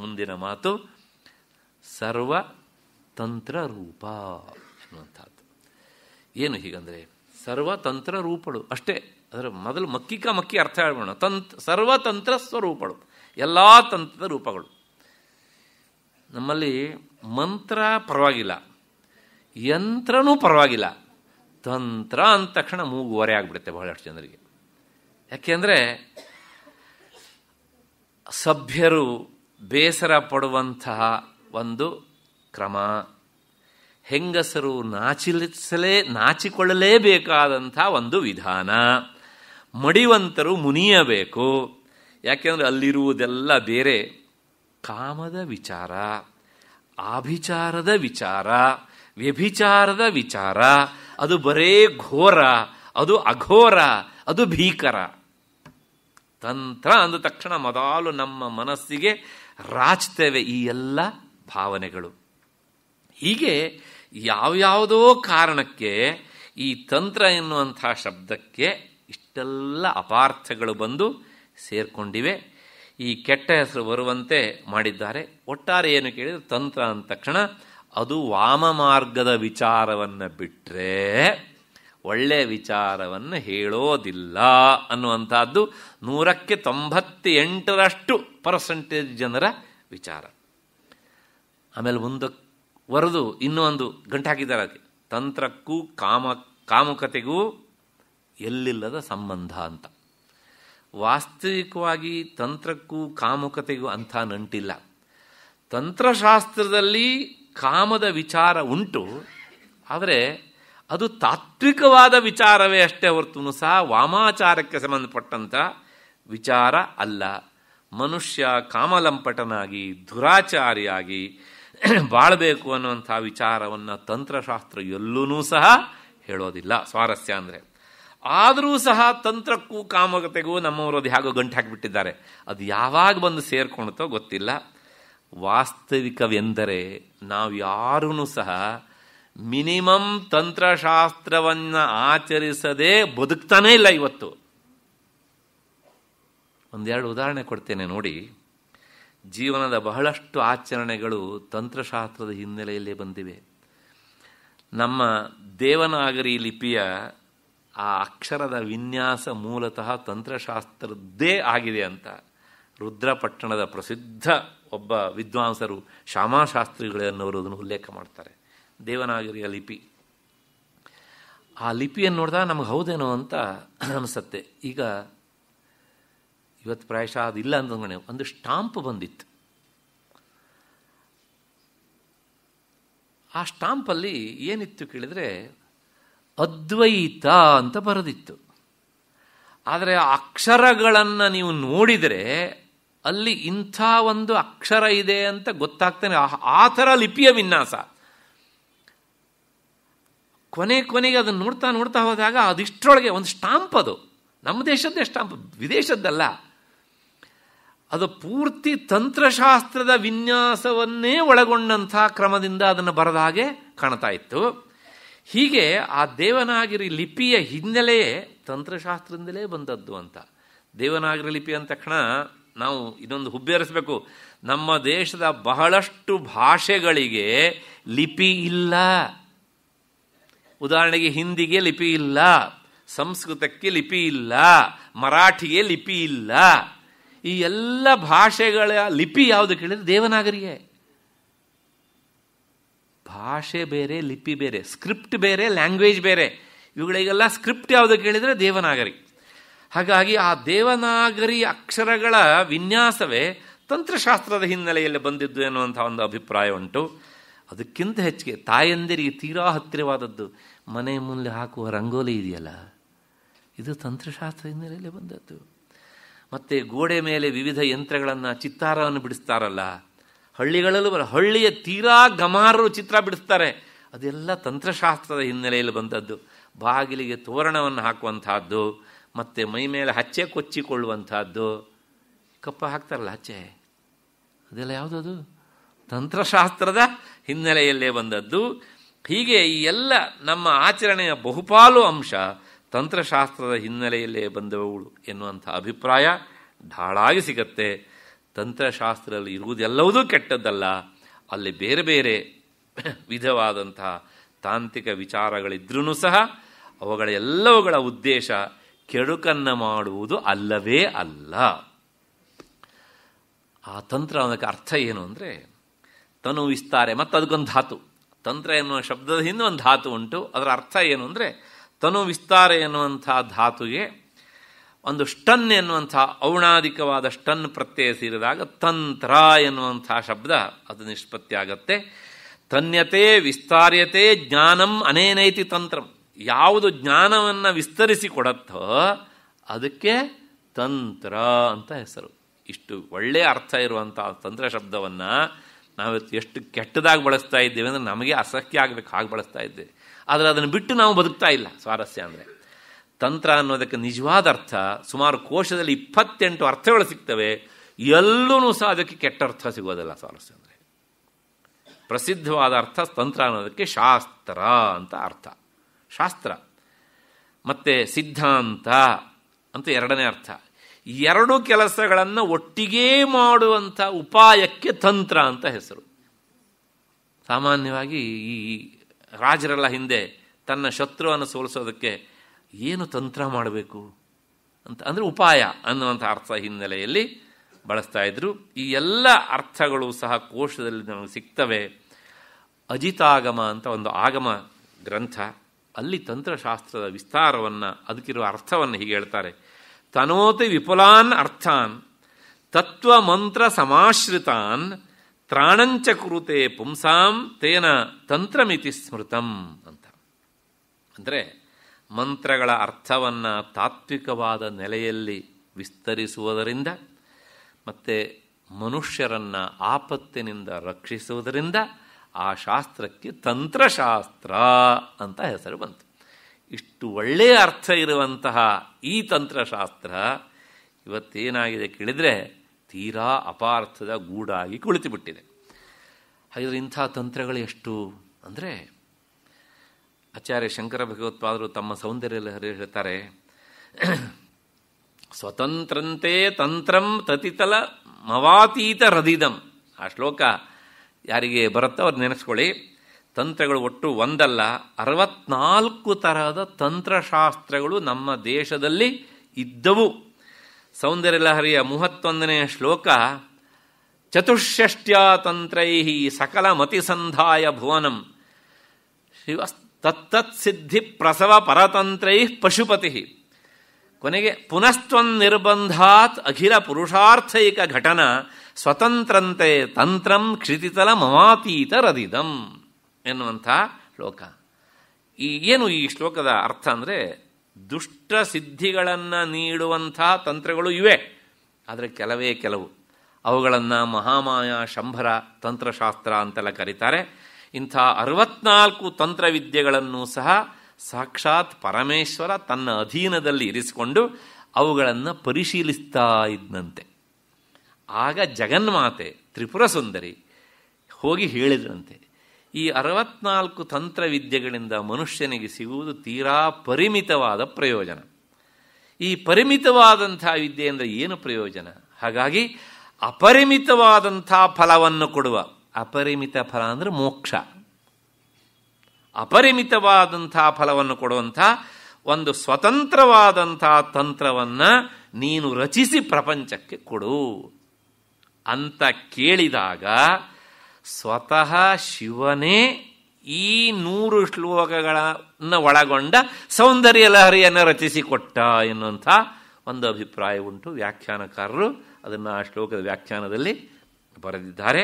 ಮುಂದಿನ ಮಾತು ಸರ್ವ ತಂತ್ರ ರೂಪ ಎನ್ನುವಂಥದ್ದು ಏನು ಹೀಗಂದರೆ ತಂತ್ರ ರೂಪಳು ಅಷ್ಟೇ ಅದರ ಮೊದಲು ಮಕ್ಕಿಕ ಮಕ್ಕಿ ಅರ್ಥ ಹೇಳ್ಬೋಣ ತಂತ್ ಸರ್ವತಂತ್ರ ಸ್ವರೂಪಗಳು ಎಲ್ಲ ತಂತ್ರದ ರೂಪಗಳು ನಮ್ಮಲ್ಲಿ ಮಂತ್ರ ಪರವಾಗಿಲ್ಲ ಯಂತ್ರನೂ ಪರವಾಗಿಲ್ಲ ತಂತ್ರ ಅಂದ ತಕ್ಷಣ ಮೂಗುವರೆ ಆಗಿಬಿಡುತ್ತೆ ಬಹಳಷ್ಟು ಜನರಿಗೆ ಯಾಕೆಂದರೆ ಸಭ್ಯರು ಬೇಸರ ಪಡುವಂತಹ ಒಂದು ಕ್ರಮ ಹೆಂಗಸರು ನಾಚಿಲಿಸಲೇ ನಾಚಿಕೊಳ್ಳಲೇಬೇಕಾದಂಥ ಒಂದು ವಿಧಾನ ಮಡಿವಂತರು ಮುನಿಯಬೇಕು ಯಾಕೆಂದರೆ ಅಲ್ಲಿರುವುದೆಲ್ಲ ಬೇರೆ ಕಾಮದ ವಿಚಾರ ಆಭಿಚಾರದ ವಿಚಾರ ವ್ಯಭಿಚಾರದ ವಿಚಾರ ಅದು ಬರೇ ಘೋರ ಅದು ಅಘೋರ ಅದು ಭೀಕರ ತಂತ್ರ ಅಂದ ತಕ್ಷಣ ಮೊದಲು ನಮ್ಮ ಮನಸ್ಸಿಗೆ ರಾಚ್ತೇವೆ ಈ ಎಲ್ಲ ಭಾವನೆಗಳು ಹೀಗೆ ಯಾವ್ಯಾವುದೋ ಕಾರಣಕ್ಕೆ ಈ ತಂತ್ರ ಎನ್ನುವಂಥ ಶಬ್ದಕ್ಕೆ ಅಷ್ಟೆಲ್ಲ ಅಪಾರ್ಥಗಳು ಬಂದು ಸೇರಿಕೊಂಡಿವೆ ಈ ಕೆಟ್ಟ ಹೆಸರು ಬರುವಂತೆ ಮಾಡಿದ್ದಾರೆ ಒಟ್ಟಾರೆ ಏನು ಕೇಳಿದರೆ ತಂತ್ರ ಅಂದ ತಕ್ಷಣ ಅದು ವಾಮ ಮಾರ್ಗದ ವಿಚಾರವನ್ನು ಬಿಟ್ಟರೆ ಒಳ್ಳೆಯ ವಿಚಾರವನ್ನು ಹೇಳೋದಿಲ್ಲ ಅನ್ನುವಂಥದ್ದು ನೂರಕ್ಕೆ ತೊಂಬತ್ತೆಂಟರಷ್ಟು ಪರ್ಸೆಂಟೇಜ್ ಜನರ ವಿಚಾರ ಆಮೇಲೆ ಒಂದು ವರೆದು ಇನ್ನೊಂದು ಗಂಟೆ ಹಾಕಿದ್ದಾರೆ ಅದಕ್ಕೆ ತಂತ್ರಕ್ಕೂ ಕಾಮ ಕಾಮುಕತೆಗೂ ಎಲ್ಲಿಲ್ಲದ ಸಂಬಂಧ ಅಂತ ವಾಸ್ತವಿಕವಾಗಿ ತಂತ್ರಕ್ಕೂ ಕಾಮುಕತೆಗೂ ಅಂಥ ನಂಟಿಲ್ಲ ತಂತ್ರಶಾಸ್ತ್ರದಲ್ಲಿ ಕಾಮದ ವಿಚಾರ ಉಂಟು ಆದರೆ ಅದು ತಾತ್ವಿಕವಾದ ವಿಚಾರವೇ ಅಷ್ಟೇ ಹೊರತು ಸಹ ವಾಮಾಚಾರಕ್ಕೆ ಸಂಬಂಧಪಟ್ಟಂಥ ವಿಚಾರ ಅಲ್ಲ ಮನುಷ್ಯ ಕಾಮಲಂಪಟನಾಗಿ ದುರಾಚಾರಿಯಾಗಿ ಬಾಳಬೇಕು ಅನ್ನುವಂಥ ವಿಚಾರವನ್ನು ತಂತ್ರಶಾಸ್ತ್ರ ಎಲ್ಲೂ ಸಹ ಹೇಳೋದಿಲ್ಲ ಸ್ವಾರಸ್ಯ ಅಂದರೆ ಆದರೂ ಸಹ ತಂತ್ರಕ್ಕೂ ಕಾಮಗತೆಗೂ ನಮ್ಮವರು ಅದು ಹೇಗೋ ಗಂಟು ಹಾಕಿಬಿಟ್ಟಿದ್ದಾರೆ ಅದು ಯಾವಾಗ ಬಂದು ಸೇರ್ಕೊಳ್ತೋ ಗೊತ್ತಿಲ್ಲ ವಾಸ್ತವಿಕವೆಂದರೆ ನಾವು ಯಾರೂ ಸಹ ಮಿನಿಮಮ್ ತಂತ್ರಶಾಸ್ತ್ರವನ್ನು ಆಚರಿಸದೆ ಬದುಕ್ತಾನೇ ಇಲ್ಲ ಇವತ್ತು ಒಂದೆರಡು ಉದಾಹರಣೆ ಕೊಡ್ತೇನೆ ನೋಡಿ ಜೀವನದ ಬಹಳಷ್ಟು ಆಚರಣೆಗಳು ತಂತ್ರಶಾಸ್ತ್ರದ ಹಿನ್ನೆಲೆಯಲ್ಲೇ ಬಂದಿವೆ ನಮ್ಮ ದೇವನಾಗರಿ ಲಿಪಿಯ ಆ ಅಕ್ಷರದ ವಿನ್ಯಾಸ ಮೂಲತಃ ತಂತ್ರಶಾಸ್ತ್ರದ್ದೇ ಆಗಿದೆ ಅಂತ ರುದ್ರಪಟ್ಟಣದ ಪ್ರಸಿದ್ಧ ಒಬ್ಬ ವಿದ್ವಾಂಸರು ಅನ್ನೋರು ಅದನ್ನು ಉಲ್ಲೇಖ ಮಾಡ್ತಾರೆ ದೇವನಾಗರಿಯ ಲಿಪಿ ಆ ಲಿಪಿಯನ್ನು ನೋಡಿದಾಗ ನಮ್ಗೆ ಹೌದೇನೋ ಅಂತ ಅನಿಸತ್ತೆ ಈಗ ಇವತ್ತು ಪ್ರಾಯಶಃ ಅದಿಲ್ಲ ಅಂತಂದ್ರೆ ಒಂದು ಸ್ಟಾಂಪ್ ಬಂದಿತ್ತು ಆ ಸ್ಟಾಂಪಲ್ಲಿ ಏನಿತ್ತು ಕೇಳಿದರೆ ಅದ್ವೈತ ಅಂತ ಬರೆದಿತ್ತು ಆದರೆ ಅಕ್ಷರಗಳನ್ನು ನೀವು ನೋಡಿದರೆ ಅಲ್ಲಿ ಇಂಥ ಒಂದು ಅಕ್ಷರ ಇದೆ ಅಂತ ಗೊತ್ತಾಗ್ತಾನೆ ಆ ಥರ ಲಿಪಿಯ ವಿನ್ಯಾಸ ಕೊನೆ ಕೊನೆಗೆ ಅದನ್ನು ನೋಡ್ತಾ ನೋಡ್ತಾ ಹೋದಾಗ ಅದಿಷ್ಟರೊಳಗೆ ಒಂದು ಸ್ಟಾಂಪ್ ಅದು ನಮ್ಮ ದೇಶದ್ದೇ ಸ್ಟಾಂಪ್ ವಿದೇಶದ್ದಲ್ಲ ಅದು ಪೂರ್ತಿ ತಂತ್ರಶಾಸ್ತ್ರದ ವಿನ್ಯಾಸವನ್ನೇ ಒಳಗೊಂಡಂಥ ಕ್ರಮದಿಂದ ಅದನ್ನು ಬರೆದ ಹಾಗೆ ಕಾಣ್ತಾ ಇತ್ತು ಹೀಗೆ ಆ ದೇವನಾಗರಿ ಲಿಪಿಯ ಹಿನ್ನೆಲೆಯೇ ತಂತ್ರಶಾಸ್ತ್ರದಿಂದಲೇ ಬಂದದ್ದು ಅಂತ ದೇವನಾಗರಿ ಲಿಪಿ ಅಂದ ತಕ್ಷಣ ನಾವು ಇದೊಂದು ಹುಬ್ಬೇರಿಸಬೇಕು ನಮ್ಮ ದೇಶದ ಬಹಳಷ್ಟು ಭಾಷೆಗಳಿಗೆ ಲಿಪಿ ಇಲ್ಲ ಉದಾಹರಣೆಗೆ ಹಿಂದಿಗೆ ಲಿಪಿ ಇಲ್ಲ ಸಂಸ್ಕೃತಕ್ಕೆ ಲಿಪಿ ಇಲ್ಲ ಮರಾಠಿಗೆ ಲಿಪಿ ಇಲ್ಲ ಈ ಎಲ್ಲ ಭಾಷೆಗಳ ಲಿಪಿ ಯಾವುದು ಕೇಳಿದ್ರೆ ದೇವನಾಗರಿಯೇ ಭಾಷೆ ಬೇರೆ ಲಿಪಿ ಬೇರೆ ಸ್ಕ್ರಿಪ್ಟ್ ಬೇರೆ ಲ್ಯಾಂಗ್ವೇಜ್ ಬೇರೆ ಇವುಗಳಿಗೆಲ್ಲ ಸ್ಕ್ರಿಪ್ಟ್ ಯಾವುದು ಕೇಳಿದರೆ ದೇವನಾಗರಿ ಹಾಗಾಗಿ ಆ ದೇವನಾಗರಿ ಅಕ್ಷರಗಳ ವಿನ್ಯಾಸವೇ ತಂತ್ರಶಾಸ್ತ್ರದ ಹಿನ್ನೆಲೆಯಲ್ಲಿ ಬಂದಿದ್ದು ಎನ್ನುವಂಥ ಒಂದು ಅಭಿಪ್ರಾಯ ಉಂಟು ಅದಕ್ಕಿಂತ ಹೆಚ್ಚಿಗೆ ತಾಯಂದಿರಿಗೆ ತೀರಾ ಹತ್ತಿರವಾದದ್ದು ಮನೆ ಮುಂದೆ ಹಾಕುವ ರಂಗೋಲಿ ಇದೆಯಲ್ಲ ಇದು ತಂತ್ರಶಾಸ್ತ್ರ ಹಿನ್ನೆಲೆಯಲ್ಲಿ ಬಂದದ್ದು ಮತ್ತು ಗೋಡೆ ಮೇಲೆ ವಿವಿಧ ಯಂತ್ರಗಳನ್ನು ಚಿತ್ತಾರವನ್ನು ಬಿಡಿಸ್ತಾರಲ್ಲ ಹಳ್ಳಿಗಳಲ್ಲೂ ಬರ ಹಳ್ಳಿಯ ತೀರಾ ಗಮಾರರು ಚಿತ್ರ ಬಿಡಿಸ್ತಾರೆ ಅದೆಲ್ಲ ತಂತ್ರಶಾಸ್ತ್ರದ ಹಿನ್ನೆಲೆಯಲ್ಲಿ ಬಂದದ್ದು ಬಾಗಿಲಿಗೆ ತೋರಣವನ್ನು ಹಾಕುವಂತಹದ್ದು ಮತ್ತು ಮೈ ಮೇಲೆ ಹಚ್ಚೆ ಕೊಚ್ಚಿಕೊಳ್ಳುವಂಥದ್ದು ಕಪ್ಪ ಹಾಕ್ತಾರಲ್ಲ ಹಚ್ಚೆ ಅದೆಲ್ಲ ಯಾವುದದು ತಂತ್ರಶಾಸ್ತ್ರದ ಹಿನ್ನೆಲೆಯಲ್ಲೇ ಬಂದದ್ದು ಹೀಗೆ ಈ ಎಲ್ಲ ನಮ್ಮ ಆಚರಣೆಯ ಬಹುಪಾಲು ಅಂಶ ತಂತ್ರಶಾಸ್ತ್ರದ ಹಿನ್ನೆಲೆಯಲ್ಲೇ ಬಂದವಳು ಎನ್ನುವಂಥ ಅಭಿಪ್ರಾಯ ಢಾಳಾಗಿ ಸಿಗತ್ತೆ ತಂತ್ರಶಾಸ್ತ್ರದಲ್ಲಿ ಇರುವುದೆಲ್ಲವುದೂ ಕೆಟ್ಟದ್ದಲ್ಲ ಅಲ್ಲಿ ಬೇರೆ ಬೇರೆ ವಿಧವಾದಂತಹ ತಾಂತ್ರಿಕ ವಿಚಾರಗಳಿದ್ರೂ ಸಹ ಅವುಗಳ ಎಲ್ಲವುಗಳ ಉದ್ದೇಶ ಕೆಡುಕನ್ನು ಮಾಡುವುದು ಅಲ್ಲವೇ ಅಲ್ಲ ಆ ತಂತ್ರ ಅದಕ್ಕೆ ಅರ್ಥ ಏನು ಅಂದರೆ ತನು ವಿಸ್ತಾರೆ ಮತ್ತು ಅದಕ್ಕೊಂದು ಧಾತು ತಂತ್ರ ಎನ್ನುವ ಶಬ್ದದ ಹಿಂದೆ ಒಂದು ಧಾತು ಉಂಟು ಅದರ ಅರ್ಥ ಏನು ಅಂದರೆ ತನು ವಿಸ್ತಾರೆ ಎನ್ನುವಂಥ ಧಾತುಗೆ ಒಂದು ಸ್ಟನ್ ಎನ್ನುವಂಥ ಔಣಾದಿಕವಾದ ಸ್ಟನ್ ಪ್ರತ್ಯಯ ಸೇರಿದಾಗ ತಂತ್ರ ಎನ್ನುವಂಥ ಶಬ್ದ ಅದು ನಿಷ್ಪತ್ತಿ ಆಗತ್ತೆ ತನ್ಯತೆ ವಿಸ್ತಾರ್ಯತೆ ಜ್ಞಾನಂ ಅನೇನೈತಿ ತಂತ್ರಂ ಯಾವುದು ಜ್ಞಾನವನ್ನು ವಿಸ್ತರಿಸಿ ಕೊಡತ್ತೋ ಅದಕ್ಕೆ ತಂತ್ರ ಅಂತ ಹೆಸರು ಇಷ್ಟು ಒಳ್ಳೆಯ ಅರ್ಥ ಇರುವಂಥ ತಂತ್ರ ಶಬ್ದವನ್ನು ನಾವು ಎಷ್ಟು ಕೆಟ್ಟದಾಗಿ ಬಳಸ್ತಾ ಇದ್ದೇವೆ ಅಂದರೆ ನಮಗೆ ಅಸಹ್ಯ ಆಗಬೇಕು ಹಾಗೆ ಬಳಸ್ತಾ ಇದ್ದೇವೆ ಆದರೆ ಅದನ್ನು ಬಿಟ್ಟು ನಾವು ಬದುಕ್ತಾ ಇಲ್ಲ ಸ್ವಾರಸ್ಯ ಅಂದರೆ ತಂತ್ರ ಅನ್ನೋದಕ್ಕೆ ನಿಜವಾದ ಅರ್ಥ ಸುಮಾರು ಕೋಶದಲ್ಲಿ ಇಪ್ಪತ್ತೆಂಟು ಅರ್ಥಗಳು ಸಿಗ್ತವೆ ಎಲ್ಲೂ ಸಹ ಅದಕ್ಕೆ ಕೆಟ್ಟ ಅರ್ಥ ಸಿಗೋದಿಲ್ಲ ಸಾರಸ್ಯ ಅಂದರೆ ಪ್ರಸಿದ್ಧವಾದ ಅರ್ಥ ತಂತ್ರ ಅನ್ನೋದಕ್ಕೆ ಶಾಸ್ತ್ರ ಅಂತ ಅರ್ಥ ಶಾಸ್ತ್ರ ಮತ್ತು ಸಿದ್ಧಾಂತ ಅಂತ ಎರಡನೇ ಅರ್ಥ ಎರಡು ಕೆಲಸಗಳನ್ನು ಒಟ್ಟಿಗೆ ಮಾಡುವಂಥ ಉಪಾಯಕ್ಕೆ ತಂತ್ರ ಅಂತ ಹೆಸರು ಸಾಮಾನ್ಯವಾಗಿ ಈ ರಾಜರೆಲ್ಲ ಹಿಂದೆ ತನ್ನ ಶತ್ರುವನ್ನು ಸೋಲಿಸೋದಕ್ಕೆ ಏನು ತಂತ್ರ ಮಾಡಬೇಕು ಅಂತ ಅಂದರೆ ಉಪಾಯ ಅನ್ನುವಂಥ ಅರ್ಥ ಹಿನ್ನೆಲೆಯಲ್ಲಿ ಬಳಸ್ತಾ ಇದ್ರು ಈ ಎಲ್ಲ ಅರ್ಥಗಳು ಸಹ ಕೋಶದಲ್ಲಿ ನಮಗೆ ಸಿಗ್ತವೆ ಅಜಿತಾಗಮ ಅಂತ ಒಂದು ಆಗಮ ಗ್ರಂಥ ಅಲ್ಲಿ ತಂತ್ರಶಾಸ್ತ್ರದ ವಿಸ್ತಾರವನ್ನು ಅದಕ್ಕಿರುವ ಅರ್ಥವನ್ನು ಹೀಗೆ ಹೇಳ್ತಾರೆ ತನೋತಿ ವಿಪುಲಾನ್ ಅರ್ಥಾನ್ ತತ್ವ ಮಂತ್ರ ಸಮಾಶ್ರಿತಾನ್ ತ್ರಾಣಂಚ ಕುರುತೆ ಪುಂಸಾಂ ತೇನ ತಂತ್ರಮಿತಿ ಸ್ಮೃತಂ ಅಂತ ಅಂದರೆ ಮಂತ್ರಗಳ ಅರ್ಥವನ್ನು ತಾತ್ವಿಕವಾದ ನೆಲೆಯಲ್ಲಿ ವಿಸ್ತರಿಸುವುದರಿಂದ ಮತ್ತು ಮನುಷ್ಯರನ್ನು ಆಪತ್ತಿನಿಂದ ರಕ್ಷಿಸುವುದರಿಂದ ಆ ಶಾಸ್ತ್ರಕ್ಕೆ ತಂತ್ರಶಾಸ್ತ್ರ ಅಂತ ಹೆಸರು ಬಂತು ಇಷ್ಟು ಒಳ್ಳೆಯ ಅರ್ಥ ಇರುವಂತಹ ಈ ತಂತ್ರಶಾಸ್ತ್ರ ಇವತ್ತೇನಾಗಿದೆ ಕೇಳಿದರೆ ತೀರಾ ಅಪಾರ್ಥದ ಗೂಡಾಗಿ ಕುಳಿತುಬಿಟ್ಟಿದೆ ಹಾಗಾದರೆ ಇಂಥ ತಂತ್ರಗಳು ಎಷ್ಟು ಅಂದರೆ ಆಚಾರ್ಯ ಶಂಕರ ಭಗವತ್ಪಾದರು ತಮ್ಮ ಸೌಂದರ್ಯ ಹೇಳ್ತಾರೆ ಸ್ವತಂತ್ರಂತೆ ತಂತ್ರಂ ತತಿತಲ ಮವಾತೀತ ಹೃದಿದಂ ಆ ಶ್ಲೋಕ ಯಾರಿಗೆ ಬರುತ್ತೋ ಅವ್ರು ನೆನೆಸ್ಕೊಳ್ಳಿ ತಂತ್ರಗಳು ಒಟ್ಟು ಒಂದಲ್ಲ ಅರವತ್ನಾಲ್ಕು ತರಹದ ತಂತ್ರಶಾಸ್ತ್ರಗಳು ನಮ್ಮ ದೇಶದಲ್ಲಿ ಇದ್ದವು ಸೌಂದರ್ಯ ಲಹರಿಯ ಮೂವತ್ತೊಂದನೆಯ ಶ್ಲೋಕ ಚತುಷ್ಷ್ಯಾ ತಂತ್ರೈ ಸಕಲ ಮತಿಸಂಧಾಯ ಭುವನಂ ಶ್ರೀವಸ್ ತತ್ತತ್ಸಿದ್ಧಿ ಪ್ರಸವ ಪರತಂತ್ರೈ ಪಶುಪತಿ ಕೊನೆಗೆ ಪುನಸ್ತ್ವನ್ ನಿರ್ಬಂಧಾತ್ ಅಖಿಲ ಪುರುಷಾರ್ಥೈಕ ಘಟನ ಸ್ವತಂತ್ರಂತೆ ತಂತ್ರಂ ಕ್ಷಿತಿತಲ ಮಮಾತೀತ ರದಿದಂ ಎನ್ನುವಂಥ ಶ್ಲೋಕ ಈ ಏನು ಈ ಶ್ಲೋಕದ ಅರ್ಥ ಅಂದರೆ ದುಷ್ಟ ಸಿದ್ಧಿಗಳನ್ನು ನೀಡುವಂಥ ತಂತ್ರಗಳು ಇವೆ ಆದರೆ ಕೆಲವೇ ಕೆಲವು ಅವುಗಳನ್ನು ಮಹಾಮಾಯಾ ಶಂಭರ ತಂತ್ರಶಾಸ್ತ್ರ ಅಂತೆಲ್ಲ ಕರೀತಾರೆ ಇಂಥ ಅರವತ್ನಾಲ್ಕು ತಂತ್ರವಿದ್ಯೆಗಳನ್ನು ಸಹ ಸಾಕ್ಷಾತ್ ಪರಮೇಶ್ವರ ತನ್ನ ಅಧೀನದಲ್ಲಿ ಇರಿಸಿಕೊಂಡು ಅವುಗಳನ್ನು ಪರಿಶೀಲಿಸ್ತಾ ಇದ್ದಂತೆ ಆಗ ಜಗನ್ಮಾತೆ ತ್ರಿಪುರ ಸುಂದರಿ ಹೋಗಿ ಹೇಳಿದ್ರಂತೆ ಈ ಅರವತ್ನಾಲ್ಕು ತಂತ್ರವಿದ್ಯೆಗಳಿಂದ ಮನುಷ್ಯನಿಗೆ ಸಿಗುವುದು ತೀರಾ ಪರಿಮಿತವಾದ ಪ್ರಯೋಜನ ಈ ಪರಿಮಿತವಾದಂಥ ವಿದ್ಯೆಯಿಂದ ಏನು ಪ್ರಯೋಜನ ಹಾಗಾಗಿ ಅಪರಿಮಿತವಾದಂಥ ಫಲವನ್ನು ಕೊಡುವ ಅಪರಿಮಿತ ಫಲ ಅಂದರೆ ಮೋಕ್ಷ ಅಪರಿಮಿತವಾದಂಥ ಫಲವನ್ನು ಕೊಡುವಂಥ ಒಂದು ಸ್ವತಂತ್ರವಾದಂಥ ತಂತ್ರವನ್ನು ನೀನು ರಚಿಸಿ ಪ್ರಪಂಚಕ್ಕೆ ಕೊಡು ಅಂತ ಕೇಳಿದಾಗ ಸ್ವತಃ ಶಿವನೇ ಈ ನೂರು ಶ್ಲೋಕಗಳನ್ನು ಒಳಗೊಂಡ ಸೌಂದರ್ಯ ಲಹರಿಯನ್ನು ರಚಿಸಿಕೊಟ್ಟ ಎನ್ನುವಂಥ ಒಂದು ಅಭಿಪ್ರಾಯ ಉಂಟು ವ್ಯಾಖ್ಯಾನಕಾರರು ಅದನ್ನು ಆ ಶ್ಲೋಕದ ವ್ಯಾಖ್ಯಾನದಲ್ಲಿ ಬರೆದಿದ್ದಾರೆ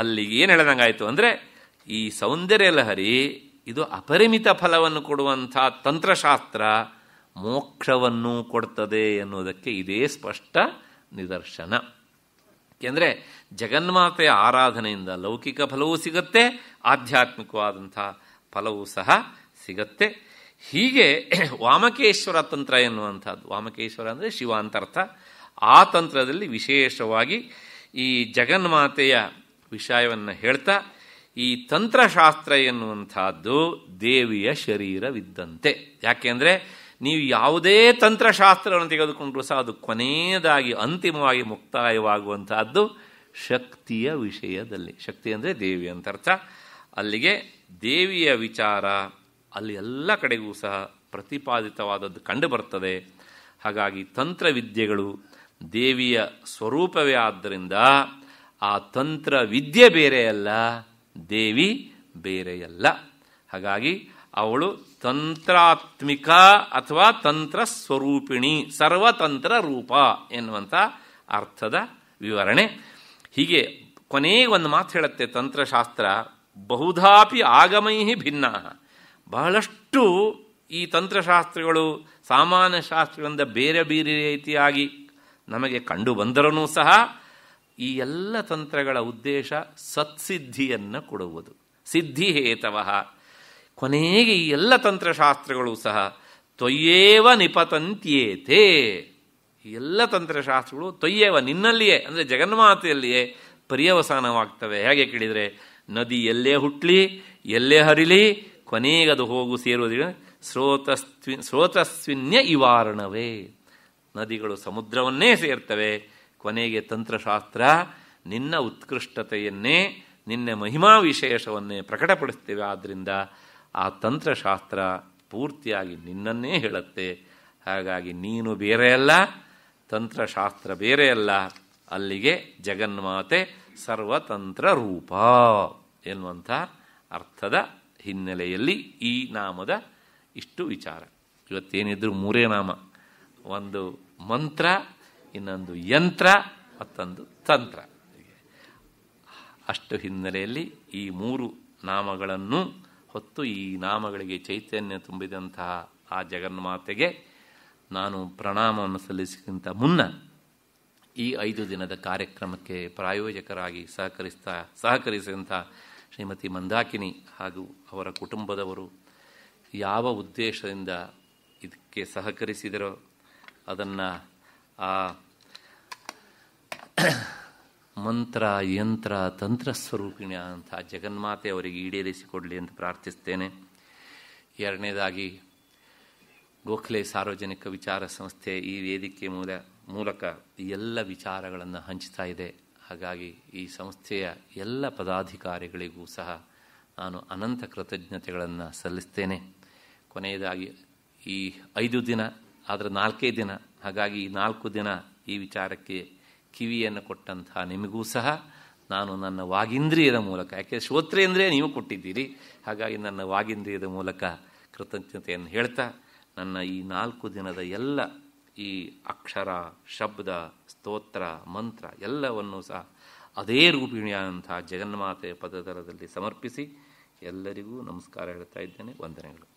ಅಲ್ಲಿ ಏನು ಹೇಳಿದಂಗಾಯಿತು ಅಂದರೆ ಈ ಸೌಂದರ್ಯ ಲಹರಿ ಇದು ಅಪರಿಮಿತ ಫಲವನ್ನು ಕೊಡುವಂಥ ತಂತ್ರಶಾಸ್ತ್ರ ಮೋಕ್ಷವನ್ನು ಕೊಡ್ತದೆ ಎನ್ನುವುದಕ್ಕೆ ಇದೇ ಸ್ಪಷ್ಟ ನಿದರ್ಶನ ಏಕೆಂದರೆ ಜಗನ್ಮಾತೆಯ ಆರಾಧನೆಯಿಂದ ಲೌಕಿಕ ಫಲವೂ ಸಿಗತ್ತೆ ಆಧ್ಯಾತ್ಮಿಕವಾದಂಥ ಫಲವೂ ಸಹ ಸಿಗತ್ತೆ ಹೀಗೆ ವಾಮಕೇಶ್ವರ ತಂತ್ರ ಎನ್ನುವಂಥದ್ದು ವಾಮಕೇಶ್ವರ ಅಂದರೆ ಶಿವ ಅಂತರ್ಥ ಆ ತಂತ್ರದಲ್ಲಿ ವಿಶೇಷವಾಗಿ ಈ ಜಗನ್ಮಾತೆಯ ವಿಷಯವನ್ನು ಹೇಳ್ತಾ ಈ ತಂತ್ರಶಾಸ್ತ್ರ ಎನ್ನುವಂಥದ್ದು ದೇವಿಯ ಶರೀರವಿದ್ದಂತೆ ಯಾಕೆಂದರೆ ನೀವು ಯಾವುದೇ ತಂತ್ರಶಾಸ್ತ್ರವನ್ನು ತೆಗೆದುಕೊಂಡರೂ ಸಹ ಅದು ಕೊನೆಯದಾಗಿ ಅಂತಿಮವಾಗಿ ಮುಕ್ತಾಯವಾಗುವಂತಹದ್ದು ಶಕ್ತಿಯ ವಿಷಯದಲ್ಲಿ ಶಕ್ತಿ ಅಂದರೆ ದೇವಿ ಅಂತ ಅರ್ಥ ಅಲ್ಲಿಗೆ ದೇವಿಯ ವಿಚಾರ ಅಲ್ಲಿ ಎಲ್ಲ ಕಡೆಗೂ ಸಹ ಪ್ರತಿಪಾದಿತವಾದದ್ದು ಕಂಡುಬರ್ತದೆ ಹಾಗಾಗಿ ತಂತ್ರವಿದ್ಯೆಗಳು ದೇವಿಯ ಸ್ವರೂಪವೇ ಆದ್ದರಿಂದ ಆ ತಂತ್ರ ವಿದ್ಯೆ ಬೇರೆಯಲ್ಲ ದೇವಿ ಬೇರೆಯಲ್ಲ ಹಾಗಾಗಿ ಅವಳು ತಂತ್ರಾತ್ಮಿಕ ಅಥವಾ ತಂತ್ರ ಸ್ವರೂಪಿಣಿ ಸರ್ವತಂತ್ರ ರೂಪ ಎನ್ನುವಂಥ ಅರ್ಥದ ವಿವರಣೆ ಹೀಗೆ ಕೊನೆಗೆ ಒಂದು ಮಾತು ಹೇಳುತ್ತೆ ತಂತ್ರಶಾಸ್ತ್ರ ಬಹುಧಾಪಿ ಆಗಮೈ ಭಿನ್ನ ಬಹಳಷ್ಟು ಈ ತಂತ್ರಶಾಸ್ತ್ರಗಳು ಸಾಮಾನ್ಯ ಶಾಸ್ತ್ರಗಳಿಂದ ಬೇರೆ ಬೇರೆ ರೀತಿಯಾಗಿ ನಮಗೆ ಕಂಡು ಬಂದರೂ ಸಹ ಈ ಎಲ್ಲ ತಂತ್ರಗಳ ಉದ್ದೇಶ ಸತ್ಸಿದ್ಧಿಯನ್ನು ಕೊಡುವುದು ಸಿದ್ಧಿ ಹೇತವ ಕೊನೆಗೆ ಈ ಎಲ್ಲ ತಂತ್ರಶಾಸ್ತ್ರಗಳು ಸಹ ತೊಯ್ಯೇವ ನಿಪತಂತ್ಯೇತೇ ಎಲ್ಲ ತಂತ್ರಶಾಸ್ತ್ರಗಳು ತೊಯ್ಯೇವ ನಿನ್ನಲ್ಲಿಯೇ ಅಂದರೆ ಜಗನ್ಮಾತೆಯಲ್ಲಿಯೇ ಪರ್ಯವಸಾನವಾಗ್ತವೆ ಹೇಗೆ ಕೇಳಿದರೆ ನದಿ ಎಲ್ಲೇ ಹುಟ್ಟಲಿ ಎಲ್ಲೇ ಹರಿಲಿ ಅದು ಹೋಗು ಸೇರುವುದಿಲ್ಲ ಸ್ರೋತಸ್ವಿ ಸ್ರೋತಸ್ವಿನ್ಯ ಇವಾರಣವೇ ನದಿಗಳು ಸಮುದ್ರವನ್ನೇ ಸೇರ್ತವೆ ಕೊನೆಗೆ ತಂತ್ರಶಾಸ್ತ್ರ ನಿನ್ನ ಉತ್ಕೃಷ್ಟತೆಯನ್ನೇ ನಿನ್ನ ಮಹಿಮಾ ವಿಶೇಷವನ್ನೇ ಪ್ರಕಟಪಡಿಸ್ತೇವೆ ಆದ್ದರಿಂದ ಆ ತಂತ್ರಶಾಸ್ತ್ರ ಪೂರ್ತಿಯಾಗಿ ನಿನ್ನನ್ನೇ ಹೇಳುತ್ತೆ ಹಾಗಾಗಿ ನೀನು ಬೇರೆಯಲ್ಲ ತಂತ್ರಶಾಸ್ತ್ರ ಬೇರೆಯಲ್ಲ ಅಲ್ಲಿಗೆ ಜಗನ್ಮಾತೆ ಸರ್ವತಂತ್ರ ರೂಪ ಎನ್ನುವಂಥ ಅರ್ಥದ ಹಿನ್ನೆಲೆಯಲ್ಲಿ ಈ ನಾಮದ ಇಷ್ಟು ವಿಚಾರ ಇವತ್ತೇನಿದ್ರು ಮೂರೇ ನಾಮ ಒಂದು ಮಂತ್ರ ಇನ್ನೊಂದು ಯಂತ್ರ ಮತ್ತೊಂದು ತಂತ್ರ ಅಷ್ಟು ಹಿನ್ನೆಲೆಯಲ್ಲಿ ಈ ಮೂರು ನಾಮಗಳನ್ನು ಹೊತ್ತು ಈ ನಾಮಗಳಿಗೆ ಚೈತನ್ಯ ತುಂಬಿದಂತಹ ಆ ಜಗನ್ಮಾತೆಗೆ ನಾನು ಪ್ರಣಾಮವನ್ನು ಸಲ್ಲಿಸಿಕ್ಕಿಂತ ಮುನ್ನ ಈ ಐದು ದಿನದ ಕಾರ್ಯಕ್ರಮಕ್ಕೆ ಪ್ರಾಯೋಜಕರಾಗಿ ಸಹಕರಿಸ್ತಾ ಸಹಕರಿಸಿದಂಥ ಶ್ರೀಮತಿ ಮಂದಾಕಿನಿ ಹಾಗೂ ಅವರ ಕುಟುಂಬದವರು ಯಾವ ಉದ್ದೇಶದಿಂದ ಇದಕ್ಕೆ ಸಹಕರಿಸಿದರೋ ಅದನ್ನು ಆ ಮಂತ್ರ ಯಂತ್ರ ತಂತ್ರ ಸ್ವರೂಪಿಣಿ ಅಂತ ಜಗನ್ಮಾತೆ ಅವರಿಗೆ ಈಡೇರಿಸಿಕೊಡಲಿ ಅಂತ ಪ್ರಾರ್ಥಿಸ್ತೇನೆ ಎರಡನೇದಾಗಿ ಗೋಖಲೆ ಸಾರ್ವಜನಿಕ ವಿಚಾರ ಸಂಸ್ಥೆ ಈ ವೇದಿಕೆ ಮೂಲ ಮೂಲಕ ಎಲ್ಲ ವಿಚಾರಗಳನ್ನು ಹಂಚ್ತಾ ಇದೆ ಹಾಗಾಗಿ ಈ ಸಂಸ್ಥೆಯ ಎಲ್ಲ ಪದಾಧಿಕಾರಿಗಳಿಗೂ ಸಹ ನಾನು ಅನಂತ ಕೃತಜ್ಞತೆಗಳನ್ನು ಸಲ್ಲಿಸ್ತೇನೆ ಕೊನೆಯದಾಗಿ ಈ ಐದು ದಿನ ಆದರೆ ನಾಲ್ಕೇ ದಿನ ಹಾಗಾಗಿ ಈ ನಾಲ್ಕು ದಿನ ಈ ವಿಚಾರಕ್ಕೆ ಕಿವಿಯನ್ನು ಕೊಟ್ಟಂತಹ ನಿಮಗೂ ಸಹ ನಾನು ನನ್ನ ವಾಗಿಂದ್ರಿಯದ ಮೂಲಕ ಯಾಕೆ ಅಂದರೆ ನೀವು ಕೊಟ್ಟಿದ್ದೀರಿ ಹಾಗಾಗಿ ನನ್ನ ವಾಗಿಂದ್ರಿಯದ ಮೂಲಕ ಕೃತಜ್ಞತೆಯನ್ನು ಹೇಳ್ತಾ ನನ್ನ ಈ ನಾಲ್ಕು ದಿನದ ಎಲ್ಲ ಈ ಅಕ್ಷರ ಶಬ್ದ ಸ್ತೋತ್ರ ಮಂತ್ರ ಎಲ್ಲವನ್ನೂ ಸಹ ಅದೇ ರೂಪಿಣಿಯಾದಂತಹ ಜಗನ್ಮಾತೆಯ ಪದಧರದಲ್ಲಿ ಸಮರ್ಪಿಸಿ ಎಲ್ಲರಿಗೂ ನಮಸ್ಕಾರ ಹೇಳ್ತಾ ಇದ್ದೇನೆ ವಂದನೆಗಳು